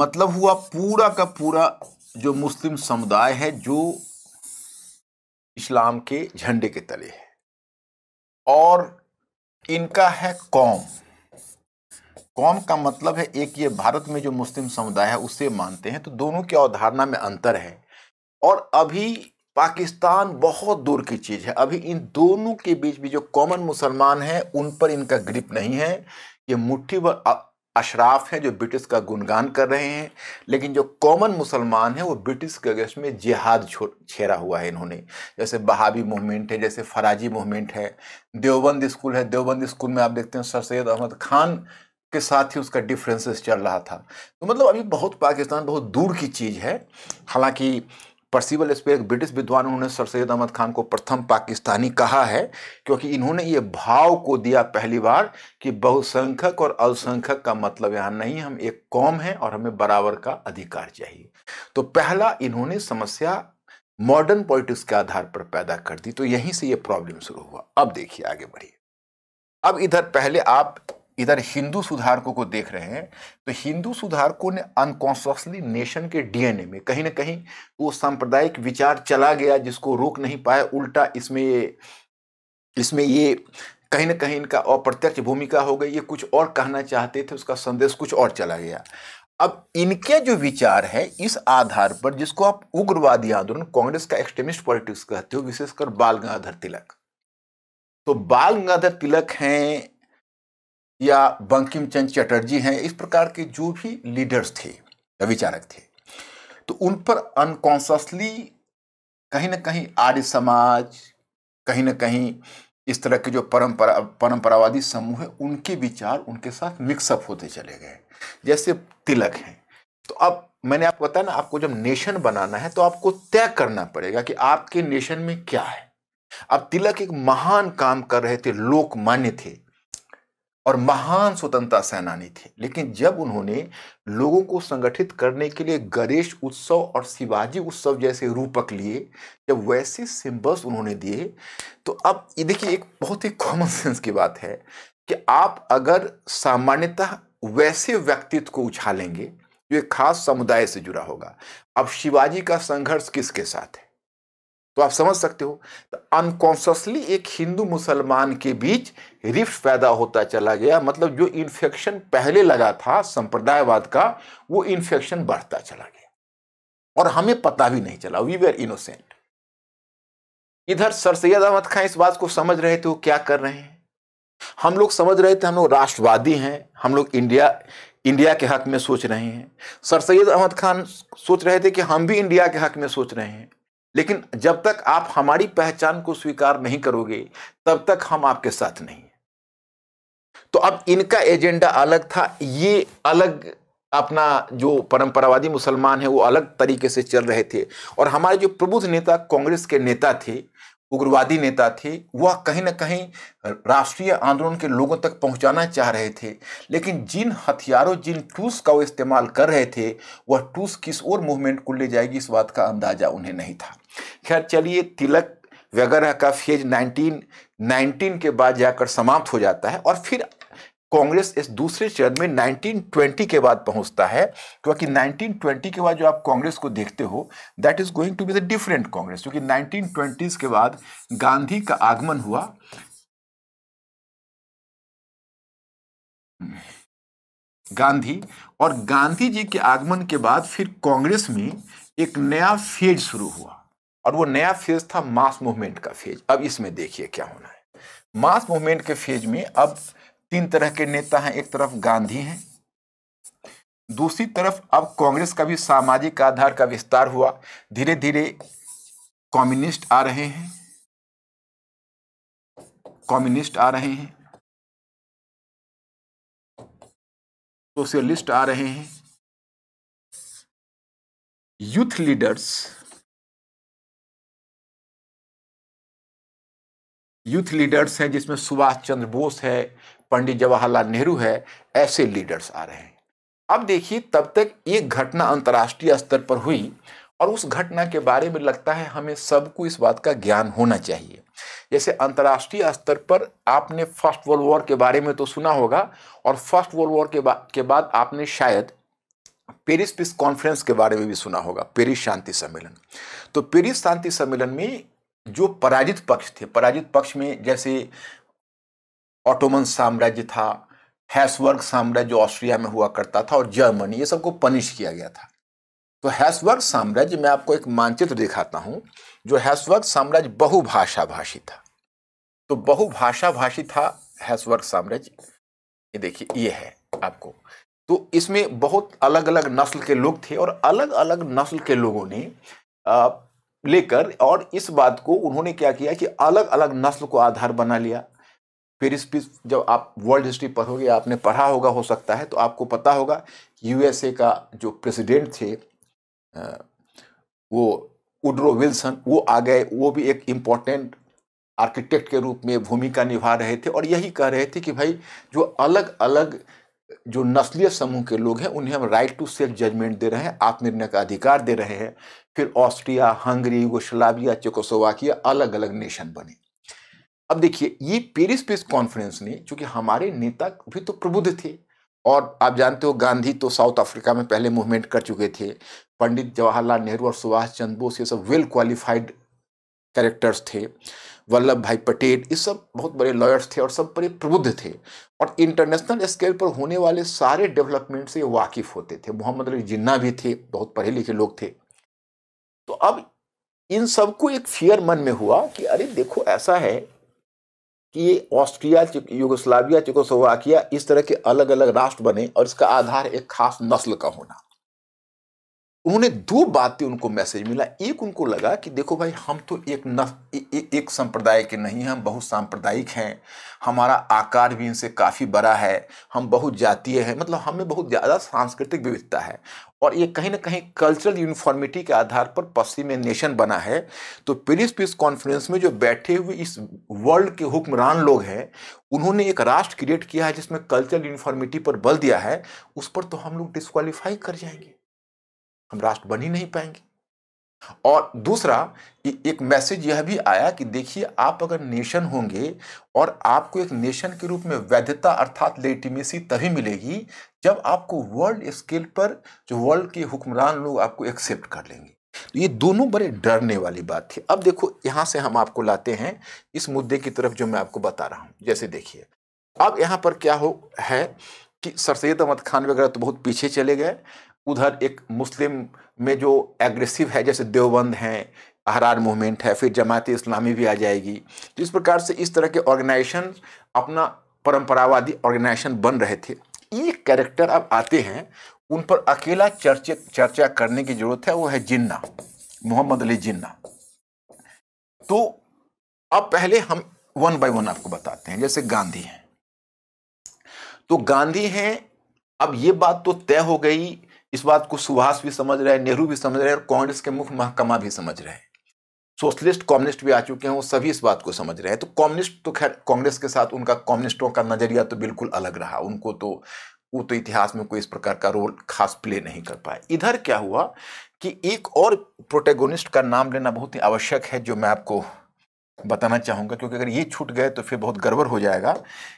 मतलब हुआ पूरा का पूरा जो मुस्लिम समुदाय है जो इस्लाम के झंडे के तले है और इनका है कौम कौम का मतलब है एक ये भारत में जो मुस्लिम समुदाय है उसे मानते हैं तो दोनों की अवधारणा में अंतर है और अभी पाकिस्तान बहुत दूर की चीज़ है अभी इन दोनों के बीच भी जो कॉमन मुसलमान हैं उन पर इनका ग्रिप नहीं है ये मुट्ठी भर अशराफ हैं जो ब्रिटिश का गुणगान कर रहे हैं लेकिन जो कॉमन मुसलमान हैं वो ब्रिटिश के अगेंस्ट में जिहाद छेड़ा हुआ है इन्होंने जैसे बहाबी मूवमेंट है जैसे फराजी मूवमेंट है देवबंद स्कूल है देवबंद स्कूल में आप देखते हैं सर सैद अहमद खान के साथ ही उसका डिफरेंसेस चल रहा था तो मतलब अभी बहुत पाकिस्तान बहुत दूर की चीज़ है हालांकि परसिवल इस पर एक ब्रिटिश विद्वान उन्होंने सर सैद अहमद खान को प्रथम पाकिस्तानी कहा है क्योंकि इन्होंने ये भाव को दिया पहली बार कि बहुसंख्यक और अल्पसंख्यक का मतलब यहाँ नहीं हम एक कौम है और हमें बराबर का अधिकार चाहिए तो पहला इन्होंने समस्या मॉडर्न पॉलिटिक्स के आधार पर पैदा कर दी तो यहीं से ये प्रॉब्लम शुरू हुआ अब देखिए आगे बढ़िए अब इधर पहले आप इधर हिंदू सुधारकों को देख रहे हैं तो हिंदू सुधारकों ने अनकॉन्सियसली नेशन के डीएनए में कहीं ना कहीं वो सांप्रदायिक विचार चला गया जिसको रोक नहीं पाया उल्टा इसमें ये इसमें ये कहीं ना कहीं इनका अप्रत्यक्ष भूमिका हो गई ये कुछ और कहना चाहते थे उसका संदेश कुछ और चला गया अब इनके जो विचार है इस आधार पर जिसको आप उग्रवादी आंदोलन कांग्रेस का एक्सट्रीमिस्ट पॉलिटिक्स कहते हो विशेषकर बाल गंगाधर तिलक तो बाल गंगाधर तिलक हैं या बंकिम चंद चटर्जी हैं इस प्रकार के जो भी लीडर्स थे या विचारक थे तो उन पर अनकॉन्सली कहीं ना कहीं आर्य समाज कहीं ना कहीं इस तरह के जो परंपरा परंपरावादी समूह है उनके विचार उनके साथ मिक्सअप होते चले गए जैसे तिलक हैं तो अब मैंने आपको बताया ना आपको जब नेशन बनाना है तो आपको तय करना पड़ेगा कि आपके नेशन में क्या है अब तिलक एक महान काम कर रहे थे लोकमान्य थे और महान स्वतंत्रता सेनानी थे लेकिन जब उन्होंने लोगों को संगठित करने के लिए गणेश उत्सव और शिवाजी उत्सव जैसे रूपक लिए जब वैसे सिंबल्स उन्होंने दिए तो अब ये देखिए एक बहुत ही कॉमन सेंस की बात है कि आप अगर सामान्यतः वैसे व्यक्तित्व को उछालेंगे जो तो एक खास समुदाय से जुड़ा होगा अब शिवाजी का संघर्ष किसके साथ है तो आप समझ सकते हो अनकॉन्ससली तो एक हिंदू मुसलमान के बीच रिफ्ट पैदा होता चला गया मतलब जो इन्फेक्शन पहले लगा था संप्रदायवाद का वो इन्फेक्शन बढ़ता चला गया और हमें पता भी नहीं चला वी वेर इनोसेंट इधर सर सैयद अहमद खान इस बात को समझ रहे थे वो क्या कर रहे हैं हम लोग समझ रहे थे हम लोग राष्ट्रवादी हैं हम लोग इंडिया इंडिया के हक में सोच रहे हैं सर सैयद अहमद खान सोच रहे थे कि हम भी इंडिया के हक में सोच रहे हैं लेकिन जब तक आप हमारी पहचान को स्वीकार नहीं करोगे तब तक हम आपके साथ नहीं तो अब इनका एजेंडा अलग था ये अलग अपना जो परंपरावादी मुसलमान है वो अलग तरीके से चल रहे थे और हमारे जो प्रबुद्ध नेता कांग्रेस के नेता थे उग्रवादी नेता थे वह कहीं ना कहीं राष्ट्रीय आंदोलन के लोगों तक पहुंचाना चाह रहे थे लेकिन जिन हथियारों जिन टूस का वो इस्तेमाल कर रहे थे वह टूस किस और मूवमेंट को ले जाएगी इस बात का अंदाजा उन्हें नहीं था खैर चलिए तिलक वगैरह का फेज 19 के बाद जाकर समाप्त हो जाता है और फिर कांग्रेस इस दूसरे चरण में 1920 के बाद पहुंचता है क्योंकि 1920 के बाद जो आप कांग्रेस को देखते हो that is going to be the different Congress क्योंकि नाइनटीन के बाद गांधी का आगमन हुआ गांधी और गांधी जी के आगमन के बाद फिर कांग्रेस में एक नया फेज शुरू हुआ और वो नया फेज था मास मूवमेंट का फेज अब इसमें देखिए क्या होना है मास मूवमेंट के फेज में अब तीन तरह के नेता हैं एक तरफ गांधी हैं दूसरी तरफ अब कांग्रेस का भी सामाजिक आधार का विस्तार हुआ धीरे धीरे कम्युनिस्ट आ रहे हैं कम्युनिस्ट आ रहे हैं सोशलिस्ट आ रहे हैं यूथ लीडर्स यूथ लीडर्स हैं जिसमें सुभाष चंद्र बोस है पंडित जवाहरलाल नेहरू है ऐसे लीडर्स आ रहे हैं अब देखिए तब तक ये घटना अंतर्राष्ट्रीय स्तर पर हुई और उस घटना के बारे में लगता है हमें सबको इस बात का ज्ञान होना चाहिए जैसे अंतर्राष्ट्रीय स्तर पर आपने फर्स्ट वर्ल्ड वॉर के बारे में तो सुना होगा और फर्स्ट वर्ल्ड वॉर के, बा, के बाद आपने शायद पेरिस पीस कॉन्फ्रेंस के बारे में भी सुना होगा पेरिस शांति सम्मेलन तो पेरिस शांति सम्मेलन में जो पराजित पक्ष थे पराजित पक्ष में जैसे ऑटोमन साम्राज्य था हैसवर्ग साम्राज्य ऑस्ट्रिया में हुआ करता था और जर्मनी ये सबको पनिश किया गया था तो हैसवर्ग साम्राज्य में आपको एक मानचित्र दिखाता हूं जो हैसवर्ग साम्राज्य बहुभाषा भाषी था तो बहुभाषा भाषी था हैसवर्ग साम्राज्य ये देखिए ये है आपको तो इसमें बहुत अलग अलग नस्ल के लोग थे और अलग अलग नस्ल के लोगों ने लेकर और इस बात को उन्होंने क्या किया कि अलग अलग नस्ल को आधार बना लिया फिर इस बीच जब आप वर्ल्ड हिस्ट्री पढ़ोगे आपने पढ़ा होगा हो सकता है तो आपको पता होगा यूएसए का जो प्रेसिडेंट थे वो उड्रो विल्सन वो आ गए वो भी एक इम्पॉर्टेंट आर्किटेक्ट के रूप में भूमिका निभा रहे थे और यही कह रहे थे कि भाई जो अलग अलग जो नस्लीय समूह के लोग हैं उन्हें हम राइट टू सेल्फ जजमेंट दे रहे हैं आत्मनिर्णय का अधिकार दे रहे हैं फिर ऑस्ट्रिया हंगरी युगोस्लाविया चेकोसोवाकिया अलग अलग नेशन बने अब देखिए ये पेरिस पेस कॉन्फ्रेंस ने चूंकि हमारे नेता भी तो प्रबुद्ध थे और आप जानते हो गांधी तो साउथ अफ्रीका में पहले मूवमेंट कर चुके थे पंडित जवाहरलाल नेहरू और सुभाष चंद्र बोस ये सब वेल क्वालिफाइड कैरेक्टर्स थे वल्लभ भाई पटेल ये सब बहुत बड़े लॉयर्स थे और सब बड़े प्रबुद्ध थे और इंटरनेशनल स्केल पर होने वाले सारे डेवलपमेंट से वाकिफ होते थे मोहम्मद अली जिन्ना भी थे बहुत पढ़े लिखे लोग थे तो अब इन सबको एक फियर मन में हुआ कि अरे देखो ऐसा है कि ये ऑस्ट्रिया युगोस्लाविया चिकोसोवाकिया इस तरह के अलग अलग राष्ट्र बने और इसका आधार एक खास नस्ल का होना उन्होंने दो बातें उनको मैसेज मिला एक उनको लगा कि देखो भाई हम तो एक न एक संप्रदाय के नहीं हैं हम बहुत सांप्रदायिक हैं हमारा आकार भी इनसे काफ़ी बड़ा है हम बहुत जातीय हैं मतलब हमें बहुत ज़्यादा सांस्कृतिक विविधता है और ये कहीं ना कहीं कल्चरल यूनिफॉर्मिटी के आधार पर पश्चिमी नेशन बना है तो पेरिस पीस कॉन्फ्रेंस में जो बैठे हुए इस वर्ल्ड के हुक्मरान लोग हैं उन्होंने एक राष्ट्र क्रिएट किया है जिसमें कल्चरल यूनिफॉर्मिटी पर बल दिया है उस पर तो हम लोग डिस्कवालीफाई कर जाएंगे हम राष्ट्र बन ही नहीं पाएंगे और दूसरा एक मैसेज यह भी आया कि देखिए आप अगर नेशन होंगे और आपको एक नेशन के रूप में वैधता अर्थात लेटिमेसी तभी मिलेगी जब आपको वर्ल्ड स्केल पर जो वर्ल्ड के हुक्मरान लोग आपको एक्सेप्ट कर लेंगे तो ये दोनों बड़े डरने वाली बात थी अब देखो यहाँ से हम आपको लाते हैं इस मुद्दे की तरफ जो मैं आपको बता रहा हूँ जैसे देखिए अब यहाँ पर क्या हो है कि सर सैद अहमद खान वगैरह तो बहुत पीछे चले गए उधर एक मुस्लिम में जो एग्रेसिव है जैसे देवबंद हैं अहरार मूवमेंट है फिर जमात इस्लामी भी आ जाएगी तो इस प्रकार से इस तरह के ऑर्गेनाइजेशन अपना परंपरावादी ऑर्गेनाइजेशन बन रहे थे ये कैरेक्टर अब आते हैं उन पर अकेला चर्चे चर्चा करने की ज़रूरत है वो है जिन्ना मोहम्मद अली जिन्ना तो अब पहले हम वन बाय वन आपको बताते हैं जैसे गांधी हैं तो गांधी हैं अब ये बात तो तय हो गई इस बात को सुभाष भी समझ रहे हैं नेहरू भी समझ रहे हैं और कांग्रेस के मुख्य महकमा भी समझ रहे हैं सोशलिस्ट कम्युनिस्ट भी आ चुके हैं वो सभी इस बात को समझ रहे हैं तो कम्युनिस्ट तो खैर कांग्रेस के साथ उनका कम्युनिस्टों का नजरिया तो बिल्कुल अलग रहा उनको तो वो तो इतिहास में कोई इस प्रकार का रोल खास प्ले नहीं कर पाए इधर क्या हुआ कि एक और प्रोटेगोनिस्ट का नाम लेना बहुत ही आवश्यक है जो मैं आपको बताना चाहूँगा क्योंकि अगर ये छूट गए तो फिर बहुत गड़बड़ हो जाएगा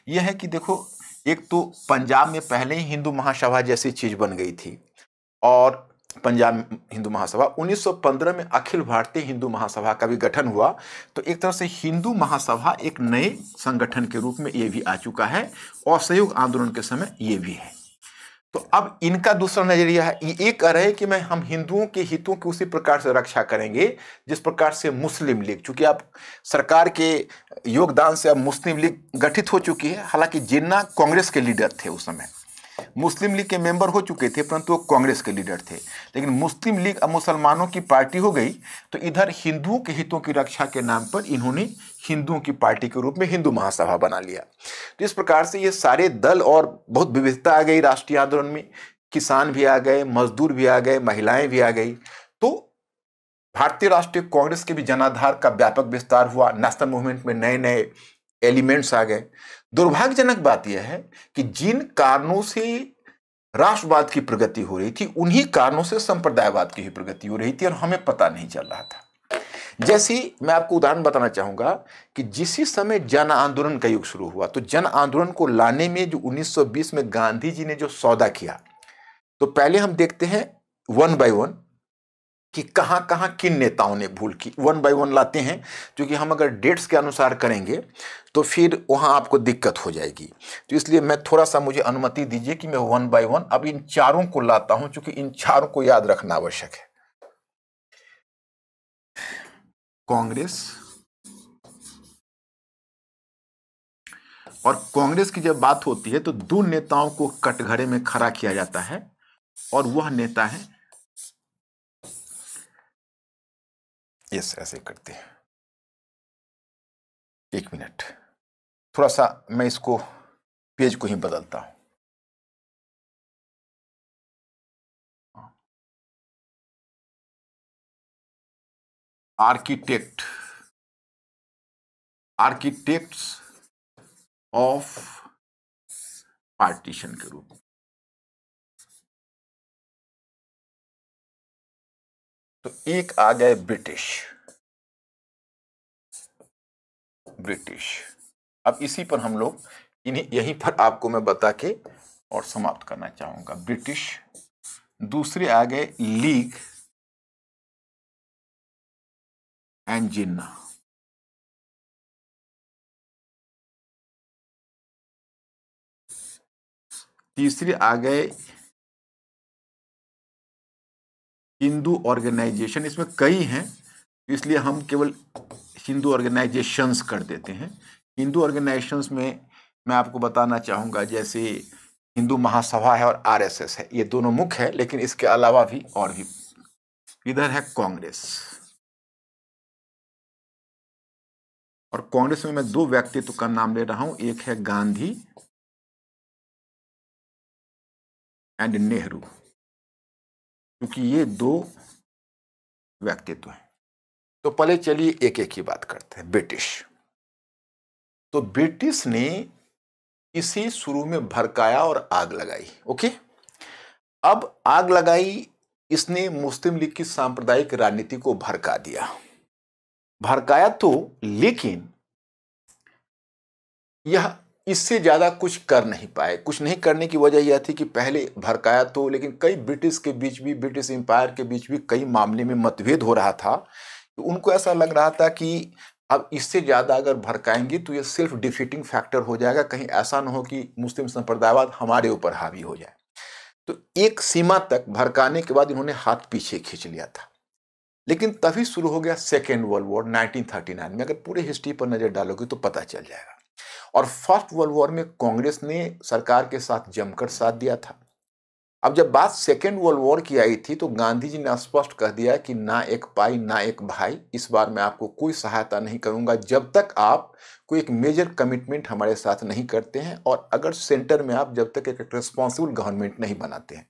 यह है कि देखो एक तो पंजाब में पहले ही हिंदू महासभा जैसी चीज़ बन गई थी और पंजाब हिंदू महासभा 1915 में अखिल भारतीय हिंदू महासभा का भी गठन हुआ तो एक तरह से हिंदू महासभा एक नए संगठन के रूप में ये भी आ चुका है और असहयोग आंदोलन के समय ये भी है तो अब इनका दूसरा नजरिया है ये कह रहे हैं कि मैं हम हिंदुओं के हितों की उसी प्रकार से रक्षा करेंगे जिस प्रकार से मुस्लिम लीग चूंकि आप सरकार के योगदान से अब मुस्लिम लीग गठित हो चुकी है हालांकि जिन्ना कांग्रेस के लीडर थे उस समय मुस्लिम लीग के मेंबर हो चुके थे परंतु वो कांग्रेस के लीडर थे लेकिन मुस्लिम लीग अब मुसलमानों की पार्टी हो गई तो इधर हिंदुओं के हितों की रक्षा के नाम पर इन्होंने हिंदुओं की पार्टी के रूप में हिंदू महासभा बना लिया तो इस प्रकार से ये सारे दल और बहुत विविधता आ गई राष्ट्रीय आंदोलन में किसान भी आ गए मजदूर भी आ गए महिलाएं भी आ गई तो भारतीय राष्ट्रीय कांग्रेस के भी जनाधार का व्यापक विस्तार हुआ नेशनल मूवमेंट में नए नए एलिमेंट्स आ गए दुर्भाग्यजनक बात यह है कि जिन कारणों से राष्ट्रवाद की प्रगति हो रही थी उन्हीं कारणों से संप्रदायवाद की ही प्रगति हो रही थी और हमें पता नहीं चल रहा था जैसे मैं आपको उदाहरण बताना चाहूंगा कि जिस समय जन आंदोलन का युग शुरू हुआ तो जन आंदोलन को लाने में जो 1920 में गांधी जी ने जो सौदा किया तो पहले हम देखते हैं वन बाय वन कि कहाँ कहाँ किन नेताओं ने भूल की वन बाय वन लाते हैं क्योंकि हम अगर डेट्स के अनुसार करेंगे तो फिर वहाँ आपको दिक्कत हो जाएगी तो इसलिए मैं थोड़ा सा मुझे अनुमति दीजिए कि मैं वन बाय वन अब इन चारों को लाता हूँ क्योंकि इन चारों को याद रखना आवश्यक है कांग्रेस और कांग्रेस की जब बात होती है तो दो नेताओं को कटघरे में खड़ा किया जाता है और वह नेता है यस ऐसे करते हैं एक मिनट थोड़ा सा मैं इसको पेज को ही बदलता हूं आर्किटेक्ट आर्किटेक्ट्स ऑफ पार्टीशन के रूप में तो एक आ गए ब्रिटिश ब्रिटिश अब इसी पर हम लोग इन्हीं यहीं पर आपको मैं बता के और समाप्त करना चाहूंगा ब्रिटिश दूसरे आ गए लीग एंड जिन्ना तीसरे आ गए हिंदू ऑर्गेनाइजेशन इसमें कई हैं इसलिए हम केवल हिंदू ऑर्गेनाइजेशंस कर देते हैं हिंदू ऑर्गेनाइजेशंस में मैं आपको बताना चाहूँगा जैसे हिंदू महासभा है और आरएसएस है ये दोनों मुख्य है लेकिन इसके अलावा भी और भी इधर है कांग्रेस और कांग्रेस में मैं दो व्यक्तित्व का नाम ले रहा हूं एक है गांधी एंड नेहरू क्योंकि ये दो व्यक्तित्व हैं तो पहले चलिए एक एक ही बात करते हैं ब्रिटिश तो ब्रिटिश ने इसे शुरू में भड़काया और आग लगाई ओके अब आग लगाई इसने मुस्लिम लीग की सांप्रदायिक राजनीति को भड़का दिया भड़काया तो लेकिन यह इससे ज़्यादा कुछ कर नहीं पाए कुछ नहीं करने की वजह यह थी कि पहले भड़काया तो लेकिन कई ब्रिटिश के बीच भी ब्रिटिश एम्पायर के बीच भी कई मामले में मतभेद हो रहा था तो उनको ऐसा लग रहा था कि अब इससे ज़्यादा अगर भड़काएंगे तो ये सेल्फ डिफीटिंग फैक्टर हो जाएगा कहीं ऐसा ना हो कि मुस्लिम संप्रदायवाद हमारे ऊपर हावी हो जाए तो एक सीमा तक भड़काने के बाद इन्होंने हाथ पीछे खींच लिया था लेकिन तभी शुरू हो गया सेकेंड वर्ल्ड वॉर 1939 में अगर पूरे हिस्ट्री पर नज़र डालोगे तो पता चल जाएगा और फर्स्ट वर्ल्ड वॉर में कांग्रेस ने सरकार के साथ जमकर साथ दिया था अब जब बात सेकेंड वर्ल्ड वॉर की आई थी तो गांधी जी ने स्पष्ट कह दिया कि ना एक पाई ना एक भाई इस बार मैं आपको कोई सहायता नहीं करूंगा जब तक आप कोई एक मेजर कमिटमेंट हमारे साथ नहीं करते हैं और अगर सेंटर में आप जब तक एक, रिस्पॉन्सिबल गवर्नमेंट नहीं बनाते हैं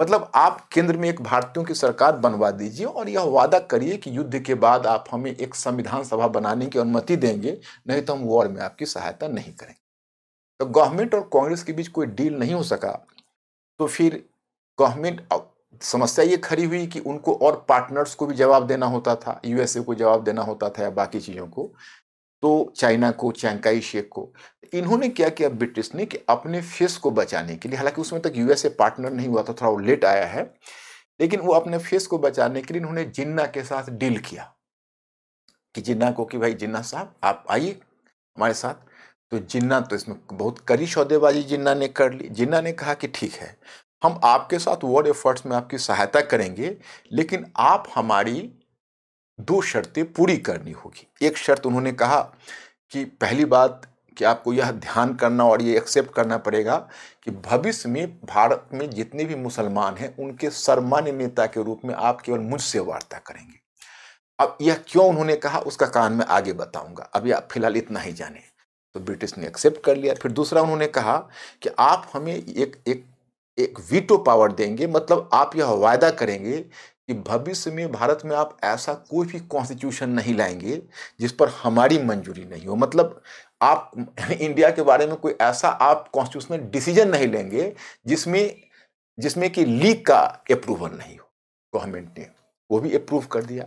मतलब आप केंद्र में एक भारतीयों की सरकार बनवा दीजिए और यह वादा करिए कि युद्ध के बाद आप हमें एक संविधान सभा बनाने की अनुमति देंगे नहीं तो हम वॉर में आपकी सहायता नहीं करेंगे तो गवर्नमेंट और कांग्रेस के बीच कोई डील नहीं हो सका तो फिर गवर्नमेंट समस्या ये खड़ी हुई कि उनको और पार्टनर्स को भी जवाब देना होता था यूएसए को जवाब देना होता था या बाकी चीज़ों को तो चाइना को चैंकाई शेख को इन्होंने क्या किया ब्रिटिश ने कि अपने फेस को बचाने के लिए हालांकि उसमें तक यूएसए पार्टनर नहीं हुआ था थोड़ा वो लेट आया है लेकिन वो अपने फेस को बचाने के लिए इन्होंने जिन्ना के साथ डील किया कि जिन्ना को कि भाई जिन्ना साहब आप आइए हमारे साथ तो जिन्ना तो इसमें बहुत कड़ी सौदेबाजी जिन्ना ने कर ली जिन्ना ने कहा कि ठीक है हम आपके साथ वॉर एफर्ट्स में आपकी सहायता करेंगे लेकिन आप हमारी दो शर्तें पूरी करनी होगी एक शर्त उन्होंने कहा कि पहली बात कि आपको यह ध्यान करना और ये एक्सेप्ट करना पड़ेगा कि भविष्य में भारत में जितने भी मुसलमान हैं उनके सर्मान्य नेता के रूप में आप केवल मुझसे वार्ता करेंगे अब यह क्यों उन्होंने कहा उसका कारण मैं आगे बताऊंगा अभी आप फिलहाल इतना ही जाने तो ब्रिटिश ने एक्सेप्ट कर लिया फिर दूसरा उन्होंने कहा कि आप हमें एक एक एक वीटो पावर देंगे मतलब आप यह वायदा करेंगे कि भविष्य में भारत में आप ऐसा कोई भी कॉन्स्टिट्यूशन नहीं लाएंगे जिस पर हमारी मंजूरी नहीं हो मतलब आप [LAUGHS] इंडिया के बारे में कोई ऐसा आप कॉन्स्टिट्यूशनल डिसीजन नहीं लेंगे जिसमें जिसमें कि लीग का अप्रूवल नहीं हो गवर्नमेंट ने वो भी अप्रूव कर दिया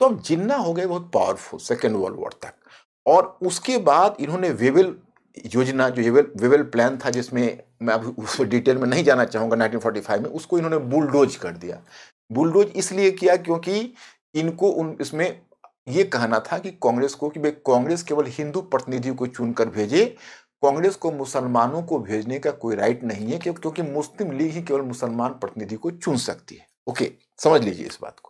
तो अब जिन्ना हो गए बहुत पावरफुल सेकेंड वर्ल्ड वॉर तक और उसके बाद इन्होंने वेवेल योजना जो वेवेल वेवेल प्लान था जिसमें मैं अब उस डिटेल में नहीं जाना चाहूँगा 1945 में उसको इन्होंने बुलडोज कर दिया बुलडोज इसलिए किया क्योंकि इनको उन इसमें ये कहना था कि कांग्रेस को कि कांग्रेस केवल हिंदू प्रतिनिधि को चुनकर भेजे कांग्रेस को मुसलमानों को भेजने का कोई राइट नहीं है क्योंकि मुस्लिम लीग ही केवल मुसलमान प्रतिनिधि को चुन सकती है ओके समझ लीजिए इस बात को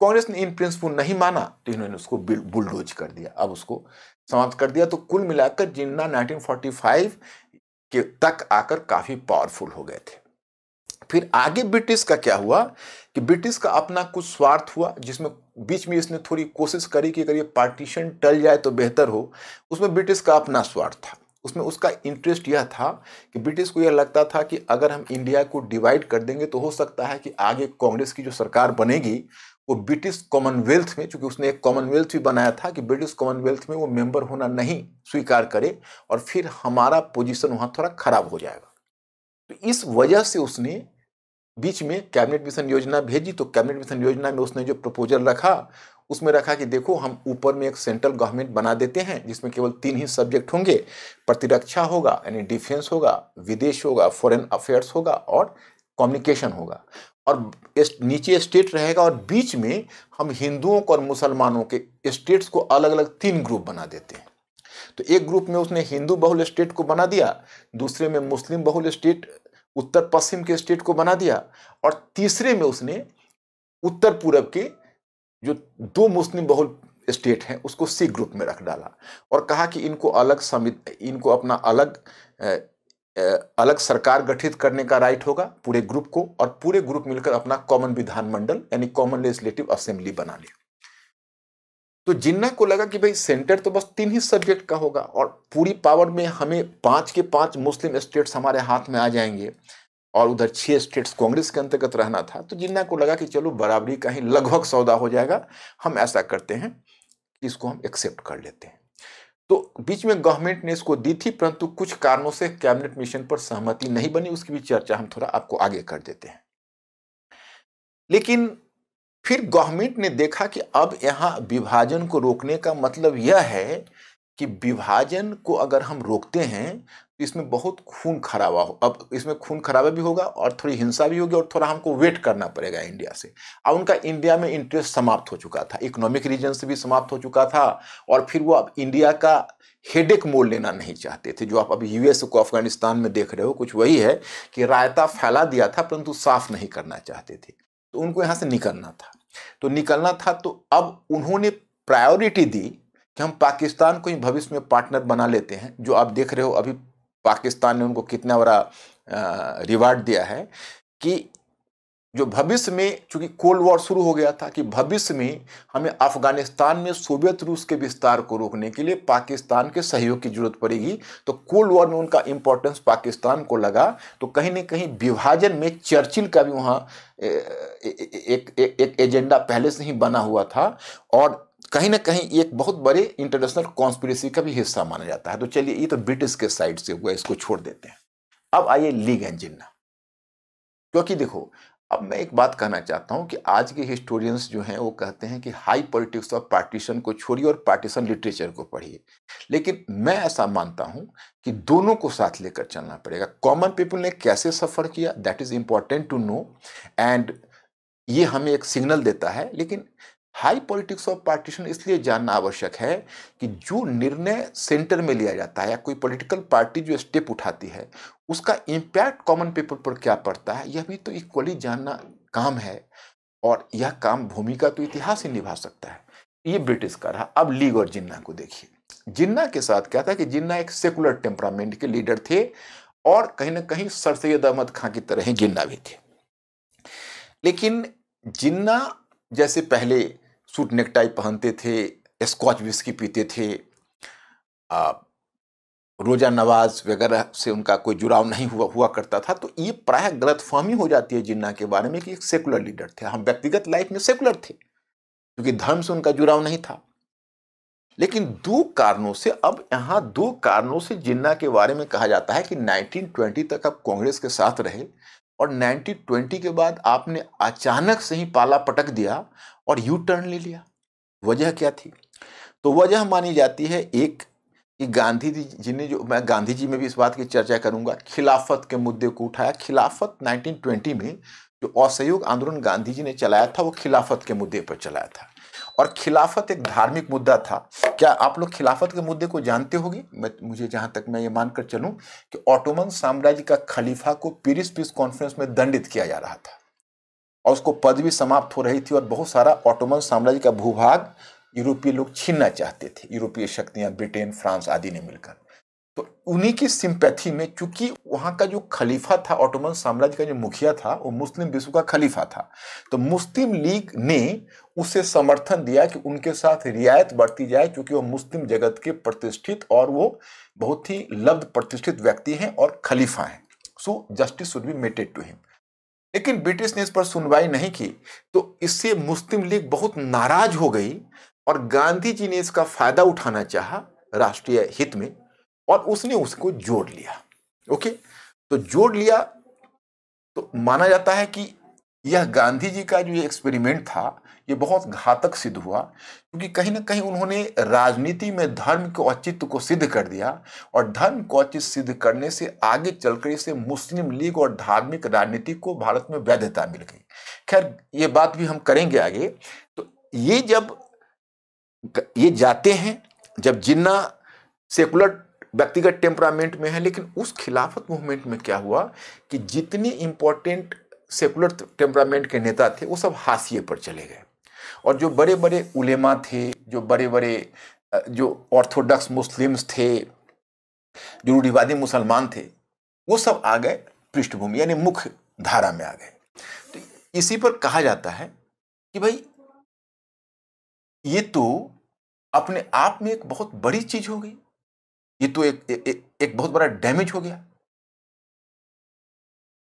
कांग्रेस ने इन प्रिंसिपल नहीं माना तो इन्होंने उसको बुलडोज कर दिया अब उसको समाप्त कर दिया तो कुल मिलाकर जिन्ना 1945 के तक आकर काफी पावरफुल हो गए थे फिर आगे ब्रिटिश का क्या हुआ कि ब्रिटिश का अपना कुछ स्वार्थ हुआ जिसमें बीच में इसने थोड़ी कोशिश करी कि अगर ये पार्टीशन टल जाए तो बेहतर हो उसमें ब्रिटिश का अपना स्वार्थ था उसमें उसका इंटरेस्ट यह था कि ब्रिटिश को यह लगता था कि अगर हम इंडिया को डिवाइड कर देंगे तो हो सकता है कि आगे कांग्रेस की जो सरकार बनेगी वो ब्रिटिश कॉमनवेल्थ में चूंकि उसने एक कॉमनवेल्थ भी बनाया था कि ब्रिटिश कॉमनवेल्थ में वो मेंबर होना नहीं स्वीकार करे और फिर हमारा पोजीशन वहाँ थोड़ा खराब हो जाएगा तो इस वजह से उसने बीच में कैबिनेट मिशन योजना भेजी तो कैबिनेट मिशन योजना में उसने जो प्रपोजल रखा उसमें रखा कि देखो हम ऊपर में एक सेंट्रल गवर्नमेंट बना देते हैं जिसमें केवल तीन ही सब्जेक्ट होंगे प्रतिरक्षा होगा यानी डिफेंस होगा विदेश होगा फॉरेन अफेयर्स होगा और कम्युनिकेशन होगा और नीचे स्टेट रहेगा और बीच में हम हिंदुओं को और मुसलमानों के स्टेट्स को अलग अलग तीन ग्रुप बना देते हैं तो एक ग्रुप में उसने हिंदू बहुल स्टेट को बना दिया दूसरे में मुस्लिम बहुल स्टेट उत्तर पश्चिम के स्टेट को बना दिया और तीसरे में उसने उत्तर पूर्व के जो दो मुस्लिम बहुल स्टेट हैं उसको सी ग्रुप में रख डाला और कहा कि इनको अलग समित इनको अपना अलग अलग सरकार गठित करने का राइट होगा पूरे ग्रुप को और पूरे ग्रुप मिलकर अपना कॉमन विधानमंडल यानी कॉमन लेजिस्लेटिव असेंबली बना ले तो जिन्ना को लगा कि भाई सेंटर तो बस तीन ही सब्जेक्ट का होगा और पूरी पावर में हमें पांच के पांच मुस्लिम स्टेट्स हमारे हाथ में आ जाएंगे और उधर छह स्टेट्स कांग्रेस के अंतर्गत रहना था तो जिन्ना को लगा कि चलो बराबरी का ही लगभग सौदा हो जाएगा हम ऐसा करते हैं इसको हम एक्सेप्ट कर लेते हैं तो बीच में गवर्नमेंट ने इसको दी थी परंतु कुछ कारणों से कैबिनेट मिशन पर सहमति नहीं बनी उसकी भी चर्चा हम थोड़ा आपको आगे कर देते हैं लेकिन फिर गवर्नमेंट ने देखा कि अब यहाँ विभाजन को रोकने का मतलब यह है कि विभाजन को अगर हम रोकते हैं तो इसमें बहुत खून खराबा हो अब इसमें खून खराबा भी होगा और थोड़ी हिंसा भी होगी और थोड़ा हमको वेट करना पड़ेगा इंडिया से अब उनका इंडिया में इंटरेस्ट समाप्त हो चुका था इकोनॉमिक रीजन से भी समाप्त हो चुका था और फिर वो अब इंडिया का हेडेक मोल लेना नहीं चाहते थे जो आप अभी यूएस को अफगानिस्तान में देख रहे हो कुछ वही है कि रायता फैला दिया था परंतु साफ नहीं करना चाहते थे तो उनको यहाँ से निकलना था तो निकलना था तो अब उन्होंने प्रायोरिटी दी कि हम पाकिस्तान को ही भविष्य में पार्टनर बना लेते हैं जो आप देख रहे हो अभी पाकिस्तान ने उनको कितना बड़ा रिवार्ड दिया है कि जो भविष्य में चूंकि कोल्ड वॉर शुरू हो गया था कि भविष्य में हमें अफगानिस्तान में सोवियत रूस के विस्तार को रोकने के लिए पाकिस्तान के सहयोग की जरूरत पड़ेगी तो कोल्ड वॉर में उनका इंपॉर्टेंस पाकिस्तान को लगा तो कहीं ना कहीं विभाजन में चर्चिल का भी वहाँ एक, एक, एक एजेंडा पहले से ही बना हुआ था और कहीं ना कहीं एक बहुत बड़े इंटरनेशनल कॉन्स्पिरसी का भी हिस्सा माना जाता है तो चलिए ये तो ब्रिटिश के साइड से हुआ इसको छोड़ देते हैं अब आइए लीग एंजिन्ना क्योंकि देखो अब मैं एक बात कहना चाहता हूँ कि आज के हिस्टोरियंस जो हैं वो कहते हैं कि हाई पॉलिटिक्स ऑफ पार्टीशन को छोड़िए और पार्टीशन लिटरेचर को पढ़िए लेकिन मैं ऐसा मानता हूँ कि दोनों को साथ लेकर चलना पड़ेगा कॉमन पीपल ने कैसे सफ़र किया that is important to know and ये हमें एक सिग्नल देता है लेकिन हाई पॉलिटिक्स ऑफ पार्टीशन इसलिए जानना आवश्यक है कि जो निर्णय सेंटर में लिया जाता है या कोई पॉलिटिकल पार्टी जो स्टेप उठाती है उसका इम्पैक्ट कॉमन पीपल पर क्या पड़ता है यह भी तो इक्वली जानना काम है और यह काम भूमिका तो इतिहास ही निभा सकता है ये ब्रिटिश का रहा अब लीग और जिन्ना को देखिए जिन्ना के साथ क्या था कि जिन्ना एक सेकुलर टेम्परामेंट के लीडर थे और कहीं ना कहीं सर सैद अहमद खां की तरह ही जिन्ना भी थे लेकिन जिन्ना जैसे पहले सूट नेकटाई पहनते थे स्कॉच विस्की पीते थे रोजा नवाज वगैरह से उनका कोई जुड़ाव नहीं हुआ हुआ करता था तो ये प्राय गलत फहमी हो जाती है जिन्ना के बारे में कि एक सेकुलर लीडर थे हम व्यक्तिगत लाइफ में सेकुलर थे क्योंकि धर्म से उनका जुड़ाव नहीं था लेकिन दो कारणों से अब यहाँ दो कारणों से जिन्ना के बारे में कहा जाता है कि 1920 तक आप कांग्रेस के साथ रहे और 1920 के बाद आपने अचानक से ही पाला पटक दिया और यू टर्न ले लिया वजह क्या थी तो वजह मानी जाती है एक कि गांधी जी ने जो मैं गांधी जी में भी इस बात की चर्चा करूंगा खिलाफत के मुद्दे को उठाया खिलाफत 1920 में जो असहयोग आंदोलन गांधी जी ने चलाया था वो खिलाफत के मुद्दे पर चलाया था और खिलाफत एक धार्मिक मुद्दा था क्या आप लोग खिलाफत के मुद्दे को जानते होगी मैं मुझे जहां तक मैं ये मानकर चलूं कि ऑटोमन साम्राज्य का खलीफा को पीरिस पीस कॉन्फ्रेंस में दंडित किया जा रहा था और उसको पद भी समाप्त हो रही थी और बहुत सारा ऑटोमन साम्राज्य का भूभाग यूरोपीय लोग छीनना चाहते थे यूरोपीय शक्तियां ब्रिटेन फ्रांस आदि ने मिलकर तो उन्हीं की सिंपैथी में चूंकि वहाँ का जो खलीफा था ऑटोमन साम्राज्य का जो मुखिया था वो मुस्लिम विश्व का खलीफा था तो मुस्लिम लीग ने उसे समर्थन दिया कि उनके साथ रियायत बढ़ती जाए क्योंकि वो मुस्लिम जगत के प्रतिष्ठित और वो बहुत ही लब्ध प्रतिष्ठित व्यक्ति हैं और खलीफा हैं so justice should be mated to him लेकिन ब्रिटिश ने इस पर सुनवाई नहीं की तो इससे मुस्लिम लीग बहुत नाराज हो गई और गांधी जी ने इसका फायदा उठाना चाहा राष्ट्रीय हित में और उसने उसको जोड़ लिया ओके तो जोड़ लिया तो माना जाता है कि यह गांधी जी का जो ये एक्सपेरिमेंट था ये बहुत घातक सिद्ध हुआ क्योंकि कहीं ना कहीं उन्होंने राजनीति में धर्म के औचित्य को सिद्ध कर दिया और धर्म को औचित्य सिद्ध करने से आगे चलकर इसे मुस्लिम लीग और धार्मिक राजनीति को भारत में वैधता मिल गई खैर ये बात भी हम करेंगे आगे तो ये जब ये जाते हैं जब जिन्ना सेकुलर व्यक्तिगत टेम्परामेंट में है लेकिन उस खिलाफत मूवमेंट में क्या हुआ कि जितने इम्पोर्टेंट सेकुलर टेम्परामेंट के नेता थे वो सब हाशिए पर चले गए और जो बड़े बड़े उलेमा थे जो बड़े बड़े जो ऑर्थोडॉक्स मुस्लिम्स थे जो रूढ़िवादी मुसलमान थे वो सब आ गए पृष्ठभूमि यानी मुख्य धारा में आ गए तो इसी पर कहा जाता है कि भाई ये तो अपने आप में एक बहुत बड़ी चीज हो गई ये तो एक ए, ए, एक बहुत बड़ा डैमेज हो गया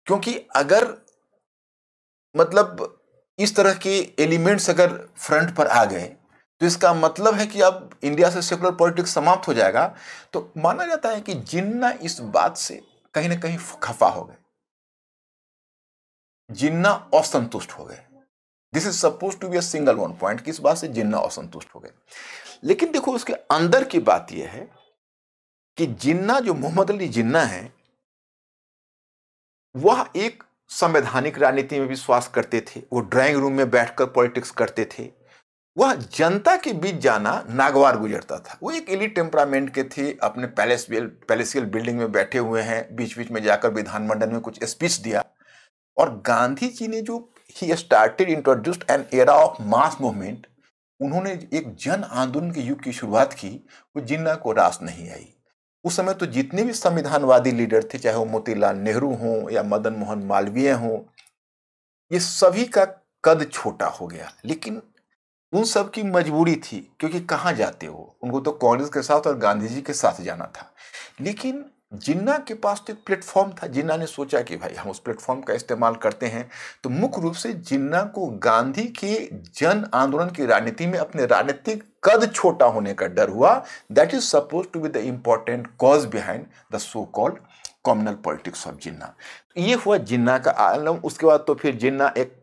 क्योंकि अगर मतलब इस तरह के एलिमेंट्स अगर फ्रंट पर आ गए तो इसका मतलब है कि अब इंडिया से सेकुलर पॉलिटिक्स समाप्त हो जाएगा तो माना जाता है कि जिन्ना इस बात से कहीं ना कहीं खफा हो गए जिन्ना असंतुष्ट हो गए this is suppose to be a single one point किस बात से जिन्ना असंतुष्ट हो गए लेकिन देखो उसके अंदर की बात यह है कि जिन्ना जो मोहम्मद अली जिन्ना है वह एक संवैधानिक राजनीति में विश्वास करते थे वो ड्राइंग रूम में बैठकर पॉलिटिक्स करते थे वह जनता के बीच जाना नागवार गुजरता था वो एक इली टेम्परामेंट के थे अपने पैलेस पैलेसियल बिल्डिंग में बैठे हुए हैं बीच बीच में जाकर विधानमंडल में कुछ स्पीच दिया और गांधी जी ने जो he started introduced an era of mass movement उन्होंने एक जन आंदोलन के युग की शुरुआत की वो जिन्ना को रास नहीं आई उस समय तो जितने भी संविधानवादी लीडर थे चाहे वो मोतीलाल नेहरू हों या मदन मोहन मालवीय हों ये सभी का कद छोटा हो गया लेकिन उन सब की मजबूरी थी क्योंकि कहाँ जाते हो उनको तो कांग्रेस के साथ और गांधी जी के साथ जाना था लेकिन जिन्ना के पास तो एक प्लेटफॉर्म था जिन्ना ने सोचा कि भाई हम उस प्लेटफॉर्म का इस्तेमाल करते हैं तो मुख्य रूप से जिन्ना को गांधी के जन आंदोलन की राजनीति में अपने राजनीतिक कद छोटा होने का डर हुआ that is suppose to be the important cause behind the so called communal politics of Jinnah ये हुआ जिन्ना का आलम उसके बाद तो फिर जिन्ना एक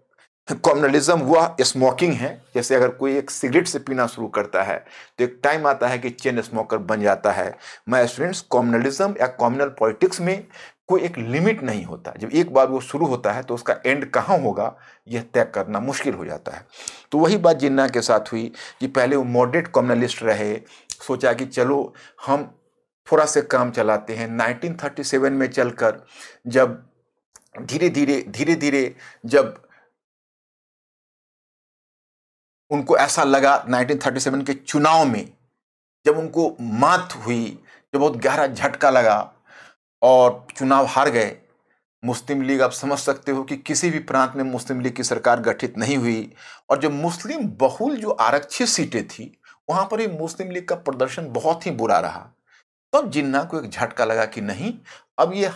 कॉमनलिज्म हुआ स्मोकिंग है जैसे अगर कोई एक सिगरेट से पीना शुरू करता है तो एक टाइम आता है कि चेन स्मोकर बन जाता है मैं स्टूडेंट्स कॉमनलिज्म या कॉमनल पॉलिटिक्स में कोई एक लिमिट नहीं होता जब एक बार वो शुरू होता है तो उसका एंड कहाँ होगा यह तय करना मुश्किल हो जाता है तो वही बात जिन्ना के साथ हुई कि पहले वो मॉडरेट कॉमनलिस्ट रहे सोचा कि चलो हम थोड़ा से काम चलाते हैं 1937 में चलकर जब धीरे धीरे धीरे धीरे जब उनको ऐसा लगा 1937 के चुनाव में जब उनको मात हुई जो बहुत गहरा झटका लगा और चुनाव हार गए मुस्लिम लीग आप समझ सकते हो कि किसी भी प्रांत में मुस्लिम लीग की सरकार गठित नहीं हुई और जो मुस्लिम बहुल जो आरक्षित सीटें थी वहाँ पर भी मुस्लिम लीग का प्रदर्शन बहुत ही बुरा रहा तब तो जिन्ना को एक झटका लगा कि नहीं अब ये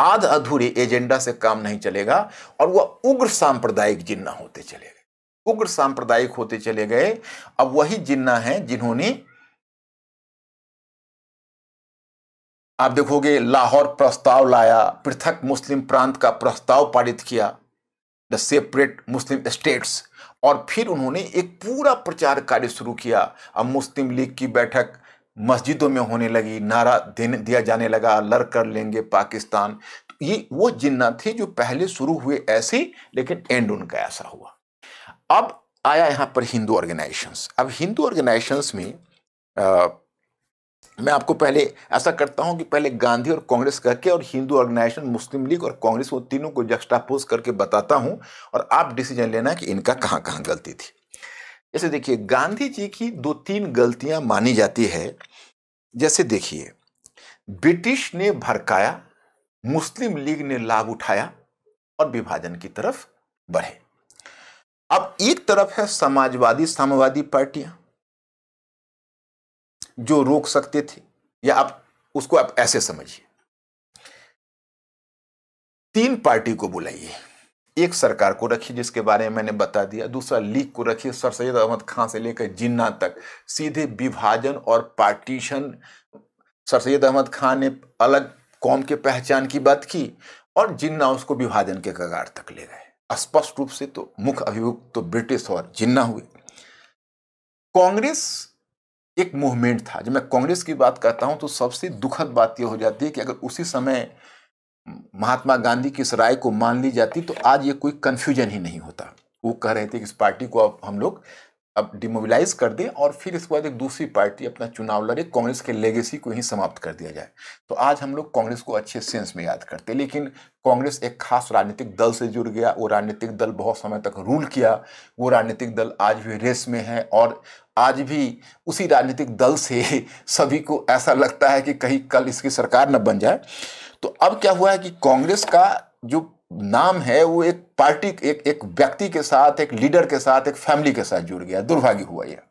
आध अधूरे एजेंडा से काम नहीं चलेगा और वह उग्र सांप्रदायिक जिन्ना होते चलेगा उग्र सांप्रदायिक होते चले गए अब वही जिन्ना है जिन्होंने आप देखोगे लाहौर प्रस्ताव लाया पृथक मुस्लिम प्रांत का प्रस्ताव पारित किया द सेपरेट मुस्लिम स्टेट्स और फिर उन्होंने एक पूरा प्रचार कार्य शुरू किया अब मुस्लिम लीग की बैठक मस्जिदों में होने लगी नारा देने दिया जाने लगा लड़ कर लेंगे पाकिस्तान तो ये वो जिन्ना थे जो पहले शुरू हुए ऐसे लेकिन एंड उनका ऐसा हुआ अब आया यहाँ पर हिंदू ऑर्गेनाइजेशंस अब हिंदू ऑर्गेनाइजेशंस में आ, मैं आपको पहले ऐसा करता हूँ कि पहले गांधी और कांग्रेस करके और हिंदू ऑर्गेनाइजेशन मुस्लिम लीग और कांग्रेस वो तीनों को जक्स्टापोज करके बताता हूँ और आप डिसीजन लेना कि इनका कहाँ कहाँ गलती थी जैसे देखिए गांधी जी की दो तीन गलतियाँ मानी जाती है जैसे देखिए ब्रिटिश ने भड़काया मुस्लिम लीग ने लाभ उठाया और विभाजन की तरफ बढ़े अब एक तरफ है समाजवादी साम्यवादी पार्टियां जो रोक सकते थे या आप उसको आप ऐसे समझिए तीन पार्टी को बुलाइए एक सरकार को रखिए जिसके बारे में मैंने बता दिया दूसरा लीग को रखिए सर सैद अहमद खान से लेकर जिन्ना तक सीधे विभाजन और पार्टीशन सर सैयद अहमद खान ने अलग कौम के पहचान की बात की और जिन्ना उसको विभाजन के कगार तक ले गए स्पष्ट रूप से तो मुख्य अभियुक्त तो ब्रिटिश और जिन्ना हुए कांग्रेस एक मूवमेंट था जब मैं कांग्रेस की बात करता हूं तो सबसे दुखद बात यह हो जाती है कि अगर उसी समय महात्मा गांधी की इस राय को मान ली जाती तो आज ये कोई कंफ्यूजन ही नहीं होता वो कह रहे थे कि इस पार्टी को अब हम लोग अब डिमोबिलाइज कर दे और फिर इसके बाद एक दूसरी पार्टी अपना चुनाव लड़े कांग्रेस के लेगेसी को ही समाप्त कर दिया जाए तो आज हम लोग कांग्रेस को अच्छे सेंस में याद करते लेकिन कांग्रेस एक खास राजनीतिक दल से जुड़ गया वो राजनीतिक दल बहुत समय तक रूल किया वो राजनीतिक दल आज भी रेस में है और आज भी उसी राजनीतिक दल से [LAUGHS] सभी को ऐसा लगता है कि कहीं कल इसकी सरकार न बन जाए तो अब क्या हुआ है कि कांग्रेस का जो नाम है वो एक पार्टी एक एक व्यक्ति के साथ एक लीडर के साथ एक फैमिली के साथ जुड़ गया दुर्भाग्य हुआ यह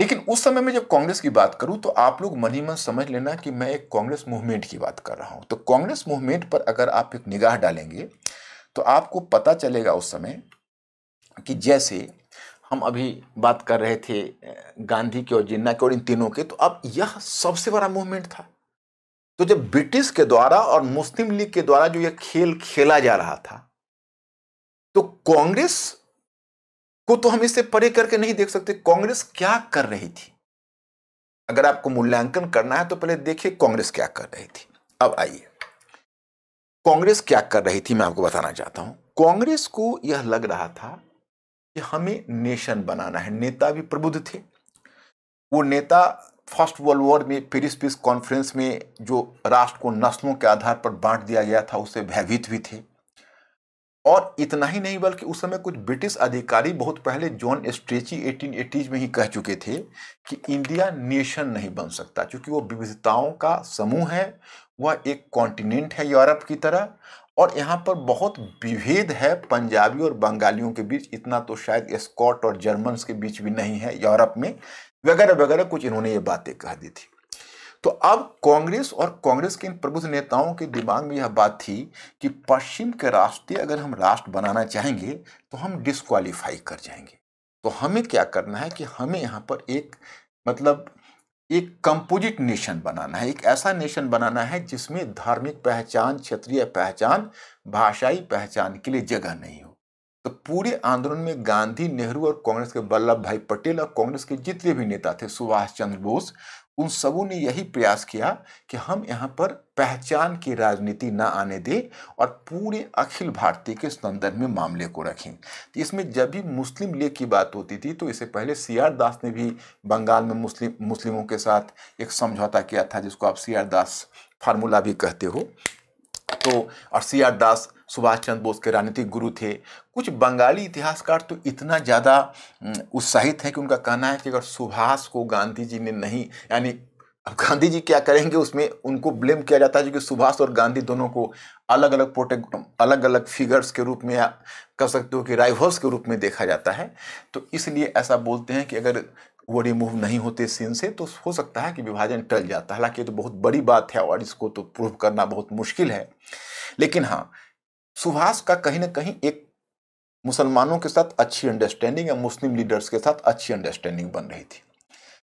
लेकिन उस समय में जब कांग्रेस की बात करूं तो आप लोग मन ही मन समझ लेना कि मैं एक कांग्रेस मूवमेंट की बात कर रहा हूं तो कांग्रेस मूवमेंट पर अगर आप एक निगाह डालेंगे तो आपको पता चलेगा उस समय कि जैसे हम अभी बात कर रहे थे गांधी के और जिन्ना के और इन तीनों के तो अब यह सबसे बड़ा मूवमेंट था तो जब ब्रिटिश के द्वारा और मुस्लिम लीग के द्वारा जो यह खेल खेला जा रहा था तो कांग्रेस को तो हम इससे परे करके नहीं देख सकते कांग्रेस क्या कर रही थी अगर आपको मूल्यांकन करना है तो पहले देखिए कांग्रेस क्या कर रही थी अब आइए कांग्रेस क्या कर रही थी मैं आपको बताना चाहता हूं कांग्रेस को यह लग रहा था कि हमें नेशन बनाना है नेता भी प्रबुद्ध थे वो नेता फर्स्ट वर्ल्ड वॉर में पेरिस पीस कॉन्फ्रेंस में जो राष्ट्र को नस्लों के आधार पर बांट दिया गया था उससे भयभीत भी थे और इतना ही नहीं बल्कि उस समय कुछ ब्रिटिश अधिकारी बहुत पहले जॉन स्ट्रेची एटीन एटीज में ही कह चुके थे कि इंडिया नेशन नहीं बन सकता क्योंकि वो विविधताओं का समूह है वह एक कॉन्टिनेंट है यूरोप की तरह और यहाँ पर बहुत विभेद है पंजाबी और बंगालियों के बीच इतना तो शायद स्कॉट और जर्मन्स के बीच भी नहीं है यूरोप में वगैरह वगैरह कुछ इन्होंने ये बातें कह दी थी तो अब कांग्रेस और कांग्रेस के इन प्रबुद्ध नेताओं के दिमाग में यह बात थी कि पश्चिम के रास्ते अगर हम राष्ट्र बनाना चाहेंगे तो हम डिस्कालीफाई कर जाएंगे तो हमें क्या करना है कि हमें यहाँ पर एक मतलब एक कंपोजिट नेशन बनाना है एक ऐसा नेशन बनाना है जिसमें धार्मिक पहचान क्षेत्रीय पहचान भाषाई पहचान के लिए जगह नहीं हो तो पूरे आंदोलन में गांधी नेहरू और कांग्रेस के वल्लभ भाई पटेल और कांग्रेस के जितने भी नेता थे सुभाष चंद्र बोस उन सबों ने यही प्रयास किया कि हम यहाँ पर पहचान की राजनीति ना आने दें और पूरे अखिल भारतीय के संदर्भ में मामले को रखें तो इसमें जब भी मुस्लिम लीग की बात होती थी तो इससे पहले सी आर दास ने भी बंगाल में मुस्लिम मुस्लिमों के साथ एक समझौता किया था जिसको आप सी आर दास फार्मूला भी कहते हो तो और सी आर दास सुभाष चंद्र बोस के राजनीतिक गुरु थे कुछ बंगाली इतिहासकार तो इतना ज़्यादा उत्साहित हैं कि उनका कहना है कि अगर सुभाष को गांधी जी ने नहीं यानी अब गांधी जी क्या करेंगे उसमें उनको ब्लेम किया जाता है जो कि सुभाष और गांधी दोनों को अलग अलग प्रोटेक्ट अलग अलग फिगर्स के रूप में कह सकते हो कि राइवल्स के रूप में देखा जाता है तो इसलिए ऐसा बोलते हैं कि अगर वो रिमूव नहीं होते सीन से तो हो सकता है कि विभाजन टल जाता है हालांकि ये तो बहुत बड़ी बात है और इसको तो प्रूव करना बहुत मुश्किल है लेकिन हाँ सुभाष का कहीं ना कहीं एक मुसलमानों के साथ अच्छी अंडरस्टैंडिंग या मुस्लिम लीडर्स के साथ अच्छी अंडरस्टैंडिंग बन रही थी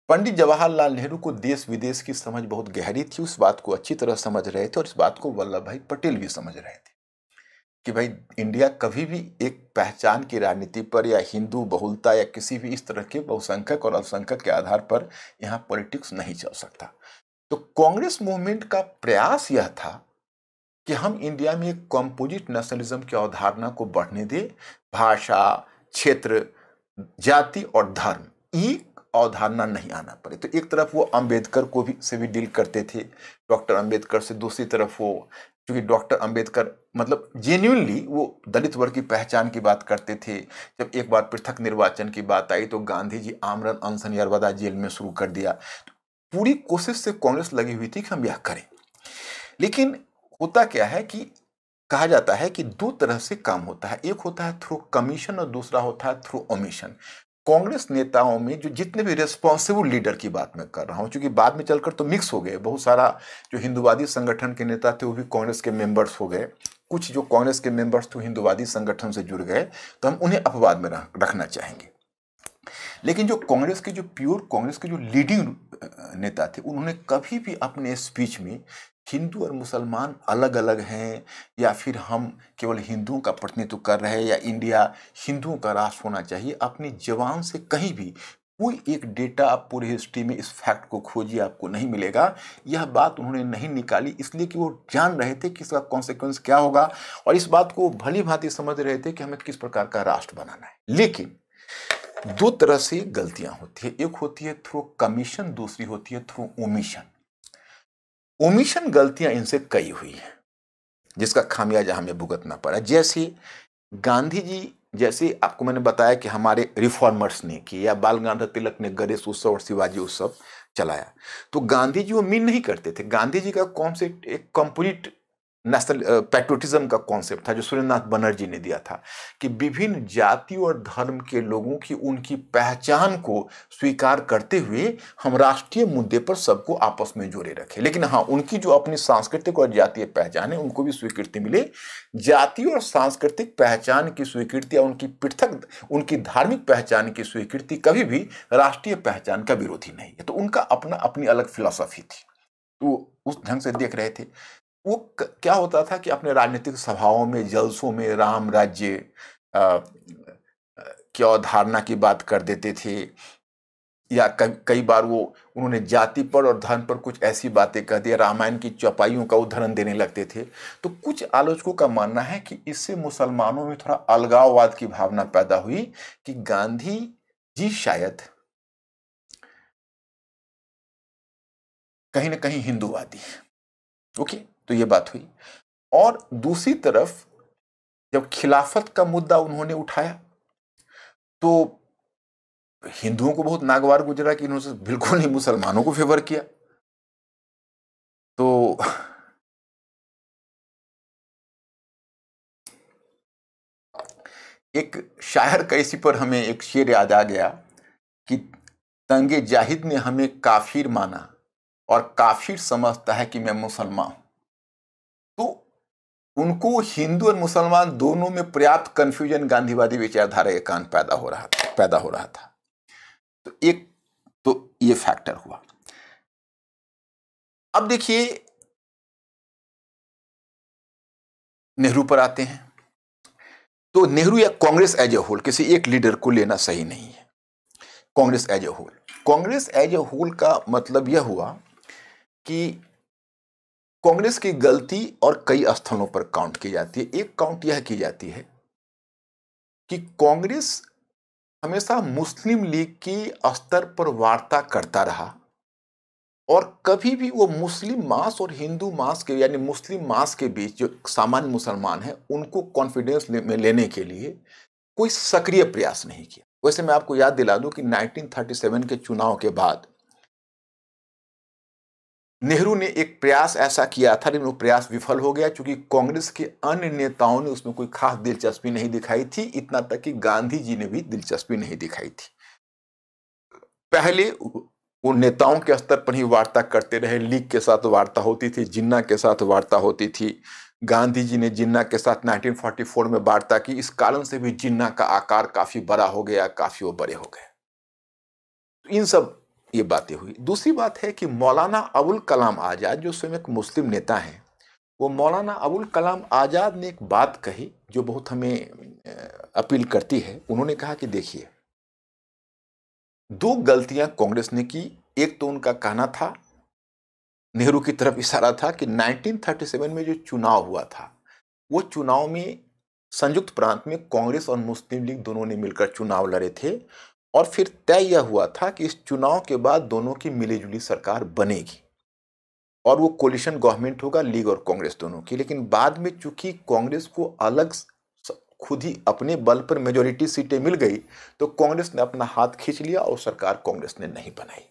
पंडित जवाहरलाल नेहरू को देश विदेश की समझ बहुत गहरी थी उस बात को अच्छी तरह समझ रहे थे और इस बात को वल्लभ भाई पटेल भी समझ रहे थे कि भाई इंडिया कभी भी एक पहचान की राजनीति पर या हिंदू बहुलता या किसी भी इस तरह के बहुसंख्यक और अल्पसंख्यक के आधार पर यहाँ पॉलिटिक्स नहीं चल सकता तो कांग्रेस मूवमेंट का प्रयास यह था कि हम इंडिया में एक कॉम्पोजिट नेशनलिज्म की अवधारणा को बढ़ने दें भाषा क्षेत्र जाति और धर्म एक अवधारणा नहीं आना पड़े तो एक तरफ वो अंबेडकर को भी से भी डील करते थे डॉक्टर अंबेडकर से दूसरी तरफ वो क्योंकि डॉक्टर अंबेडकर मतलब जेन्यूनली वो दलित वर्ग की पहचान की बात करते थे जब एक बार पृथक निर्वाचन की बात आई तो गांधी जी आमरन अनशन यरवदा जेल में शुरू कर दिया तो पूरी कोशिश से कांग्रेस लगी हुई थी कि हम यह करें लेकिन होता क्या है कि कहा जाता है कि दो तरह से काम होता है एक होता है थ्रू कमीशन और दूसरा होता है थ्रू ओमिशन कांग्रेस नेताओं में जो जितने भी रिस्पॉन्सिबल लीडर की बात मैं कर रहा हूँ क्योंकि बाद में चलकर तो मिक्स हो गए बहुत सारा जो हिंदुवादी संगठन के नेता थे वो भी कांग्रेस के मेंबर्स हो गए कुछ जो कांग्रेस के मेंबर्स थे हिंदुवादी संगठन से जुड़ गए तो हम उन्हें अपवाद में रखना चाहेंगे लेकिन जो कांग्रेस के जो प्योर कांग्रेस के जो लीडिंग नेता थे उन्होंने कभी भी अपने स्पीच में हिंदू और मुसलमान अलग अलग हैं या फिर हम केवल हिंदुओं का प्रतिनिधित्व कर रहे हैं या इंडिया हिंदुओं का राष्ट्र होना चाहिए अपनी जवान से कहीं भी कोई एक डेटा आप पूरी हिस्ट्री में इस फैक्ट को खोजिए आपको नहीं मिलेगा यह बात उन्होंने नहीं निकाली इसलिए कि वो जान रहे थे कि इसका कॉन्सिक्वेंस क्या होगा और इस बात को भली भांति समझ रहे थे कि हमें किस प्रकार का राष्ट्र बनाना है लेकिन दो तरह से गलतियां होती है एक होती है थ्रू कमीशन दूसरी होती है थ्रू ओमिशन ओमिशन गलतियां इनसे कई हुई हैं जिसका खामियाजा हमें भुगतना पड़ा जैसे गांधी जी जैसे आपको मैंने बताया कि हमारे रिफॉर्मर्स ने कि या बाल गंगाधर तिलक ने गणेश उत्सव और शिवाजी उत्सव चलाया तो गांधी जी वो मीन नहीं करते थे गांधी जी का कौन से एक कंप्लीट नेशनल पैट्रोटिज्म uh, का कॉन्सेप्ट था जो सुरेंद्रनाथ बनर्जी ने दिया था कि विभिन्न जाति और धर्म के लोगों की उनकी पहचान को स्वीकार करते हुए हम राष्ट्रीय मुद्दे पर सबको आपस में जोड़े रखें लेकिन हाँ उनकी जो अपनी सांस्कृतिक और जातीय पहचान है उनको भी स्वीकृति मिले जाति और सांस्कृतिक पहचान की स्वीकृति या उनकी पृथक उनकी धार्मिक पहचान की स्वीकृति कभी भी राष्ट्रीय पहचान का विरोधी नहीं है तो उनका अपना अपनी अलग फिलोसफी थी तो उस ढंग से देख रहे थे वो क्या होता था कि अपने राजनीतिक सभाओं में जलसों में राम राज्य की अवधारणा की बात कर देते थे या कई बार वो उन्होंने जाति पर और धर्म पर कुछ ऐसी बातें कह दी रामायण की चौपाइयों का उदाहरण देने लगते थे तो कुछ आलोचकों का मानना है कि इससे मुसलमानों में थोड़ा अलगाववाद की भावना पैदा हुई कि गांधी जी शायद कहीं ना कहीं हिंदूवादी ओके तो ये बात हुई और दूसरी तरफ जब खिलाफत का मुद्दा उन्होंने उठाया तो हिंदुओं को बहुत नागवार गुजरा कि इन्होंने बिल्कुल नहीं मुसलमानों को फेवर किया तो एक शायर का इसी पर हमें एक शेर याद आ गया कि तंगे जाहिद ने हमें काफिर माना और काफिर समझता है कि मैं मुसलमान हूं उनको हिंदू और मुसलमान दोनों में पर्याप्त कंफ्यूजन गांधीवादी विचारधारा के कारण पैदा हो रहा था पैदा हो रहा था तो एक तो ये फैक्टर हुआ अब देखिए नेहरू पर आते हैं तो नेहरू या कांग्रेस एज ए होल किसी एक लीडर को लेना सही नहीं है Congress as a whole Congress as a whole का मतलब यह हुआ कि कांग्रेस की गलती और कई स्थानों पर काउंट की जाती है एक काउंट यह की जाती है कि कांग्रेस हमेशा मुस्लिम लीग की स्तर पर वार्ता करता रहा और कभी भी वो मुस्लिम मास और हिंदू मास के यानी मुस्लिम मास के बीच जो सामान्य मुसलमान हैं उनको कॉन्फिडेंस ले, में लेने के लिए कोई सक्रिय प्रयास नहीं किया वैसे मैं आपको याद दिला दूं कि 1937 के चुनाव के बाद नेहरू ने एक प्रयास ऐसा किया था लेकिन वो प्रयास विफल हो गया क्योंकि कांग्रेस के अन्य नेताओं ने उसमें कोई खास दिलचस्पी नहीं दिखाई थी इतना तक कि गांधी जी ने भी दिलचस्पी नहीं दिखाई थी पहले वो नेताओं के स्तर पर ही वार्ता करते रहे लीग के साथ वार्ता होती थी जिन्ना के साथ वार्ता होती थी गांधी जी ने जिन्ना के साथ 1944 में वार्ता की इस कारण से भी जिन्ना का आकार काफी बड़ा हो गया काफी वो बड़े हो गए इन सब ये बातें हुई दूसरी बात है कि मौलाना अबुल कलाम आज़ाद जो स्वयं एक मुस्लिम नेता हैं वो मौलाना अबुल कलाम आज़ाद ने एक बात कही जो बहुत हमें अपील करती है उन्होंने कहा कि देखिए दो गलतियां कांग्रेस ने की एक तो उनका कहना था नेहरू की तरफ इशारा था कि 1937 में जो चुनाव हुआ था वो चुनाव में संयुक्त प्रांत में कांग्रेस और मुस्लिम लीग दोनों ने मिलकर चुनाव लड़े थे और फिर तय यह हुआ था कि इस चुनाव के बाद दोनों की मिलीजुली सरकार बनेगी और वो कोलिशन गवर्नमेंट होगा लीग और कांग्रेस दोनों की लेकिन बाद में चूंकि कांग्रेस को अलग खुद ही अपने बल पर मेजोरिटी सीटें मिल गई तो कांग्रेस ने अपना हाथ खींच लिया और सरकार कांग्रेस ने नहीं बनाई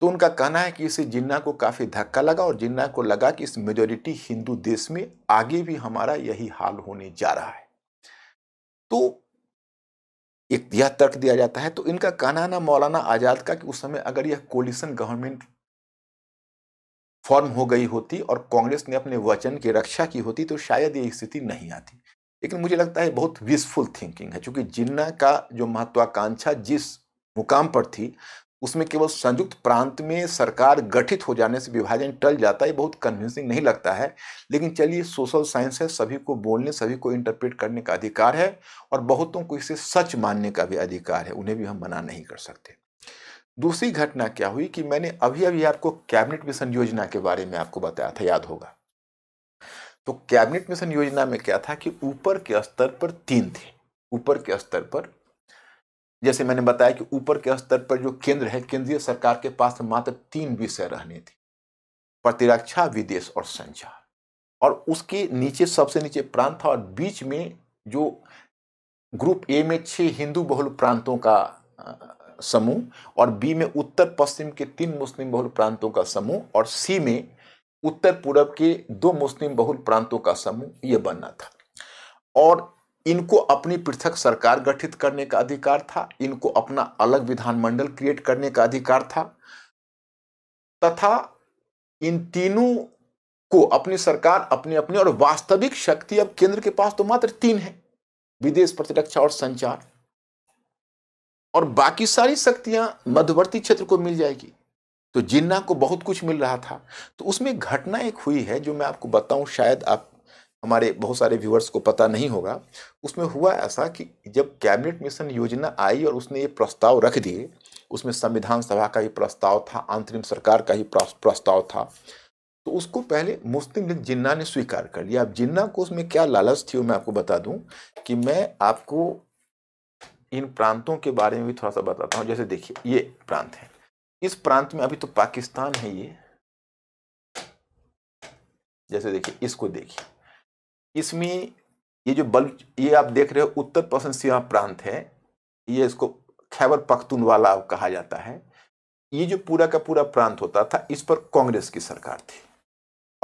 तो उनका कहना है कि इसे जिन्ना को काफ़ी धक्का लगा और जिन्ना को लगा कि इस मेजोरिटी हिंदू देश में आगे भी हमारा यही हाल होने जा रहा है तो एक यह तर्क दिया जाता है तो इनका कहना ना मौलाना आज़ाद का कि उस समय अगर यह कोलिशन गवर्नमेंट फॉर्म हो गई होती और कांग्रेस ने अपने वचन की रक्षा की होती तो शायद ये स्थिति नहीं आती लेकिन मुझे लगता है बहुत विशफुल थिंकिंग है क्योंकि जिन्ना का जो महत्वाकांक्षा जिस मुकाम पर थी उसमें केवल संयुक्त प्रांत में सरकार गठित हो जाने से विभाजन टल जाता है बहुत कन्विंसिंग नहीं लगता है लेकिन चलिए सोशल साइंस है सभी को बोलने सभी को इंटरप्रेट करने का अधिकार है और बहुतों को इसे सच मानने का भी अधिकार है उन्हें भी हम मना नहीं कर सकते दूसरी घटना क्या हुई कि मैंने अभी अभी आपको कैबिनेट मिशन योजना के बारे में आपको बताया था याद होगा तो कैबिनेट मिशन योजना में क्या था कि ऊपर के स्तर पर तीन थे ऊपर के स्तर पर जैसे मैंने बताया कि ऊपर के स्तर पर जो केंद्र है केंद्रीय सरकार के पास तो मात्र तीन विषय रहने थे प्रतिरक्षा विदेश और संचार और उसके नीचे सबसे नीचे प्रांत था और बीच में जो ग्रुप ए में छः हिंदू बहुल प्रांतों का समूह और बी में उत्तर पश्चिम के तीन मुस्लिम बहुल प्रांतों का समूह और सी में उत्तर पूर्व के दो मुस्लिम बहुल प्रांतों का समूह ये बनना था और इनको अपनी पृथक सरकार गठित करने का अधिकार था इनको अपना अलग विधानमंडल क्रिएट करने का अधिकार था तथा इन तीनों को अपनी सरकार अपने अपने और वास्तविक शक्ति अब केंद्र के पास तो मात्र तीन है विदेश प्रतिरक्षा और संचार और बाकी सारी शक्तियां मध्यवर्ती क्षेत्र को मिल जाएगी तो जिन्ना को बहुत कुछ मिल रहा था तो उसमें घटना एक हुई है जो मैं आपको बताऊं शायद आप हमारे बहुत सारे व्यूअर्स को पता नहीं होगा उसमें हुआ ऐसा कि जब कैबिनेट मिशन योजना आई और उसने ये प्रस्ताव रख दिए उसमें संविधान सभा का ही प्रस्ताव था अंतरिम सरकार का ही प्रस्ताव था तो उसको पहले मुस्लिम लीग जिन्ना ने स्वीकार कर लिया अब जिन्ना को उसमें क्या लालच थी वो मैं आपको बता दूं कि मैं आपको इन प्रांतों के बारे में भी थोड़ा सा बताता हूँ जैसे देखिए ये प्रांत है इस प्रांत में अभी तो पाकिस्तान है ये जैसे देखिए इसको देखिए इसमें ये जो बल ये आप देख रहे हो उत्तर पश्चिम सीमा प्रांत है ये इसको खैबर पख्तूनवाला कहा जाता है ये जो पूरा का पूरा प्रांत होता था इस पर कांग्रेस की सरकार थी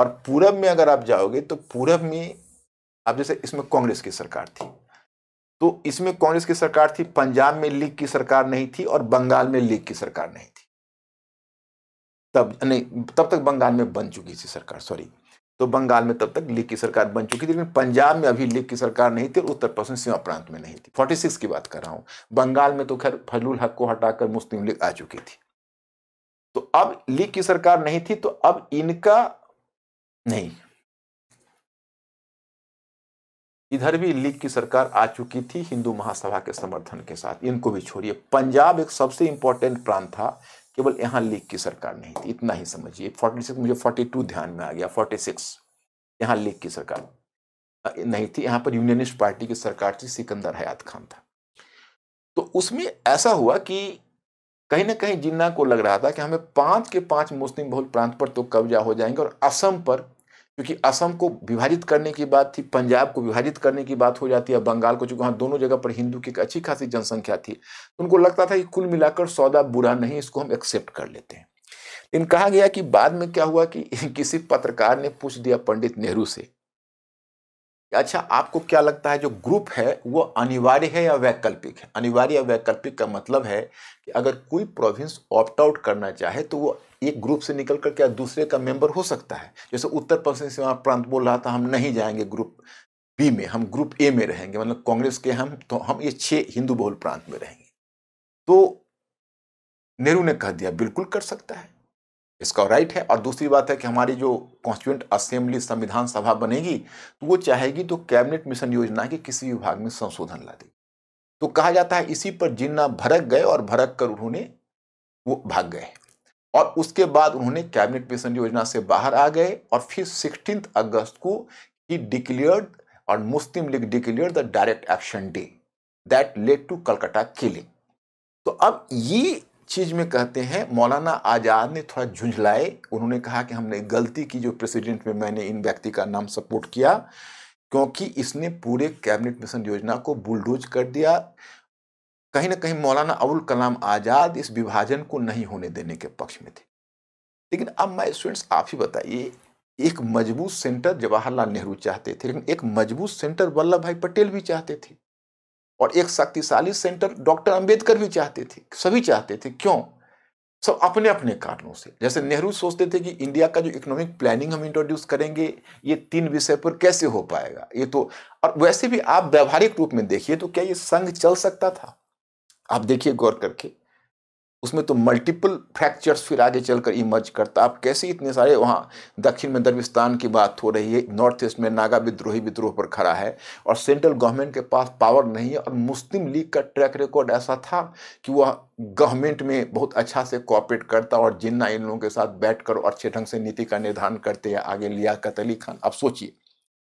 और पूरब में अगर आप जाओगे तो पूरब में आप जैसे इसमें कांग्रेस की सरकार थी तो इसमें कांग्रेस की सरकार थी पंजाब में लीग की सरकार नहीं थी और बंगाल में लीग की सरकार नहीं थी तब नहीं तब तक बंगाल में बन चुकी थी सरकार सॉरी तो बंगाल में तब तक लीग की सरकार बन चुकी थी लेकिन पंजाब में अभी लीग की सरकार नहीं थी और उत्तर पश्चिम सीमा प्रांत में नहीं थी 46 की बात कर रहा हूं बंगाल में तो खैर फजलुल हक को हटाकर मुस्लिम लीग आ चुकी थी तो अब लीग की सरकार नहीं थी तो अब इनका नहीं इधर भी लीग की सरकार आ चुकी थी हिंदू महासभा के समर्थन के साथ इनको भी छोड़िए पंजाब एक सबसे इंपॉर्टेंट प्रांत था केवल यहाँ लीग की सरकार नहीं थी इतना ही समझिए 46 मुझे 42 ध्यान में आ गया 46 यहाँ लीग की सरकार नहीं थी यहाँ पर यूनियनिस्ट पार्टी की सरकार थी सिकंदर हयात खान था तो उसमें ऐसा हुआ कि कहीं ना कहीं जिन्ना को लग रहा था कि हमें पांच के पांच मुस्लिम बहुल प्रांत पर तो कब्जा हो जाएंगे और असम पर क्योंकि असम को विभाजित करने की बात थी पंजाब को विभाजित करने की बात हो जाती है बंगाल को चूंकि वहाँ दोनों जगह पर हिंदू की एक अच्छी खासी जनसंख्या थी तो उनको लगता था कि कुल मिलाकर सौदा बुरा नहीं इसको हम एक्सेप्ट कर लेते हैं लेकिन कहा गया कि बाद में क्या हुआ कि [LAUGHS] किसी पत्रकार ने पूछ दिया पंडित नेहरू से अच्छा आपको क्या लगता है जो ग्रुप है वो अनिवार्य है या वैकल्पिक है अनिवार्य या वैकल्पिक का मतलब है कि अगर कोई प्रोविंस ऑप्ट आउट करना चाहे तो वो एक ग्रुप से निकल कर क्या दूसरे का मेंबर हो सकता है जैसे उत्तर पश्चिम सीमा प्रांत बोल रहा था हम नहीं जाएंगे ग्रुप बी में हम ग्रुप ए में रहेंगे मतलब कांग्रेस के हम तो हम ये छह हिंदू बहुल प्रांत में रहेंगे तो नेहरू ने कह दिया बिल्कुल कर सकता है इसका राइट है और दूसरी बात है कि हमारी जो कॉन्स्टिट्यूंट असेंबली संविधान सभा बनेगी तो वो चाहेगी तो कैबिनेट मिशन योजना के किसी विभाग में संशोधन ला देगी तो कहा जाता है इसी पर जिन्ना भड़क गए और भड़क कर उन्होंने वो भाग गए और उसके बाद उन्होंने कैबिनेट मिशन योजना से बाहर आ गए और फिर सिक्सटीन अगस्त को ही डिक्लेयर्ड और Muslim League declare the direct action day that led to Calcutta killing तो अब ये चीज में कहते हैं मौलाना आज़ाद ने थोड़ा झुंझलाए उन्होंने कहा कि हमने गलती की जो प्रेसिडेंट में मैंने इन व्यक्ति का नाम सपोर्ट किया क्योंकि इसने पूरे कैबिनेट मिशन योजना को बुलडोज कर दिया कहीं ना कहीं मौलाना अबुल कलाम आज़ाद इस विभाजन को नहीं होने देने के पक्ष में थे लेकिन अब मैं स्टूडेंट्स आप ही बताइए एक मजबूत सेंटर जवाहरलाल नेहरू चाहते थे लेकिन एक मजबूत सेंटर वल्लभ भाई पटेल भी चाहते थे और एक शक्तिशाली सेंटर डॉक्टर अंबेडकर भी चाहते थे सभी चाहते थे क्यों सब अपने अपने कारणों से जैसे नेहरू सोचते थे कि इंडिया का जो इकोनॉमिक प्लानिंग हम इंट्रोड्यूस करेंगे ये तीन विषय पर कैसे हो पाएगा ये तो और वैसे भी आप व्यवहारिक रूप में देखिए तो क्या ये संघ चल सकता था आप देखिए गौर करके उसमें तो मल्टीपल फ्रैक्चर्स फिर आगे चलकर इमर्ज करता आप कैसे इतने सारे वहाँ दक्षिण में दरविस्तान की बात हो रही है नॉर्थ ईस्ट में नागा विद्रोही विद्रोह पर खड़ा है और सेंट्रल गवर्नमेंट के पास पावर नहीं है और मुस्लिम लीग का ट्रैक रिकॉर्ड ऐसा था कि वह गवर्नमेंट में बहुत अच्छा से कॉपरेट करता और जिन्ना इन लोगों के साथ बैठ कर और अच्छे ढंग से नीति का निर्धारण करते हैं आगे लिया कतली खान आप सोचिए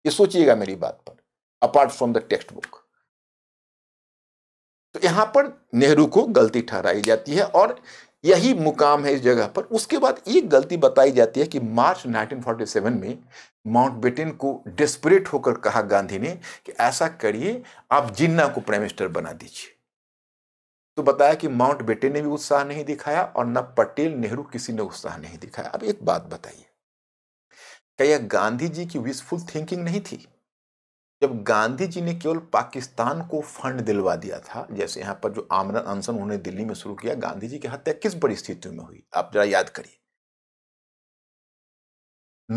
ये सोचिएगा मेरी बात पर apart from the textbook तो यहाँ पर नेहरू को गलती ठहराई जाती है और यही मुकाम है इस जगह पर उसके बाद एक गलती बताई जाती है कि मार्च 1947 में माउंट बेटेन को डिस्परेट होकर कहा गांधी ने कि ऐसा करिए आप जिन्ना को प्राइम मिनिस्टर बना दीजिए तो बताया कि माउंट माउंटबेटन ने भी उत्साह नहीं दिखाया और न पटेल नेहरू किसी ने उत्साह नहीं दिखाया अब एक बात बताइए क्या यह गांधी जी की विशफुल थिंकिंग नहीं थी जब गांधी जी ने केवल पाकिस्तान को फंड दिलवा दिया था जैसे यहाँ पर जो आमरन अनशन उन्होंने दिल्ली में शुरू किया गांधी जी की हत्या किस परिस्थितियों में हुई आप जरा याद करिए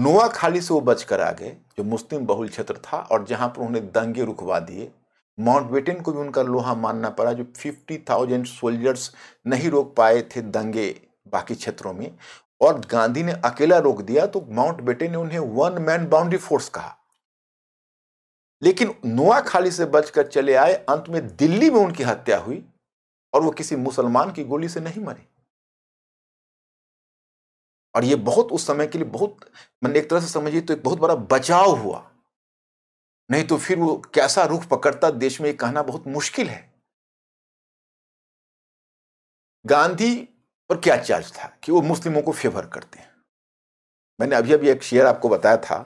नोआ खाली से वो बचकर आ गए जो मुस्लिम बहुल क्षेत्र था और जहां पर उन्हें दंगे रुकवा दिए माउंटबेटन को भी उनका लोहा मानना पड़ा जो फिफ्टी थाउजेंड सोल्जर्स नहीं रोक पाए थे दंगे बाकी क्षेत्रों में और गांधी ने अकेला रोक दिया तो माउंटबेटन ने उन्हें वन मैन बाउंड्री फोर्स कहा लेकिन नोआखाली से बचकर चले आए अंत में दिल्ली में उनकी हत्या हुई और वो किसी मुसलमान की गोली से नहीं मरे और ये बहुत उस समय के लिए बहुत मैंने एक तरह से समझिए तो एक बहुत बड़ा बचाव हुआ नहीं तो फिर वो कैसा रुख पकड़ता देश में ये कहना बहुत मुश्किल है गांधी पर क्या चार्ज था कि वो मुस्लिमों को फेवर करते हैं मैंने अभी अभी एक शेयर आपको बताया था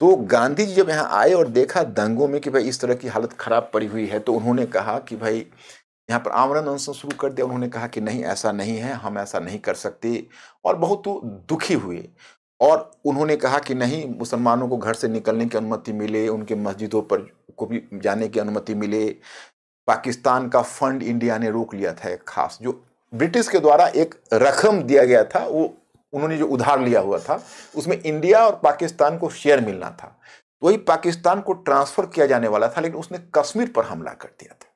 तो गांधी जी जब यहाँ आए और देखा दंगों में कि भाई इस तरह की हालत खराब पड़ी हुई है तो उन्होंने कहा कि भाई यहाँ पर आमरण अनशन शुरू कर दिया उन्होंने कहा कि नहीं ऐसा नहीं है हम ऐसा नहीं कर सकते और बहुत दुखी हुए और उन्होंने कहा कि नहीं मुसलमानों को घर से निकलने की अनुमति मिले उनके मस्जिदों पर को भी जाने की अनुमति मिले पाकिस्तान का फंड इंडिया ने रोक लिया था एक खास जो ब्रिटिश के द्वारा एक रकम दिया गया था वो उन्होंने जो उधार लिया हुआ था उसमें इंडिया और पाकिस्तान को शेयर मिलना था वही पाकिस्तान को ट्रांसफर किया जाने वाला था लेकिन उसने कश्मीर पर हमला कर दिया था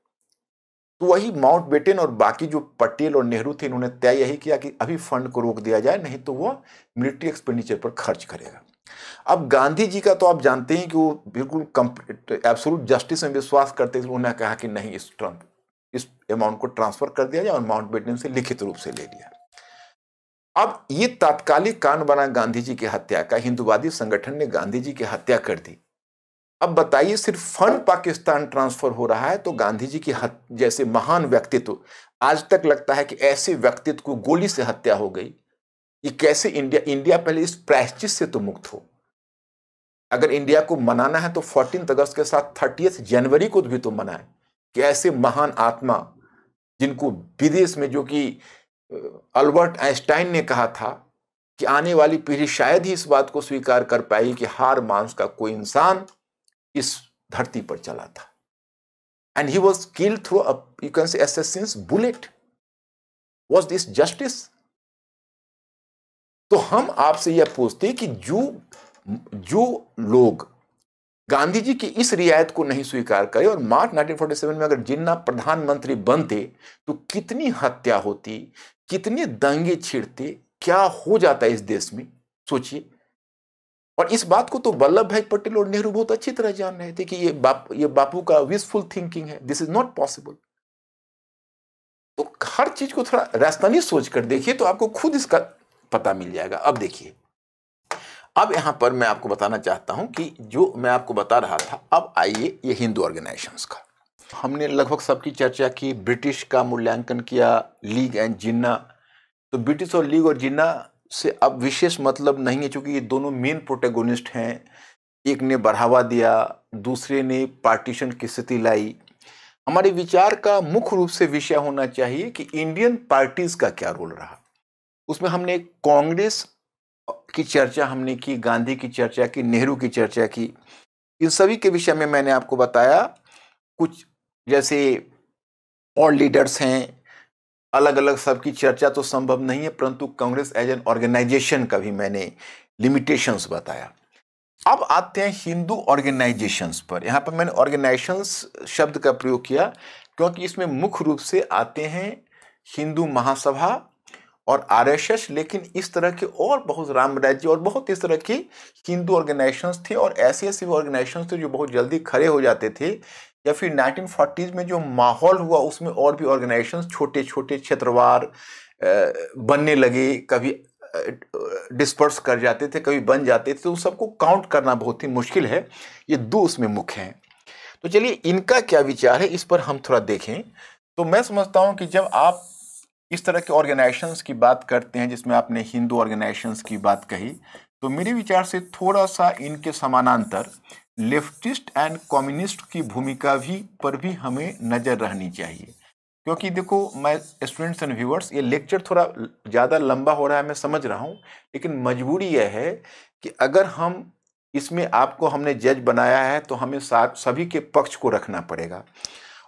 तो वही माउंट बेटेन और बाकी जो पटेल और नेहरू थे इन्होंने तय यही किया कि अभी फंड को रोक दिया जाए नहीं तो वह मिलिट्री एक्सपेंडिचर पर खर्च करेगा अब गांधी जी का तो आप जानते हैं कि वो बिल्कुल एब्सोलूट जस्टिस में विश्वास करते थे उन्होंने कहा कि नहीं इस ट्रंप इस अमाउंट को ट्रांसफर कर दिया जाए और माउंट बेटेन से लिखित रूप से ले लिया अब ये तात्कालिक कान बना गांधी जी की हत्या का हिंदुवादी संगठन ने गांधी जी की हत्या कर दी अब बताइए सिर्फ फंड पाकिस्तान ट्रांसफर हो रहा है तो गांधी जी की हत, जैसे महान व्यक्तित्व आज तक लगता है कि ऐसे व्यक्तित्व को गोली से हत्या हो गई ये कैसे इंडिया इंडिया पहले इस प्रायश्चित से तो मुक्त हो अगर इंडिया को मनाना है तो फोर्टीन अगस्त के साथ थर्टीथ जनवरी को भी तो मनाए कि ऐसे महान आत्मा जिनको विदेश में जो कि अल्बर्ट आइंस्टाइन ने कहा था कि आने वाली पीढ़ी शायद ही इस बात को स्वीकार कर पाई कि हार मांस का कोई इंसान इस धरती पर चला था and he was kill through you can say assassin's bullet was this justice तो हम आपसे यह पूछते कि जो जो लोग गांधी जी की इस रियायत को नहीं स्वीकार करे और मार्च 1947 में अगर जिन्ना प्रधानमंत्री बनते तो कितनी हत्या होती कितने दंगे छिड़ते क्या हो जाता है इस देश में सोचिए और इस बात को तो वल्लभ भाई पटेल और नेहरू बहुत अच्छी तरह जान रहे थे कि ये बाप ये बापू का विशफुल थिंकिंग है दिस इज नॉट पॉसिबल तो हर चीज को थोड़ा राजस्थानी सोच कर देखिए तो आपको खुद इसका पता मिल जाएगा अब देखिए अब यहां पर मैं आपको बताना चाहता हूं कि जो मैं आपको बता रहा था अब आइए ये हिंदू ऑर्गेनाइजेशन का हमने लगभग सबकी चर्चा की ब्रिटिश का मूल्यांकन किया लीग एंड जिन्ना तो ब्रिटिश और लीग और जिन्ना से अब विशेष मतलब नहीं है चूंकि ये दोनों मेन प्रोटेगोनिस्ट हैं एक ने बढ़ावा दिया दूसरे ने पार्टीशन की स्थिति लाई हमारे विचार का मुख्य रूप से विषय होना चाहिए कि इंडियन पार्टीज़ का क्या रोल रहा उसमें हमने कांग्रेस की चर्चा हमने की गांधी की चर्चा की नेहरू की चर्चा की इन सभी के विषय में मैंने आपको बताया कुछ जैसे और लीडर्स हैं अलग अलग सबकी चर्चा तो संभव नहीं है परंतु कांग्रेस एज एन ऑर्गेनाइजेशन का भी मैंने लिमिटेशंस बताया अब आते हैं हिंदू ऑर्गेनाइजेशंस पर यहाँ पर मैंने ऑर्गेनाइजेशंस शब्द का प्रयोग किया क्योंकि इसमें मुख्य रूप से आते हैं हिंदू महासभा और आरएसएस लेकिन इस तरह के और बहुत राम राज्य और बहुत इस तरह के हिंदू ऑर्गेनाइजेशंस थे और ऐसे ऐसे ऑर्गेनाइजेशंस थे जो बहुत जल्दी खड़े हो जाते थे या फिर नाइनटीन में जो माहौल हुआ उसमें और भी ऑर्गेनाइजेशन छोटे छोटे क्षेत्रवार बनने लगे कभी डिस्पर्स कर जाते थे कभी बन जाते थे तो सबको काउंट करना बहुत ही मुश्किल है ये दो उसमें मुख्य हैं तो चलिए इनका क्या विचार है इस पर हम थोड़ा देखें तो मैं समझता हूँ कि जब आप इस तरह के ऑर्गेनाइजेशन की बात करते हैं जिसमें आपने हिंदू ऑर्गेनाइजेशन की बात कही तो मेरे विचार से थोड़ा सा इनके समानांतर लेफ्टिस्ट एंड कम्युनिस्ट की भूमिका भी पर भी हमें नज़र रहनी चाहिए क्योंकि देखो मैं स्टूडेंट्स एंड व्यूअर्स ये लेक्चर थोड़ा ज़्यादा लंबा हो रहा है मैं समझ रहा हूँ लेकिन मजबूरी यह है कि अगर हम इसमें आपको हमने जज बनाया है तो हमें साथ सभी के पक्ष को रखना पड़ेगा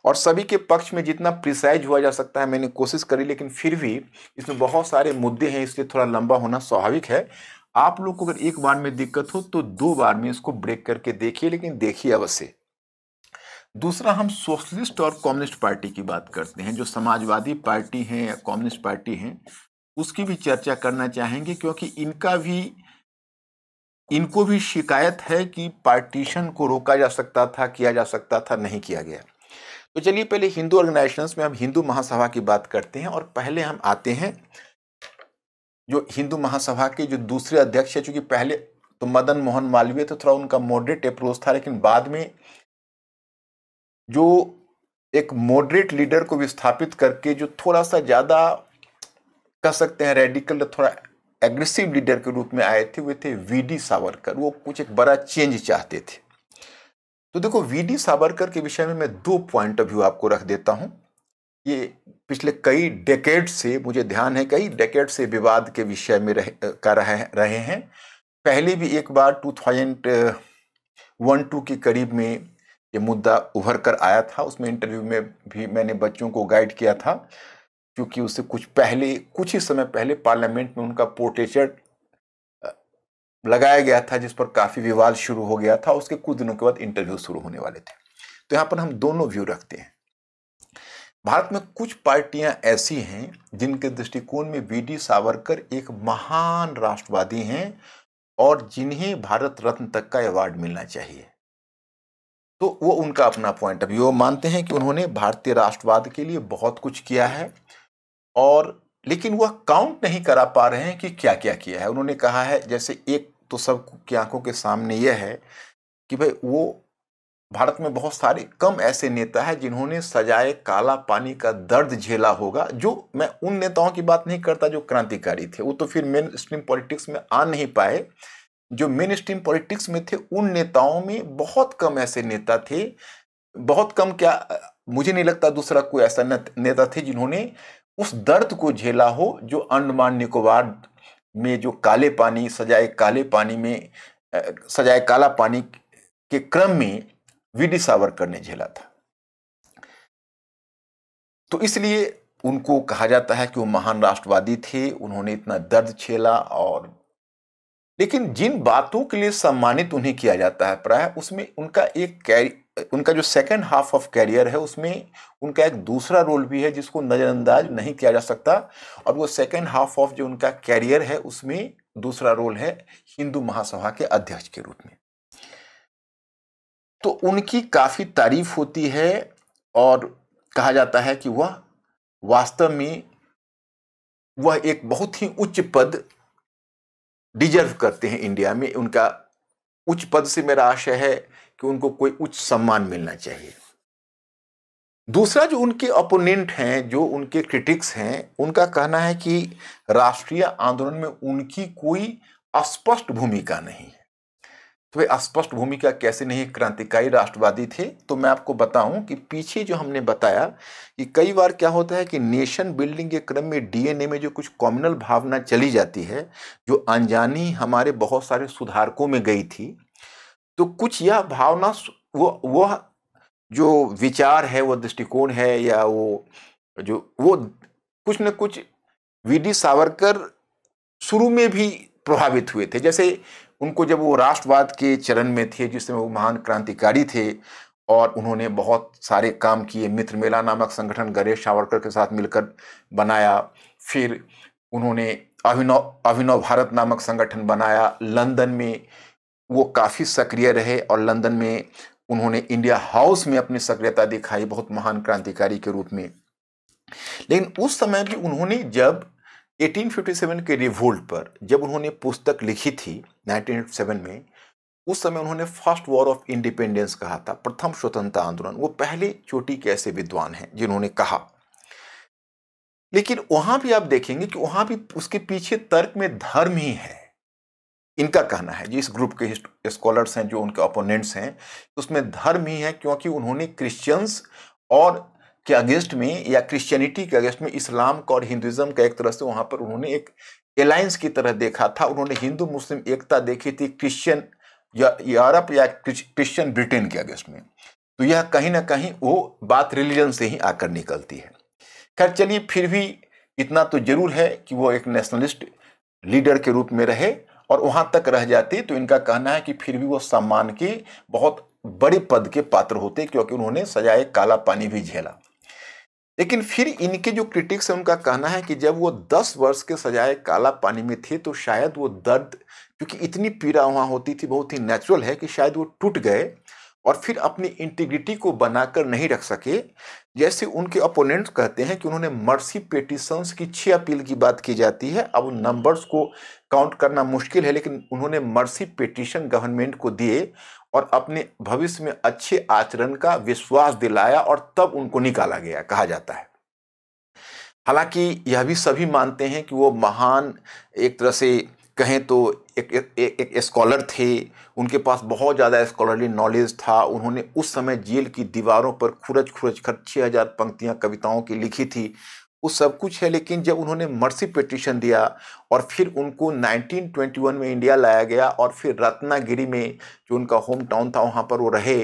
और सभी के पक्ष में जितना प्रिसाइज हुआ जा सकता है मैंने कोशिश करी लेकिन फिर भी इसमें बहुत सारे मुद्दे हैं इसलिए थोड़ा लंबा होना स्वाभाविक है आप लोग को अगर एक बार में दिक्कत हो तो दो बार में इसको ब्रेक करके देखिए लेकिन देखिए अवश्य दूसरा हम सोशलिस्ट और कम्युनिस्ट पार्टी की बात करते हैं जो समाजवादी पार्टी है या कम्युनिस्ट पार्टी है उसकी भी चर्चा करना चाहेंगे क्योंकि इनका भी इनको भी शिकायत है कि पार्टीशन को रोका जा सकता था किया जा सकता था नहीं किया गया तो चलिए पहले हिंदू ऑर्गेनाइजेशंस में हम हिंदू महासभा की बात करते हैं और पहले हम आते हैं जो हिंदू महासभा के जो दूसरे अध्यक्ष है चूंकि पहले तो मदन मोहन मालवीय तो थोड़ा उनका मॉडरेट अप्रोच था लेकिन बाद में जो एक मॉडरेट लीडर को विस्थापित करके जो थोड़ा सा ज़्यादा कह सकते हैं रेडिकल थोड़ा एग्रेसिव लीडर के रूप में आए थे वे थे वी डी सावरकर वो कुछ एक बड़ा चेंज चाहते थे तो देखो वी डी सावरकर के विषय में मैं दो पॉइंट ऑफ व्यू आपको रख देता हूं ये पिछले कई डेकेड से मुझे ध्यान है कई डेकेड से विवाद के विषय में रह का रहे रहे हैं पहले भी एक बार टू थाउजेंड वन टू के करीब में ये मुद्दा उभर कर आया था उसमें इंटरव्यू में भी मैंने बच्चों को गाइड किया था क्योंकि उससे कुछ पहले कुछ ही समय पहले पार्लियामेंट में उनका पोर्ट्रेचर लगाया गया था जिस पर काफ़ी विवाद शुरू हो गया था उसके कुछ दिनों के बाद इंटरव्यू शुरू होने वाले थे तो यहाँ पर हम दोनों व्यू रखते हैं भारत में कुछ पार्टियां ऐसी हैं जिनके दृष्टिकोण में वी डी सावरकर एक महान राष्ट्रवादी हैं और जिन्हें भारत रत्न तक का अवार्ड मिलना चाहिए तो वो उनका अपना पॉइंट अभी वो मानते हैं कि उन्होंने भारतीय राष्ट्रवाद के लिए बहुत कुछ किया है और लेकिन वह काउंट नहीं करा पा रहे हैं कि क्या क्या किया है उन्होंने कहा है जैसे एक तो सब की आंखों के सामने यह है कि भाई वो भारत में बहुत सारे कम ऐसे नेता हैं जिन्होंने सजाए काला पानी का दर्द झेला होगा जो मैं उन नेताओं की बात नहीं करता जो क्रांतिकारी थे वो तो फिर मेन स्ट्रीम पॉलिटिक्स में आ नहीं पाए जो मेन स्ट्रीम पॉलिटिक्स में थे उन नेताओं में बहुत कम ऐसे नेता थे बहुत कम क्या मुझे नहीं लगता दूसरा कोई ऐसा नेता थे जिन्होंने उस दर्द को झेला हो जो अंडमान निकोबार में जो काले पानी सजाए काले पानी में सजाए काला पानी के क्रम में वी डी सावरकर ने झेला था तो इसलिए उनको कहा जाता है कि वो महान राष्ट्रवादी थे उन्होंने इतना दर्द झेला और लेकिन जिन बातों के लिए सम्मानित उन्हें किया जाता है प्राय उसमें उनका एक कैरियर उनका जो सेकेंड हाफ ऑफ कैरियर है उसमें उनका एक दूसरा रोल भी है जिसको नज़रअंदाज नहीं किया जा सकता और वो सेकेंड हाफ ऑफ जो उनका कैरियर है उसमें दूसरा रोल है हिंदू महासभा के अध्यक्ष के रूप में तो उनकी काफ़ी तारीफ होती है और कहा जाता है कि वह वास्तव में वह एक बहुत ही उच्च पद डिजर्व करते हैं इंडिया में उनका उच्च पद से मेरा आशय है कि उनको कोई उच्च सम्मान मिलना चाहिए दूसरा जो उनके अपोनेंट हैं जो उनके क्रिटिक्स हैं उनका कहना है कि राष्ट्रीय आंदोलन में उनकी कोई स्पष्ट भूमिका नहीं है तो वे स्पष्ट भूमिका कैसे नहीं क्रांतिकारी राष्ट्रवादी थे तो मैं आपको बताऊं कि पीछे जो हमने बताया कि कई बार क्या होता है कि नेशन बिल्डिंग के क्रम में डीएनए में जो कुछ कॉम्युनल भावना चली जाती है जो अनजानी हमारे बहुत सारे सुधारकों में गई थी तो कुछ यह भावना वो वह जो विचार है वह दृष्टिकोण है या वो जो वो कुछ न कुछ वी डी सावरकर शुरू में भी प्रभावित हुए थे जैसे उनको जब वो राष्ट्रवाद के चरण में थे जिस समय वो महान क्रांतिकारी थे और उन्होंने बहुत सारे काम किए मित्र मेला नामक संगठन गणेश सावरकर के साथ मिलकर बनाया फिर उन्होंने अभिनव अभिनव भारत नामक संगठन बनाया लंदन में वो काफ़ी सक्रिय रहे और लंदन में उन्होंने इंडिया हाउस में अपनी सक्रियता दिखाई बहुत महान क्रांतिकारी के रूप में लेकिन उस समय भी उन्होंने जब 1857 के रिवोल्ट पर जब उन्होंने पुस्तक लिखी थी 1987 में उस समय उन्होंने फर्स्ट वॉर ऑफ इंडिपेंडेंस कहा था प्रथम स्वतंत्रता आंदोलन वो पहले चोटी के ऐसे विद्वान हैं जिन्होंने कहा लेकिन वहां भी आप देखेंगे कि वहां भी उसके पीछे तर्क में धर्म ही है इनका कहना है जिस ग्रुप के स्कॉलर्स हैं जो उनके ओपोनेंट्स हैं उसमें धर्म ही है क्योंकि उन्होंने क्रिश्चियंस और के अगेंस्ट में या क्रिश्चियनिटी के अगेंस्ट में इस्लाम का और हिंदुज्म का एक तरह से वहाँ पर उन्होंने एक अलायंस की तरह देखा था उन्होंने हिंदू मुस्लिम एकता देखी थी क्रिश्चियन या यूरोप या क्रिश्चियन ब्रिटेन के अगेंस्ट में तो यह कहीं ना कहीं वो बात रिलीजन से ही आकर निकलती है खैर चलिए फिर भी इतना तो जरूर है कि वो एक नेशनलिस्ट लीडर के रूप में रहे और वहाँ तक रह जाते तो इनका कहना है कि फिर भी वो सम्मान के बहुत बड़े पद के पात्र होते क्योंकि उन्होंने सजाए काला पानी भी झेला लेकिन फिर इनके जो क्रिटिक्स हैं उनका कहना है कि जब वो दस वर्ष के सजाए काला पानी में थे तो शायद वो दर्द क्योंकि इतनी पीड़ा वहाँ होती थी बहुत ही नेचुरल है कि शायद वो टूट गए और फिर अपनी इंटीग्रिटी को बनाकर नहीं रख सके जैसे उनके अपोनेंट कहते हैं कि उन्होंने मर्सी पेटिशंस की छः अपील की बात की जाती है अब उन नंबर्स को काउंट करना मुश्किल है लेकिन उन्होंने मर्सी पेटिशन गवर्नमेंट को दिए और अपने भविष्य में अच्छे आचरण का विश्वास दिलाया और तब उनको निकाला गया कहा जाता है हालांकि यह भी सभी मानते हैं कि वो महान एक तरह से कहें तो एक एक, एक, एक स्कॉलर थे उनके पास बहुत ज़्यादा स्कॉलरली नॉलेज था उन्होंने उस समय जेल की दीवारों पर खुरच खुरच कर छः हज़ार पंक्तियाँ कविताओं की लिखी थी वो सब कुछ है लेकिन जब उन्होंने मर्सी पिटिशन दिया और फिर उनको 1921 में इंडिया लाया गया और फिर रत्नागिरी में जो उनका होम टाउन था वहाँ पर वो रहे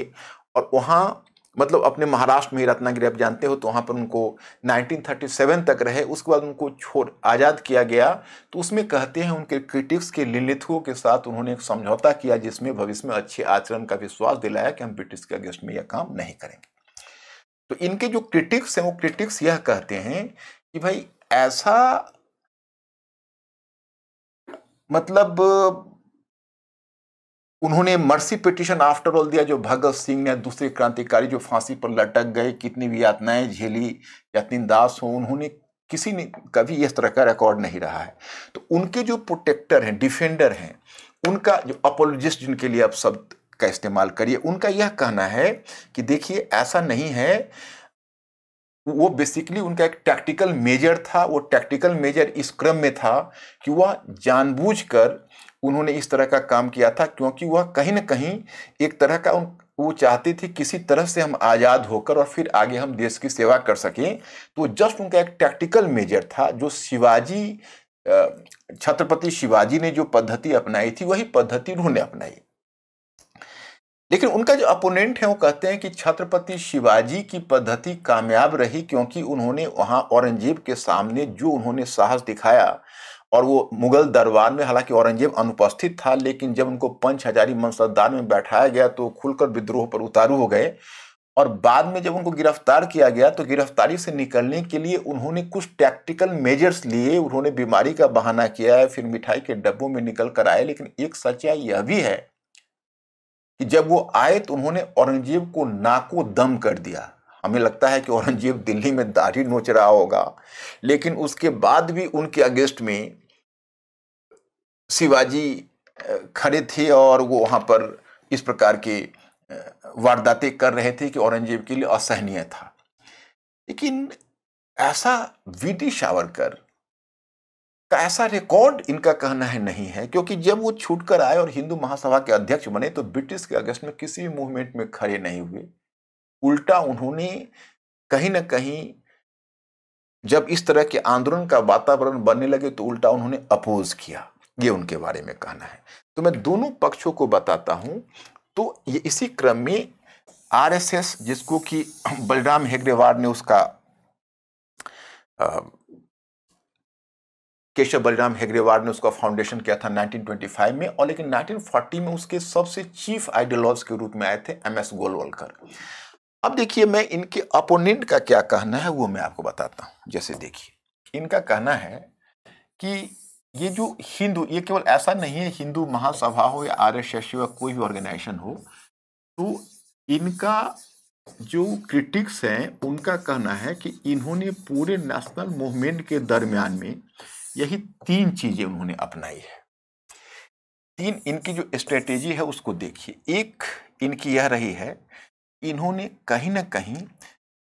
और वहाँ मतलब अपने महाराष्ट्र में ही रत्नागिरी आप जानते हो तो वहाँ पर उनको 1937 तक रहे उसके बाद उनको छोड़ आज़ाद किया गया तो उसमें कहते हैं उनके क्रिटिक्स के लिलिथुओं के साथ उन्होंने एक समझौता किया जिसमें भविष्य में अच्छे आचरण का विश्वास दिलाया कि हम ब्रिटिश के अगेंस्ट में यह काम नहीं करेंगे तो इनके जो क्रिटिक्स हैं वो क्रिटिक्स यह कहते हैं कि भाई ऐसा मतलब उन्होंने मर्सी पिटिशन आफ्टर ऑल दिया जो भगत सिंह ने दूसरे क्रांतिकारी जो फांसी पर लटक गए कितनी भी यातनाएं झेली यातनी दास हो उन्होंने किसी ने कभी इस तरह का रिकॉर्ड नहीं रहा है तो उनके जो प्रोटेक्टर हैं डिफेंडर हैं उनका जो अपोलोजिस्ट जिनके लिए अब शब्द का इस्तेमाल करिए उनका यह कहना है कि देखिए ऐसा नहीं है वो बेसिकली उनका एक टैक्टिकल मेजर था वो टैक्टिकल मेजर इस क्रम में था कि वह जानबूझकर उन्होंने इस तरह का काम किया था क्योंकि वह कहीं ना कहीं एक तरह का उन वो चाहते थे किसी तरह से हम आज़ाद होकर और फिर आगे हम देश की सेवा कर सकें तो जस्ट उनका एक टैक्टिकल मेजर था जो शिवाजी छत्रपति शिवाजी ने जो पद्धति अपनाई थी वही पद्धति उन्होंने अपनाई लेकिन उनका जो अपोनेंट है वो कहते हैं कि छत्रपति शिवाजी की पद्धति कामयाब रही क्योंकि उन्होंने वहाँ औरंगजेब के सामने जो उन्होंने साहस दिखाया और वो मुगल दरबार में हालांकि औरंगजेब अनुपस्थित था लेकिन जब उनको पंच हजारी मंसदार में बैठाया गया तो खुलकर विद्रोह पर उतारू हो गए और बाद में जब उनको गिरफ्तार किया गया तो गिरफ्तारी से निकलने के लिए उन्होंने कुछ टैक्टिकल मेजर्स लिए उन्होंने बीमारी का बहाना किया है फिर मिठाई के डब्बों में निकल कर आए लेकिन एक सच्चाई यह भी है कि जब वो आए तो उन्होंने औरंगजेब को नाको दम कर दिया हमें लगता है कि औरंगजेब दिल्ली में दाढ़ी नोच रहा होगा लेकिन उसके बाद भी उनके अगेंस्ट में शिवाजी खड़े थे और वो वहाँ पर इस प्रकार के वारदातें कर रहे थे कि औरंगजेब के लिए असहनीय था लेकिन ऐसा वी डी सावरकर का ऐसा रिकॉर्ड इनका कहना है नहीं है क्योंकि जब वो छूट कर आए और हिंदू महासभा के अध्यक्ष बने तो ब्रिटिश के अगस्त में किसी भी मूवमेंट में खड़े नहीं हुए उल्टा उन्होंने कहीं ना कहीं जब इस तरह के आंदोलन का वातावरण बनने लगे तो उल्टा उन्होंने अपोज किया ये उनके बारे में कहना है तो मैं दोनों पक्षों को बताता हूँ तो ये इसी क्रम में आरएसएस जिसको कि बलराम हेगड़ेवार ने उसका आ, केशव बलिराम हेगरेवार ने उसका फाउंडेशन किया था 1925 में और लेकिन 1940 में उसके सबसे चीफ आइडियोलॉज के रूप में आए थे एम एस गोलवलकर अब देखिए मैं इनके अपोनेंट का क्या कहना है वो मैं आपको बताता हूँ जैसे देखिए इनका कहना है कि ये जो हिंदू ये केवल ऐसा नहीं है हिंदू महासभा हो या आर एस एस या कोई भी ऑर्गेनाइजेशन हो तो इनका जो क्रिटिक्स हैं उनका कहना है कि इन्होंने पूरे नेशनल मूवमेंट के दरमियान में यही तीन चीज़ें उन्होंने अपनाई है तीन इनकी जो स्ट्रेटेजी है उसको देखिए एक इनकी यह रही है इन्होंने कहीं ना कहीं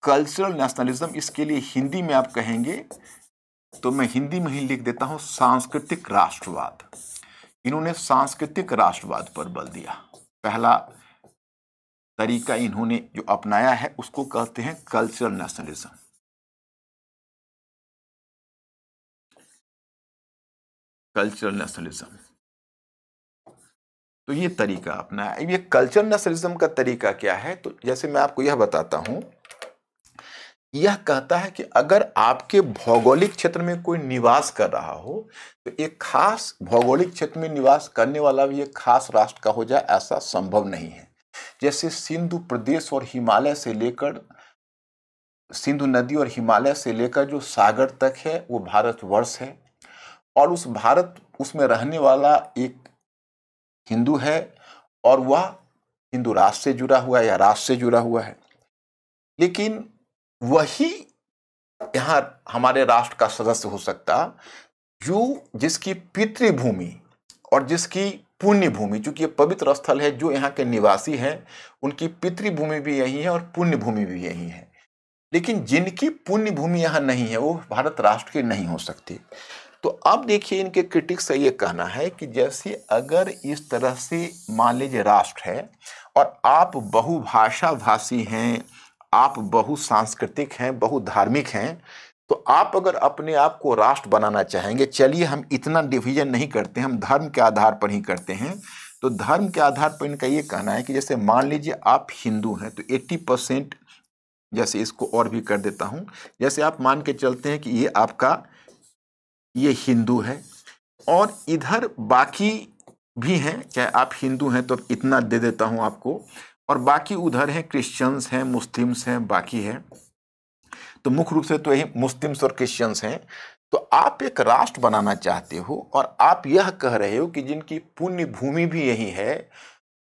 कल्चरल नेशनलिज्म इसके लिए हिंदी में आप कहेंगे तो मैं हिंदी में ही लिख देता हूं सांस्कृतिक राष्ट्रवाद इन्होंने सांस्कृतिक राष्ट्रवाद पर बल दिया पहला तरीका इन्होंने जो अपनाया है उसको कहते हैं कल्चरल नेशनलिज्म कल्चरल नेशनलिज्म तो ये तरीका अपना है ये कल्चरल नेशनलिज्म का तरीका क्या है तो जैसे मैं आपको यह बताता हूं यह कहता है कि अगर आपके भौगोलिक क्षेत्र में कोई निवास कर रहा हो तो एक खास भौगोलिक क्षेत्र में निवास करने वाला भी एक खास राष्ट्र का हो जाए ऐसा संभव नहीं है जैसे सिंधु प्रदेश और हिमालय से लेकर सिंधु नदी और हिमालय से लेकर जो सागर तक है वो भारतवर्ष है और उस भारत उसमें रहने वाला एक हिंदू है और वह हिंदू राष्ट्र से जुड़ा हुआ है या राष्ट्र से जुड़ा हुआ है लेकिन वही यहाँ हमारे राष्ट्र का सदस्य हो सकता जो जिसकी पितृभूमि और जिसकी पुण्य भूमि चूंकि ये पवित्र स्थल है जो यहाँ के निवासी हैं उनकी पितृभूमि भी यही है और पुण्य भूमि भी यही है लेकिन जिनकी पुण्य भूमि यहाँ नहीं है वो भारत राष्ट्र की नहीं हो सकती तो अब देखिए इनके क्रिटिक्स का ये कहना है कि जैसे अगर इस तरह से मान लीजिए राष्ट्र है और आप बहुभाषा भाषी हैं आप बहु सांस्कृतिक हैं बहु धार्मिक हैं तो आप अगर अपने आप को राष्ट्र बनाना चाहेंगे चलिए हम इतना डिवीजन नहीं करते हम धर्म के आधार पर ही करते हैं तो धर्म के आधार पर इनका ये कहना है कि जैसे मान लीजिए आप हिंदू हैं तो 80 परसेंट जैसे इसको और भी कर देता हूँ जैसे आप मान के चलते हैं कि ये आपका ये हिंदू है और इधर बाकी भी हैं चाहे आप हिंदू हैं तो इतना दे देता हूँ आपको और बाकी उधर हैं क्रिश्चियंस हैं मुस्लिम्स हैं बाकी हैं तो मुख्य रूप से तो यही मुस्लिम्स और क्रिश्चियंस हैं तो आप एक राष्ट्र बनाना चाहते हो और आप यह कह रहे हो कि जिनकी पुण्य भूमि भी यही है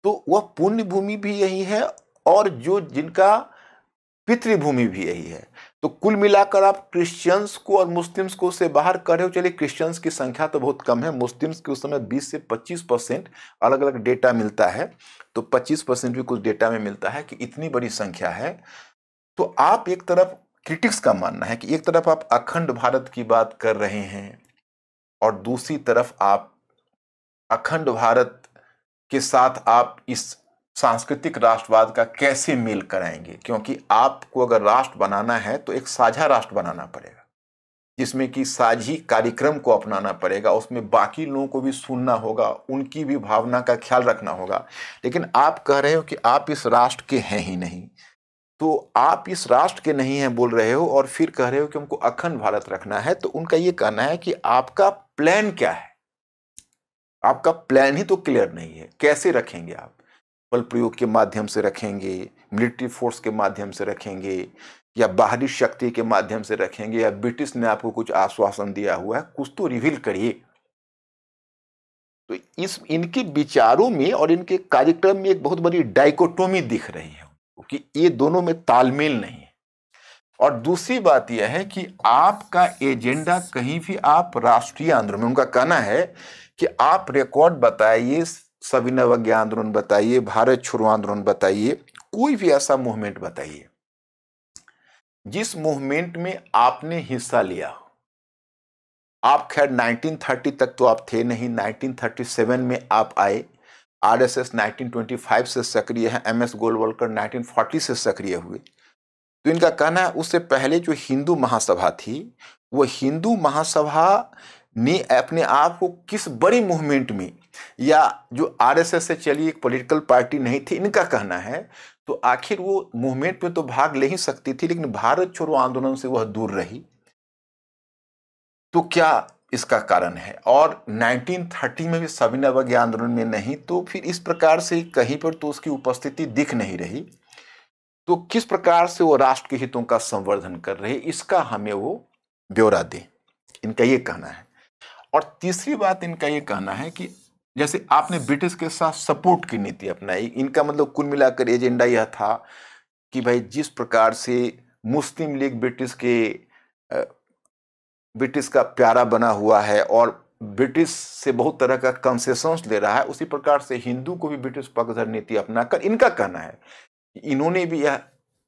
तो वह पुण्य भूमि भी यही है और जो जिनका पितृभूमि भी यही है तो कुल मिलाकर आप क्रिश्चियंस को और मुस्लिम्स को से बाहर कर रहे हो चलिए क्रिश्चियंस की संख्या तो बहुत कम है मुस्लिम्स की उस समय 20 से 25 परसेंट अलग अलग डेटा मिलता है तो 25 परसेंट भी कुछ डेटा में मिलता है कि इतनी बड़ी संख्या है तो आप एक तरफ क्रिटिक्स का मानना है कि एक तरफ आप अखंड भारत की बात कर रहे हैं और दूसरी तरफ आप अखंड भारत के साथ आप इस सांस्कृतिक राष्ट्रवाद का कैसे मेल कराएंगे क्योंकि आपको अगर राष्ट्र बनाना है तो एक साझा राष्ट्र बनाना पड़ेगा जिसमें कि साझी कार्यक्रम को अपनाना पड़ेगा उसमें बाकी लोगों को भी सुनना होगा उनकी भी भावना का ख्याल रखना होगा लेकिन आप कह रहे हो कि आप इस राष्ट्र के हैं ही नहीं तो आप इस राष्ट्र के नहीं हैं बोल रहे हो और फिर कह रहे हो कि हमको अखंड भारत रखना है तो उनका ये कहना है कि आपका प्लान क्या है आपका प्लान ही तो क्लियर नहीं है कैसे रखेंगे आप बल प्रयोग के माध्यम से रखेंगे मिलिट्री फोर्स के माध्यम से रखेंगे या बाहरी शक्ति के माध्यम से रखेंगे या ब्रिटिश ने आपको कुछ आश्वासन दिया हुआ है कुछ तो रिवील करिए तो इस इनके विचारों में और इनके कार्यक्रम में एक बहुत बड़ी डाइकोटोमी दिख रही है कि ये दोनों में तालमेल नहीं है और दूसरी बात यह है कि आपका एजेंडा कहीं भी आप राष्ट्रीय आंदोलन में उनका कहना है कि आप रिकॉर्ड बताइए सभी नवज्ञ आंदोलन बताइए भारत छोड़ो आंदोलन बताइए कोई भी ऐसा मूवमेंट बताइए जिस मूवमेंट में आपने हिस्सा लिया हो आप खैर 1930 तक तो आप थे नहीं 1937 में आप आए आरएसएस 1925 से सक्रिय है एम एस गोलवलकर 1940 से सक्रिय हुए तो इनका कहना है उससे पहले जो हिंदू महासभा थी वो हिंदू महासभा ने अपने आप को किस बड़ी मूवमेंट में या जो आरएसएस से चली एक पॉलिटिकल पार्टी नहीं थी इनका कहना है तो आखिर वो मूवमेंट में तो भाग ले ही सकती थी लेकिन भारत छोड़ो आंदोलन से वह दूर रही तो क्या इसका कारण है और 1930 में भी सविन अवज्ञ आंदोलन में नहीं तो फिर इस प्रकार से कहीं पर तो उसकी उपस्थिति दिख नहीं रही तो किस प्रकार से वो राष्ट्र के हितों का संवर्धन कर रहे इसका हमें वो ब्यौरा दें इनका ये कहना है और तीसरी बात इनका ये कहना है कि जैसे आपने ब्रिटिश के साथ सपोर्ट की नीति अपनाई इनका मतलब कुल मिलाकर एजेंडा यह था कि भाई जिस प्रकार से मुस्लिम लीग ब्रिटिश के ब्रिटिश का प्यारा बना हुआ है और ब्रिटिश से बहुत तरह का कंसेशंस ले रहा है उसी प्रकार से हिंदू को भी ब्रिटिश पगधर नीति कर इनका कहना है इन्होंने भी यह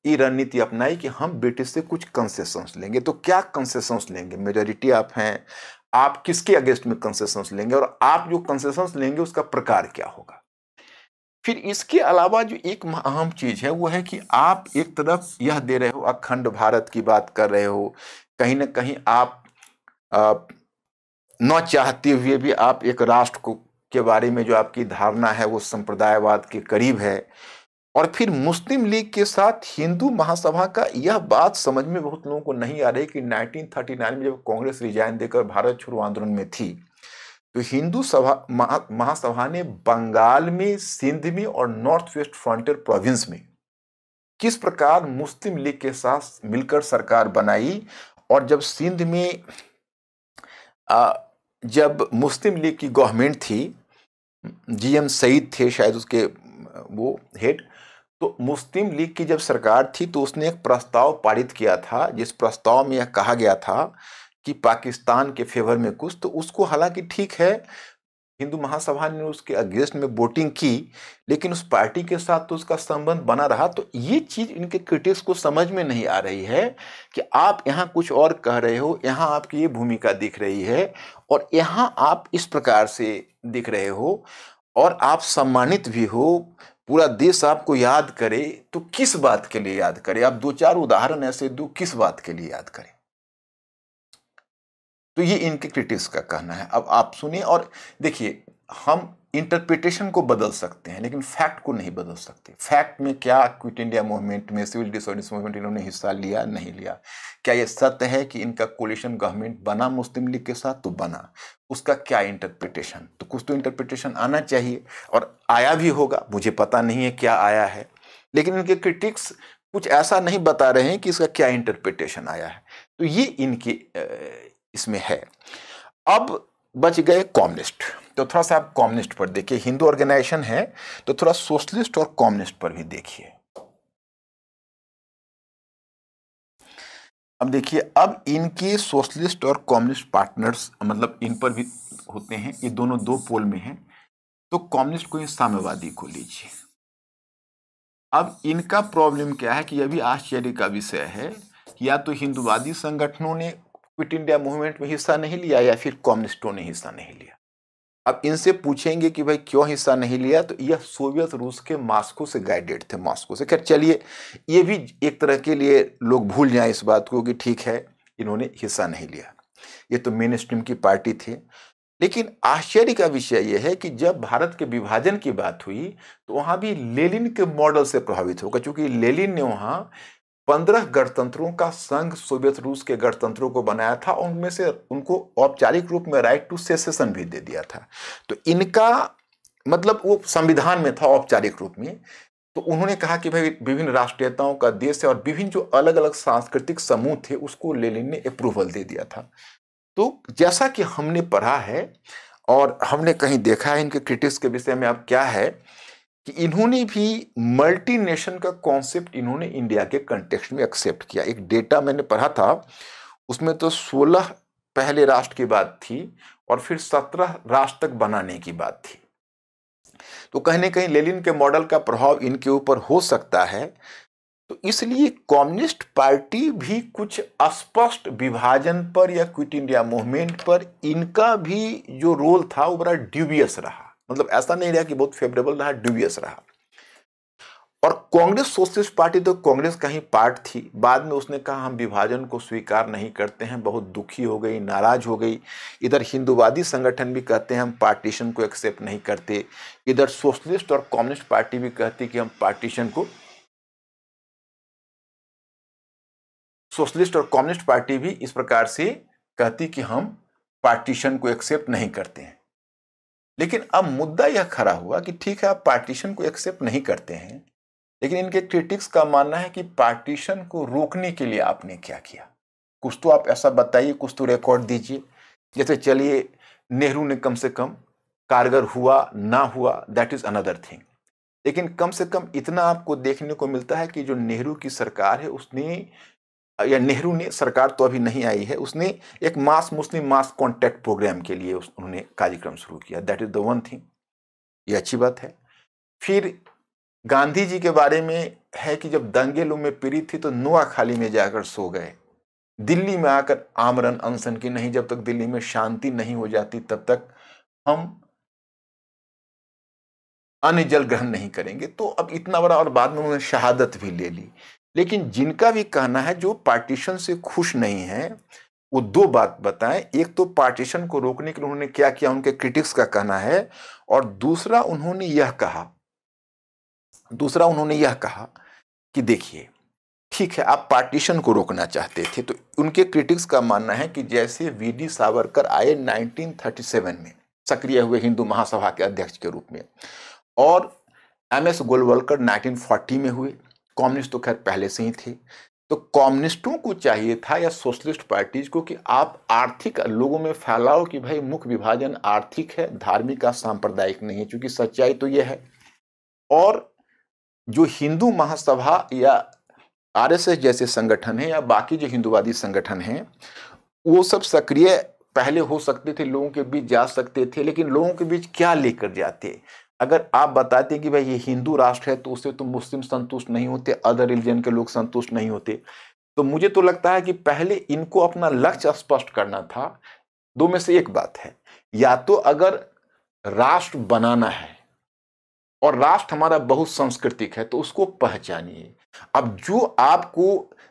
ये रणनीति अपनाई कि हम ब्रिटिश से कुछ कंसेशंस लेंगे तो क्या कंसेशंस लेंगे मेजोरिटी आप हैं आप किसके अगेंस्ट में कंसेशंस लेंगे और आप जो कंसेशंस लेंगे उसका प्रकार क्या होगा फिर इसके अलावा जो एक अहम चीज़ है वो है कि आप एक तरफ यह दे रहे हो अखंड भारत की बात कर रहे हो कहीं ना कहीं आप न चाहते हुए भी आप एक राष्ट्र को के बारे में जो आपकी धारणा है वो संप्रदायवाद के करीब है और फिर मुस्लिम लीग के साथ हिंदू महासभा का यह बात समझ में बहुत लोगों को नहीं आ रही कि 1939 में जब कांग्रेस रिजाइन देकर भारत छोड़ो आंदोलन में थी तो हिंदू सभा महा, महासभा ने बंगाल में सिंध में और नॉर्थ वेस्ट फ्रंटियर प्रोविंस में किस प्रकार मुस्लिम लीग के साथ मिलकर सरकार बनाई और जब सिंध में आ, जब मुस्लिम लीग की गवर्नमेंट थी जीएम सईद थे शायद उसके वो हेड तो मुस्लिम लीग की जब सरकार थी तो उसने एक प्रस्ताव पारित किया था जिस प्रस्ताव में यह कहा गया था कि पाकिस्तान के फेवर में कुछ तो उसको हालांकि ठीक है हिंदू महासभा ने उसके अगेंस्ट में वोटिंग की लेकिन उस पार्टी के साथ तो उसका संबंध बना रहा तो ये चीज़ इनके क्रिटिक्स को समझ में नहीं आ रही है कि आप यहाँ कुछ और कह रहे हो यहाँ आपकी ये भूमिका दिख रही है और यहाँ आप इस प्रकार से दिख रहे हो और आप सम्मानित भी हो पूरा देश आपको याद करे तो किस बात के लिए याद करे आप दो चार उदाहरण ऐसे दो किस बात के लिए याद करें तो ये इनके क्रिटिक्स का कहना है अब आप सुनिए और देखिए हम इंटरप्रिटेशन को बदल सकते हैं लेकिन फैक्ट को नहीं बदल सकते फैक्ट में क्या क्विट इंडिया मूवमेंट में सिविल डिसऑर्डिस मूवमेंट इन्होंने हिस्सा लिया नहीं लिया क्या ये सत्य है कि इनका कोलिशन गवर्नमेंट बना मुस्लिम लीग के साथ तो बना उसका क्या इंटरप्रिटेशन तो कुछ तो इंटरप्रिटेशन आना चाहिए और आया भी होगा मुझे पता नहीं है क्या आया है लेकिन इनके क्रिटिक्स कुछ ऐसा नहीं बता रहे हैं कि इसका क्या इंटरप्रिटेशन आया है तो ये इनके इसमें है अब बच गए कॉम्युनिस्ट तो थोड़ा सा आप कॉम्युनिस्ट पर देखिए हिंदू ऑर्गेनाइजेशन है तो थोड़ा सोशलिस्ट और कॉम्युनिस्ट पर भी देखिए अब देखिए अब इनके सोशलिस्ट और कॉम्युनिस्ट पार्टनर्स मतलब इन पर भी होते हैं ये दोनों दो पोल में हैं तो कॉम्युनिस्ट को साम्यवादी को लीजिए अब इनका प्रॉब्लम क्या है कि यह भी आश्चर्य का विषय है या तो हिंदुवादी संगठनों ने क्विट इंडिया मूवमेंट में हिस्सा नहीं लिया या फिर कम्युनिस्टों ने हिस्सा नहीं लिया अब इनसे पूछेंगे कि भाई क्यों हिस्सा नहीं लिया तो यह सोवियत रूस के मास्को से गाइडेड थे मास्को से खैर चलिए ये भी एक तरह के लिए लोग भूल जाएं इस बात को कि ठीक है इन्होंने हिस्सा नहीं लिया ये तो मेन स्ट्रीम की पार्टी थी लेकिन आश्चर्य का विषय यह है कि जब भारत के विभाजन की बात हुई तो वहाँ भी लेलिन के मॉडल से प्रभावित होगा क्योंकि लेलिन ने वहाँ पंद्रह गणतंत्रों का संघ सोवियत रूस के गणतंत्रों को बनाया था और उनमें से उनको औपचारिक रूप में राइट टू सेसेशन भी दे दिया था तो इनका मतलब वो संविधान में था औपचारिक रूप में तो उन्होंने कहा कि भाई विभिन्न राष्ट्रीयताओं का देश है और विभिन्न जो अलग अलग सांस्कृतिक समूह थे उसको लेलिन ने अप्रूवल दे दिया था तो जैसा कि हमने पढ़ा है और हमने कहीं देखा है इनके क्रिटिक्स के विषय में अब क्या है कि इन्होंने भी मल्टी नेशन का कॉन्सेप्ट इन्होंने इंडिया के कंटेक्स्ट में एक्सेप्ट किया एक डेटा मैंने पढ़ा था उसमें तो 16 पहले राष्ट्र की बात थी और फिर 17 राष्ट्र तक बनाने की बात थी तो कहीं ना कहीं लेलिन के मॉडल का प्रभाव इनके ऊपर हो सकता है तो इसलिए कम्युनिस्ट पार्टी भी कुछ अस्पष्ट विभाजन पर या क्विट इंडिया मूवमेंट पर इनका भी जो रोल था वो बड़ा ड्यूबियस रहा मतलब ऐसा नहीं रहा कि बहुत फेवरेबल रहा ड्यूबियस रहा और कांग्रेस सोशलिस्ट पार्टी तो कांग्रेस का ही पार्ट थी बाद में उसने कहा हम विभाजन को स्वीकार नहीं करते हैं बहुत दुखी हो गई नाराज हो गई इधर हिंदुवादी संगठन भी कहते हैं हम पार्टीशन को एक्सेप्ट नहीं करते इधर सोशलिस्ट और कम्युनिस्ट पार्टी भी कहती कि हम पार्टीशन को सोशलिस्ट और कम्युनिस्ट पार्टी भी इस प्रकार से कहती कि हम पार्टीशन को एक्सेप्ट नहीं करते हैं लेकिन अब मुद्दा यह खड़ा हुआ कि ठीक है आप पार्टीशन को एक्सेप्ट नहीं करते हैं लेकिन इनके क्रिटिक्स का मानना है कि पार्टीशन को रोकने के लिए आपने क्या किया कुछ तो आप ऐसा बताइए कुछ तो रिकॉर्ड दीजिए जैसे चलिए नेहरू ने कम से कम कारगर हुआ ना हुआ दैट इज़ अनदर थिंग लेकिन कम से कम इतना आपको देखने को मिलता है कि जो नेहरू की सरकार है उसने या नेहरू ने सरकार तो अभी नहीं आई है उसने एक मास मुस्लिम मास कॉन्टैक्ट प्रोग्राम के लिए उन्होंने कार्यक्रम शुरू किया that is the one thing ये अच्छी बात है फिर गांधी जी के बारे में है कि जब दंगे लू में पीड़ित थी तो नुआखाली में जाकर सो गए दिल्ली में आकर आमरन अनशन की नहीं जब तक दिल्ली में शांति नहीं हो जाती तब तक हम अन्य जल ग्रहण नहीं करेंगे तो अब इतना बड़ा और बाद में उन्होंने शहादत भी ले ली लेकिन जिनका भी कहना है जो पार्टीशन से खुश नहीं है वो दो बात बताएं एक तो पार्टीशन को रोकने के लिए उन्होंने क्या किया उनके क्रिटिक्स का कहना है और दूसरा उन्होंने यह कहा दूसरा उन्होंने यह कहा कि देखिए ठीक है आप पार्टीशन को रोकना चाहते थे तो उनके क्रिटिक्स का मानना है कि जैसे वी डी सावरकर आए 1937 में सक्रिय हुए हिंदू महासभा के अध्यक्ष के रूप में और एम एस गोलवलकर 1940 में हुए कम्युनिस्ट तो खैर पहले से ही थे तो कम्युनिस्टों को चाहिए था या सोशलिस्ट पार्टीज को कि आप आर्थिक लोगों में फैलाओ कि भाई मुख्य विभाजन आर्थिक है धार्मिक या सांप्रदायिक नहीं है क्योंकि सच्चाई तो यह है और जो हिंदू महासभा या आरएसएस जैसे संगठन है या बाकी जो हिंदुवादी संगठन हैं वो सब सक्रिय पहले हो सकते थे लोगों के बीच जा सकते थे लेकिन लोगों के बीच क्या लेकर जाते अगर आप बताते हैं कि भाई ये हिंदू राष्ट्र है तो उससे तो मुस्लिम संतुष्ट नहीं होते अदर रिलीजन के लोग संतुष्ट नहीं होते तो मुझे तो लगता है कि पहले इनको अपना लक्ष्य स्पष्ट करना था दो में से एक बात है या तो अगर राष्ट्र बनाना है और राष्ट्र हमारा बहुत सांस्कृतिक है तो उसको पहचानिए अब जो आपको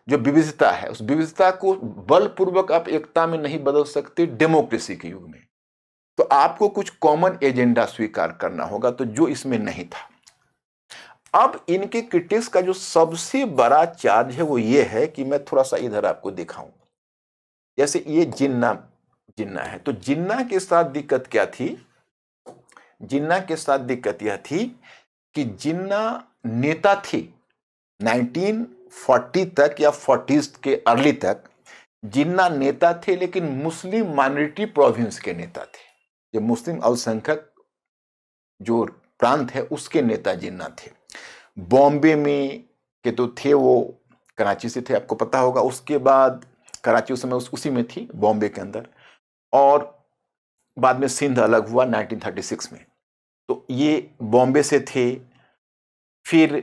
जो विविधता है उस विविधता को बलपूर्वक आप एकता में नहीं बदल सकते डेमोक्रेसी के युग में तो आपको कुछ कॉमन एजेंडा स्वीकार करना होगा तो जो इसमें नहीं था अब इनके क्रिटिक्स का जो सबसे बड़ा चार्ज है वो ये है कि मैं थोड़ा सा इधर आपको दिखाऊं जैसे ये जिन्ना जिन्ना है तो जिन्ना के साथ दिक्कत क्या थी जिन्ना के साथ दिक्कत यह थी कि जिन्ना नेता थी 1940 तक या फोर्टीज के अर्ली तक जिन्ना नेता थे लेकिन मुस्लिम माइनॉरिटी प्रोविंस के नेता थे जो मुस्लिम अल्पसंख्यक जो प्रांत है उसके नेता जिन्ना थे बॉम्बे में के तो थे वो कराची से थे आपको पता होगा उसके बाद कराची उस समय उस, उसी में थी बॉम्बे के अंदर और बाद में सिंध अलग हुआ 1936 में तो ये बॉम्बे से थे फिर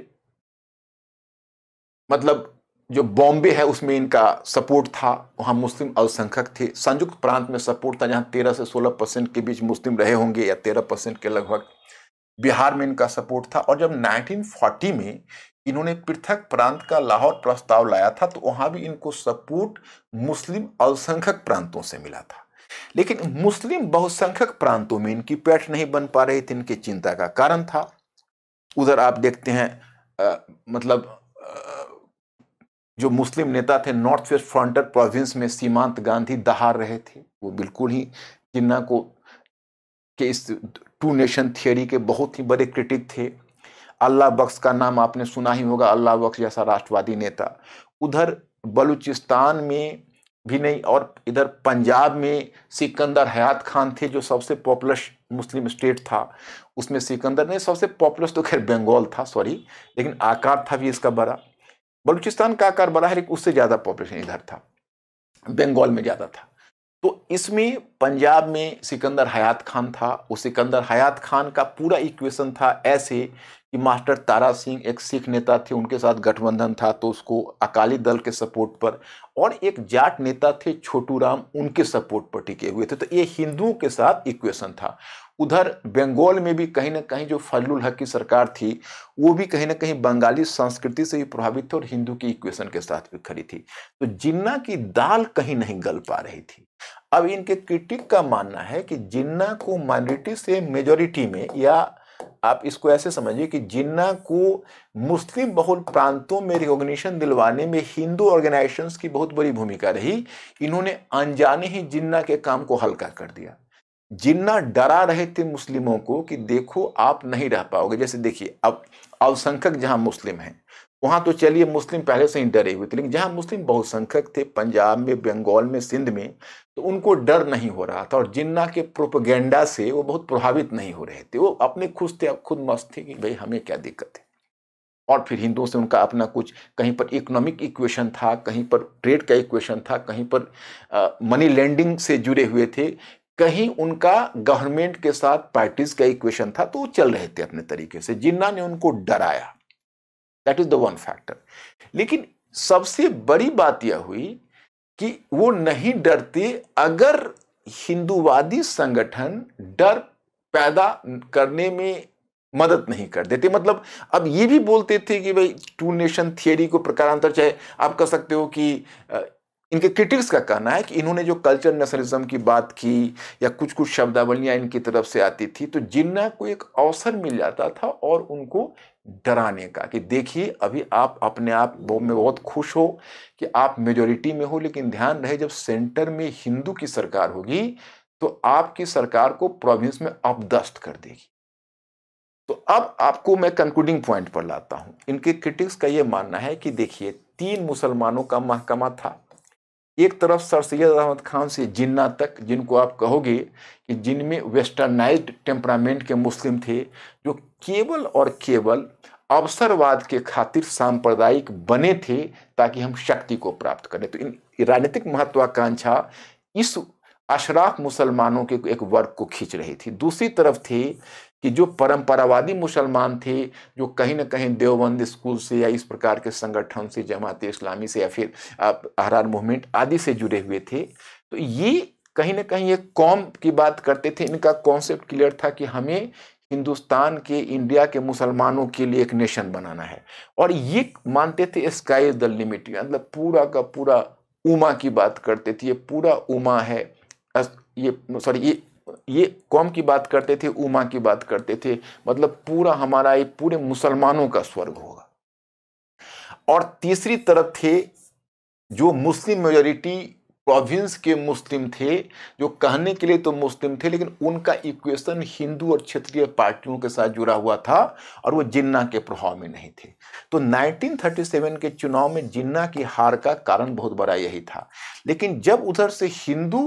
मतलब जो बॉम्बे है उसमें इनका सपोर्ट था वहाँ मुस्लिम अल्पसंख्यक थे संयुक्त प्रांत में सपोर्ट था जहाँ तेरह से सोलह परसेंट के बीच मुस्लिम रहे होंगे या तेरह परसेंट के लगभग बिहार में इनका सपोर्ट था और जब 1940 में इन्होंने पृथक प्रांत का लाहौर प्रस्ताव लाया था तो वहाँ भी इनको सपोर्ट मुस्लिम अल्पसंख्यक प्रांतों से मिला था लेकिन मुस्लिम बहुसंख्यक प्रांतों में इनकी पैठ नहीं बन पा रही थी इनकी चिंता का कारण था उधर आप देखते हैं आ, मतलब आ, जो मुस्लिम नेता थे नॉर्थ वेस्ट फ्रंटर प्रोविंस में सीमांत गांधी दहार रहे थे वो बिल्कुल ही जिन्ना को के इस टू नेशन थियोरी के बहुत ही बड़े क्रिटिक थे अल्लाह बख्श का नाम आपने सुना ही होगा अल्लाह बख्श जैसा राष्ट्रवादी नेता उधर बलूचिस्तान में भी नहीं और इधर पंजाब में सिकंदर हयात खान थे जो सबसे पॉपुलर मुस्लिम स्टेट था उसमें सिकंदर नहीं सबसे पॉपुलर तो खैर बंगाल था सॉरी लेकिन आकार था भी इसका बड़ा बलूचिस्तान का आकार बड़ा है उससे ज़्यादा पॉपुलेशन इधर था बंगाल में ज़्यादा था तो इसमें पंजाब में सिकंदर हयात खान था उस सिकंदर हयात खान का पूरा इक्वेशन था ऐसे कि मास्टर तारा सिंह एक सिख नेता थे उनके साथ गठबंधन था तो उसको अकाली दल के सपोर्ट पर और एक जाट नेता थे छोटू राम उनके सपोर्ट पर टिके हुए थे तो ये हिंदुओं के साथ इक्वेशन था उधर बंगाल में भी कहीं ना कहीं जो फजलुल हक की सरकार थी वो भी कहीं ना कहीं बंगाली संस्कृति से भी प्रभावित थी और हिंदू की इक्वेशन के साथ भी खड़ी थी तो जिन्ना की दाल कहीं नहीं गल पा रही थी अब इनके क्रिटिक का मानना है कि जिन्ना को माइनॉरिटी से मेजोरिटी में या आप इसको ऐसे समझिए कि जिन्ना को मुस्लिम बहुल प्रांतों में रिकॉग्निशन दिलवाने में हिंदू ऑर्गेनाइजेशंस की बहुत बड़ी भूमिका रही इन्होंने अनजाने ही जिन्ना के काम को हल्का कर दिया जिन्ना डरा रहे थे मुस्लिमों को कि देखो आप नहीं रह पाओगे जैसे देखिए अब अल्पसंख्यक जहां मुस्लिम हैं वहाँ तो चलिए मुस्लिम पहले से ही डरे हुए थे लेकिन जहाँ मुस्लिम बहुसंख्यक थे पंजाब में बंगाल में सिंध में तो उनको डर नहीं हो रहा था और जिन्ना के प्रोपोगेंडा से वो बहुत प्रभावित नहीं हो रहे थे वो अपने खुश थे खुद मस्त थे कि भाई हमें क्या दिक्कत है और फिर हिंदुओं से उनका अपना कुछ कहीं पर इकोनॉमिक इक्वेशन था कहीं पर ट्रेड का इक्वेशन था कहीं पर मनी लैंडिंग से जुड़े हुए थे कहीं उनका गवर्नमेंट के साथ पार्टीज का इक्वेशन था तो वो चल रहे थे अपने तरीके से जिन्ना ने उनको डराया that is the one factor लेकिन सबसे बड़ी बात यह हुई कि वो नहीं डरते अगर हिंदूवादी संगठन डर पैदा करने में मदद नहीं कर देते मतलब अब ये भी बोलते थे कि भाई टू नेशन थियोरी को प्रकारांतर चाहे आप कह सकते हो कि इनके क्रिटिक्स का कहना है कि इन्होंने जो कल्चर नेशनलिज्म की बात की या कुछ कुछ शब्दावलियां इनकी तरफ से आती थी तो जिन्ना को एक अवसर मिल जाता था और उनको डराने का कि देखिए अभी आप अपने आप में बहुत खुश हो कि आप मेजोरिटी में हो लेकिन ध्यान रहे जब सेंटर में हिंदू की सरकार होगी तो आपकी सरकार को प्रोविंस में अपदस्त कर देगी तो अब आपको मैं कंक्लूडिंग पॉइंट पर लाता हूं इनके क्रिटिक्स का यह मानना है कि देखिए तीन मुसलमानों का महकमा था एक तरफ सर सैद अहमद खान से जिन्ना तक जिनको आप कहोगे कि जिनमें वेस्टर्नाइज टेम्परामेंट के मुस्लिम थे जो केवल और केवल अवसरवाद के खातिर सांप्रदायिक बने थे ताकि हम शक्ति को प्राप्त करें तो इन राजनीतिक महत्वाकांक्षा इस अशराफ मुसलमानों के एक वर्ग को खींच रही थी दूसरी तरफ थी कि जो परंपरावादी मुसलमान थे जो कहीं ना कहीं देवबंद स्कूल से या इस प्रकार के संगठन से जमात इस्लामी से या फिर हरार मूवमेंट आदि से जुड़े हुए थे तो ये कहीं ना कहीं ये कौम की बात करते थे इनका कॉन्सेप्ट क्लियर था कि हमें हिंदुस्तान के इंडिया के मुसलमानों के लिए एक नेशन बनाना है और ये मानते थे स्काई द लिमिट मतलब पूरा का पूरा उमा की बात करते थे ये पूरा उमा है ये सॉरी ये ये कौम की बात करते थे उमा की बात करते थे मतलब पूरा हमारा ये पूरे मुसलमानों का स्वर्ग होगा और तीसरी तरफ थे जो मुस्लिम मेजोरिटी प्रोविंस के मुस्लिम थे जो कहने के लिए तो मुस्लिम थे लेकिन उनका इक्वेशन हिंदू और क्षेत्रीय पार्टियों के साथ जुड़ा हुआ था और वो जिन्ना के प्रभाव में नहीं थे तो 1937 के चुनाव में जिन्ना की हार का कारण बहुत बड़ा यही था लेकिन जब उधर से हिंदू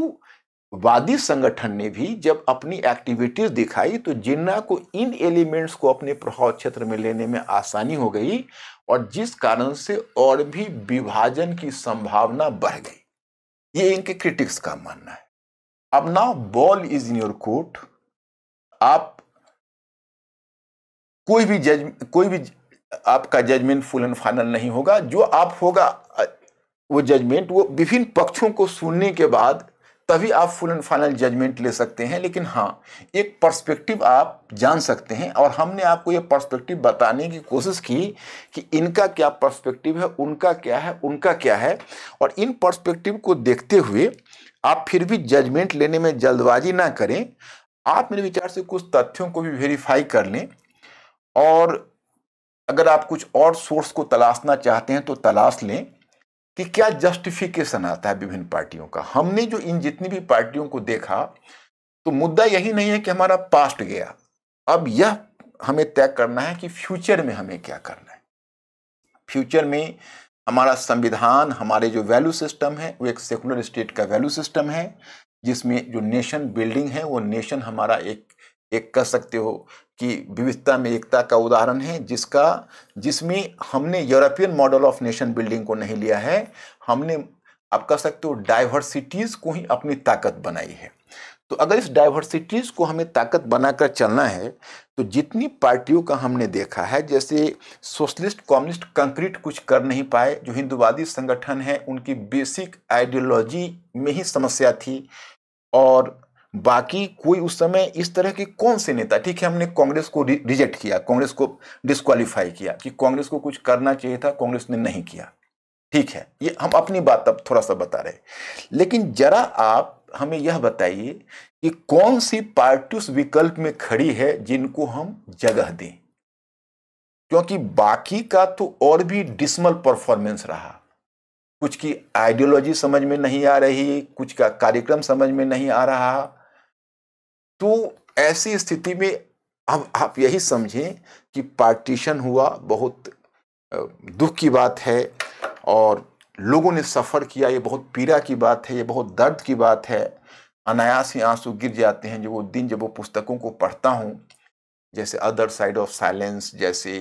वादी संगठन ने भी जब अपनी एक्टिविटीज दिखाई तो जिन्ना को इन एलिमेंट्स को अपने प्रभाव क्षेत्र में लेने में आसानी हो गई और जिस कारण से और भी विभाजन की संभावना बढ़ गई ये इनके क्रिटिक्स का मानना है अब now ball is in your court आप कोई भी जज कोई भी आपका जजमेंट फुल एंड फाइनल नहीं होगा जो आप होगा वो जजमेंट वो विभिन्न पक्षों को सुनने के बाद तभी आप फुल एंड फाइनल जजमेंट ले सकते हैं लेकिन हाँ एक पर्सपेक्टिव आप जान सकते हैं और हमने आपको ये पर्सपेक्टिव बताने की कोशिश की कि इनका क्या पर्सपेक्टिव है उनका क्या है उनका क्या है और इन पर्सपेक्टिव को देखते हुए आप फिर भी जजमेंट लेने में जल्दबाजी ना करें आप मेरे विचार से कुछ तथ्यों को भी वेरीफाई कर लें और अगर आप कुछ और सोर्स को तलाशना चाहते हैं तो तलाश लें कि क्या जस्टिफिकेशन आता है विभिन्न पार्टियों का हमने जो इन जितनी भी पार्टियों को देखा तो मुद्दा यही नहीं है कि हमारा पास्ट गया अब यह हमें तय करना है कि फ्यूचर में हमें क्या करना है फ्यूचर में हमारा संविधान हमारे जो वैल्यू सिस्टम है वो एक सेकुलर स्टेट का वैल्यू सिस्टम है जिसमें जो नेशन बिल्डिंग है वो नेशन हमारा एक एक कह सकते हो कि विविधता में एकता का उदाहरण है जिसका जिसमें हमने European model of nation building को नहीं लिया है हमने आप कह सकते हो डाइवर्सिटीज़ को ही अपनी ताकत बनाई है तो अगर इस डाइवर्सिटीज़ को हमें ताकत बनाकर चलना है तो जितनी पार्टियों का हमने देखा है जैसे सोशलिस्ट कम्युनिस्ट कंक्रीट कुछ कर नहीं पाए जो हिंदुवादी संगठन हैं उनकी बेसिक आइडियोलॉजी में ही समस्या थी और बाकी कोई उस समय इस तरह के कौन से नेता ठीक है हमने कांग्रेस को रिजेक्ट किया कांग्रेस को डिस्कालीफाई किया कि कांग्रेस को कुछ करना चाहिए था कांग्रेस ने नहीं किया ठीक है ये हम अपनी बात अब थोड़ा सा बता रहे लेकिन जरा आप हमें यह बताइए कि कौन सी पार्टी उस विकल्प में खड़ी है जिनको हम जगह दें क्योंकि बाकी का तो और भी डिसमल परफॉर्मेंस रहा कुछ की आइडियोलॉजी समझ में नहीं आ रही कुछ का कार्यक्रम समझ में नहीं आ रहा तो ऐसी स्थिति में हम आप यही समझें कि पार्टीशन हुआ बहुत दुख की बात है और लोगों ने सफ़र किया ये बहुत पीड़ा की बात है ये बहुत दर्द की बात है अनायास ही आंसू गिर जाते हैं जो वो दिन जब वो पुस्तकों को पढ़ता हूँ जैसे अदर साइड ऑफ साइलेंस जैसे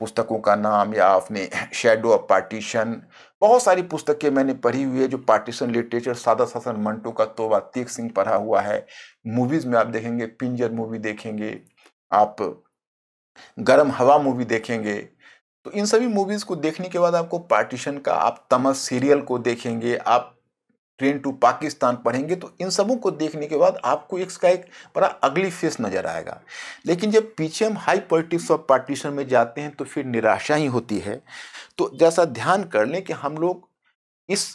पुस्तकों का नाम या आपने शेडो ऑफ पार्टीशन बहुत सारी पुस्तकें मैंने पढ़ी हुई है जो पार्टीशन लिटरेचर सादा शासन मंटो का तोबा तीख सिंह पढ़ा हुआ है मूवीज़ में आप देखेंगे पिंजर मूवी देखेंगे आप गर्म हवा मूवी देखेंगे तो इन सभी मूवीज़ को देखने के बाद आपको पार्टीशन का आप तमस सीरियल को देखेंगे आप ट्रेन टू पाकिस्तान पढ़ेंगे तो इन सबों को देखने के बाद आपको एक एक बड़ा अगली फेस नज़र आएगा लेकिन जब पीछे हम हाई पॉलिटिक्स ऑफ पार्टीशन में जाते हैं तो फिर निराशा ही होती है तो जैसा ध्यान कर लें कि हम लोग इस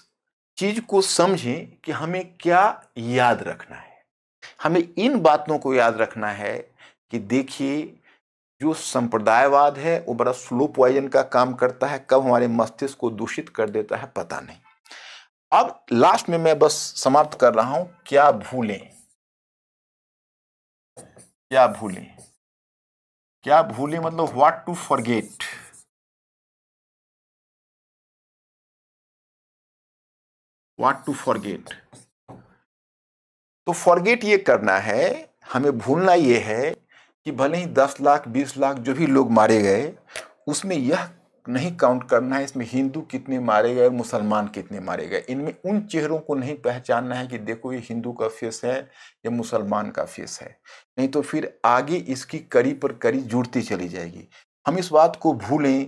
चीज़ को समझें कि हमें क्या याद रखना है हमें इन बातों को याद रखना है कि देखिए जो संप्रदायवाद है वो बड़ा स्लो पॉइजन का काम करता है कब हमारे मस्तिष्क को दूषित कर देता है पता नहीं अब लास्ट में मैं बस समाप्त कर रहा हूं क्या भूलें क्या भूलें क्या भूलें मतलब what to forget what to forget तो फॉरगेट ये करना है हमें भूलना ये है कि भले ही दस लाख बीस लाख जो भी लोग मारे गए उसमें यह नहीं काउंट करना है इसमें हिंदू कितने मारे गए और मुसलमान कितने मारे गए इनमें उन चेहरों को नहीं पहचानना है कि देखो ये हिंदू का फेस है या मुसलमान का फेस है नहीं तो फिर आगे इसकी कड़ी पर कड़ी जुड़ती चली जाएगी हम इस बात को भूलें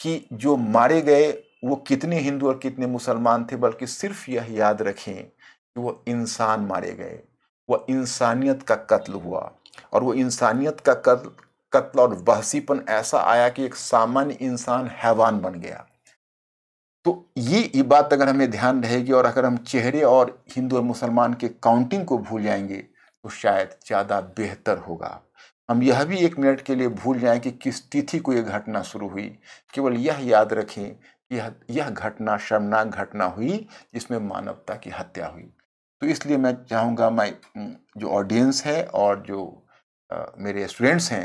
कि जो मारे गए वो कितने हिंदू और कितने मुसलमान थे बल्कि सिर्फ यह याद रखें कि वह इंसान मारे गए वह इंसानियत का कत्ल हुआ और वो इंसानियत का कत्ल और बहसीपन ऐसा आया कि एक सामान्य इंसान हैवान बन गया तो ये बात अगर हमें ध्यान रहेगी और अगर हम चेहरे और हिंदू और मुसलमान के काउंटिंग को भूल जाएंगे तो शायद ज़्यादा बेहतर होगा हम यह भी एक मिनट के लिए भूल जाएं कि किस तिथि को यह घटना शुरू हुई केवल यह याद रखें कि यह यह घटना शर्मनाक घटना हुई जिसमें मानवता की हत्या हुई तो इसलिए मैं चाहूँगा मैं जो ऑडियंस है और जो आ, मेरे स्टूडेंट्स हैं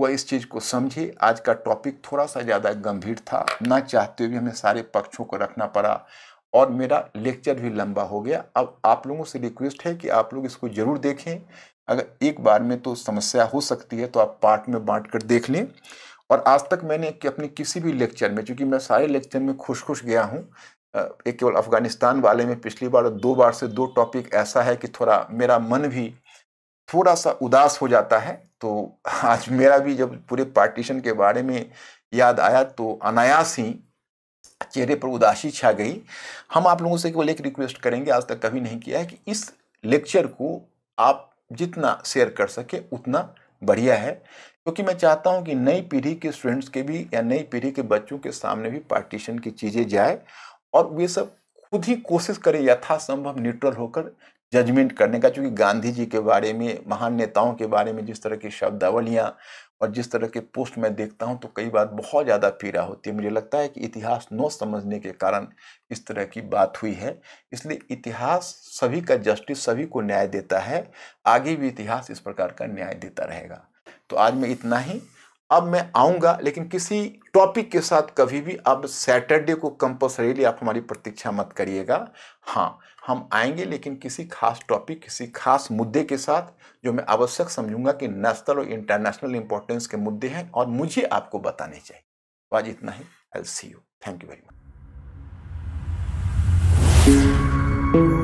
वह इस चीज़ को समझे आज का टॉपिक थोड़ा सा ज़्यादा गंभीर था ना चाहते हुए भी हमें सारे पक्षों को रखना पड़ा और मेरा लेक्चर भी लंबा हो गया अब आप लोगों से रिक्वेस्ट है कि आप लोग इसको ज़रूर देखें अगर एक बार में तो समस्या हो सकती है तो आप पार्ट में बांट कर देख लें और आज तक मैंने कि अपने किसी भी लेक्चर में चूँकि मैं सारे लेक्चर में खुश खुश गया हूँ एक केवल अफगानिस्तान वाले में पिछली बार दो बार से दो टॉपिक ऐसा है कि थोड़ा मेरा मन भी थोड़ा सा उदास हो जाता है तो आज मेरा भी जब पूरे पार्टीशन के बारे में याद आया तो अनायास ही चेहरे पर उदासी छा गई हम आप लोगों से केवल एक रिक्वेस्ट करेंगे आज तक कभी नहीं किया है कि इस लेक्चर को आप जितना शेयर कर सके उतना बढ़िया है क्योंकि मैं चाहता हूं कि नई पीढ़ी के स्टूडेंट्स के भी या नई पीढ़ी के बच्चों के सामने भी पार्टीशन की चीज़ें जाए और वे सब खुद ही कोशिश करें यथासंभव न्यूट्रल होकर जजमेंट करने का क्योंकि गांधी जी के बारे में महान नेताओं के बारे में जिस तरह की शब्दावलियाँ और जिस तरह के पोस्ट मैं देखता हूँ तो कई बार बहुत ज़्यादा पीड़ा होती है मुझे लगता है कि इतिहास न समझने के कारण इस तरह की बात हुई है इसलिए इतिहास सभी का जस्टिस सभी को न्याय देता है आगे भी इतिहास इस प्रकार का न्याय देता रहेगा तो आज मैं इतना ही अब मैं आऊँगा लेकिन किसी टॉपिक के साथ कभी भी अब सैटरडे को कंपल्सरीली आप हमारी प्रतीक्षा मत करिएगा हाँ हम आएंगे लेकिन किसी खास टॉपिक किसी खास मुद्दे के साथ जो मैं आवश्यक समझूंगा कि नेशनल और इंटरनेशनल इंपॉर्टेंस के मुद्दे हैं और मुझे आपको बताने चाहिए तो आज इतना ही I see you thank you very much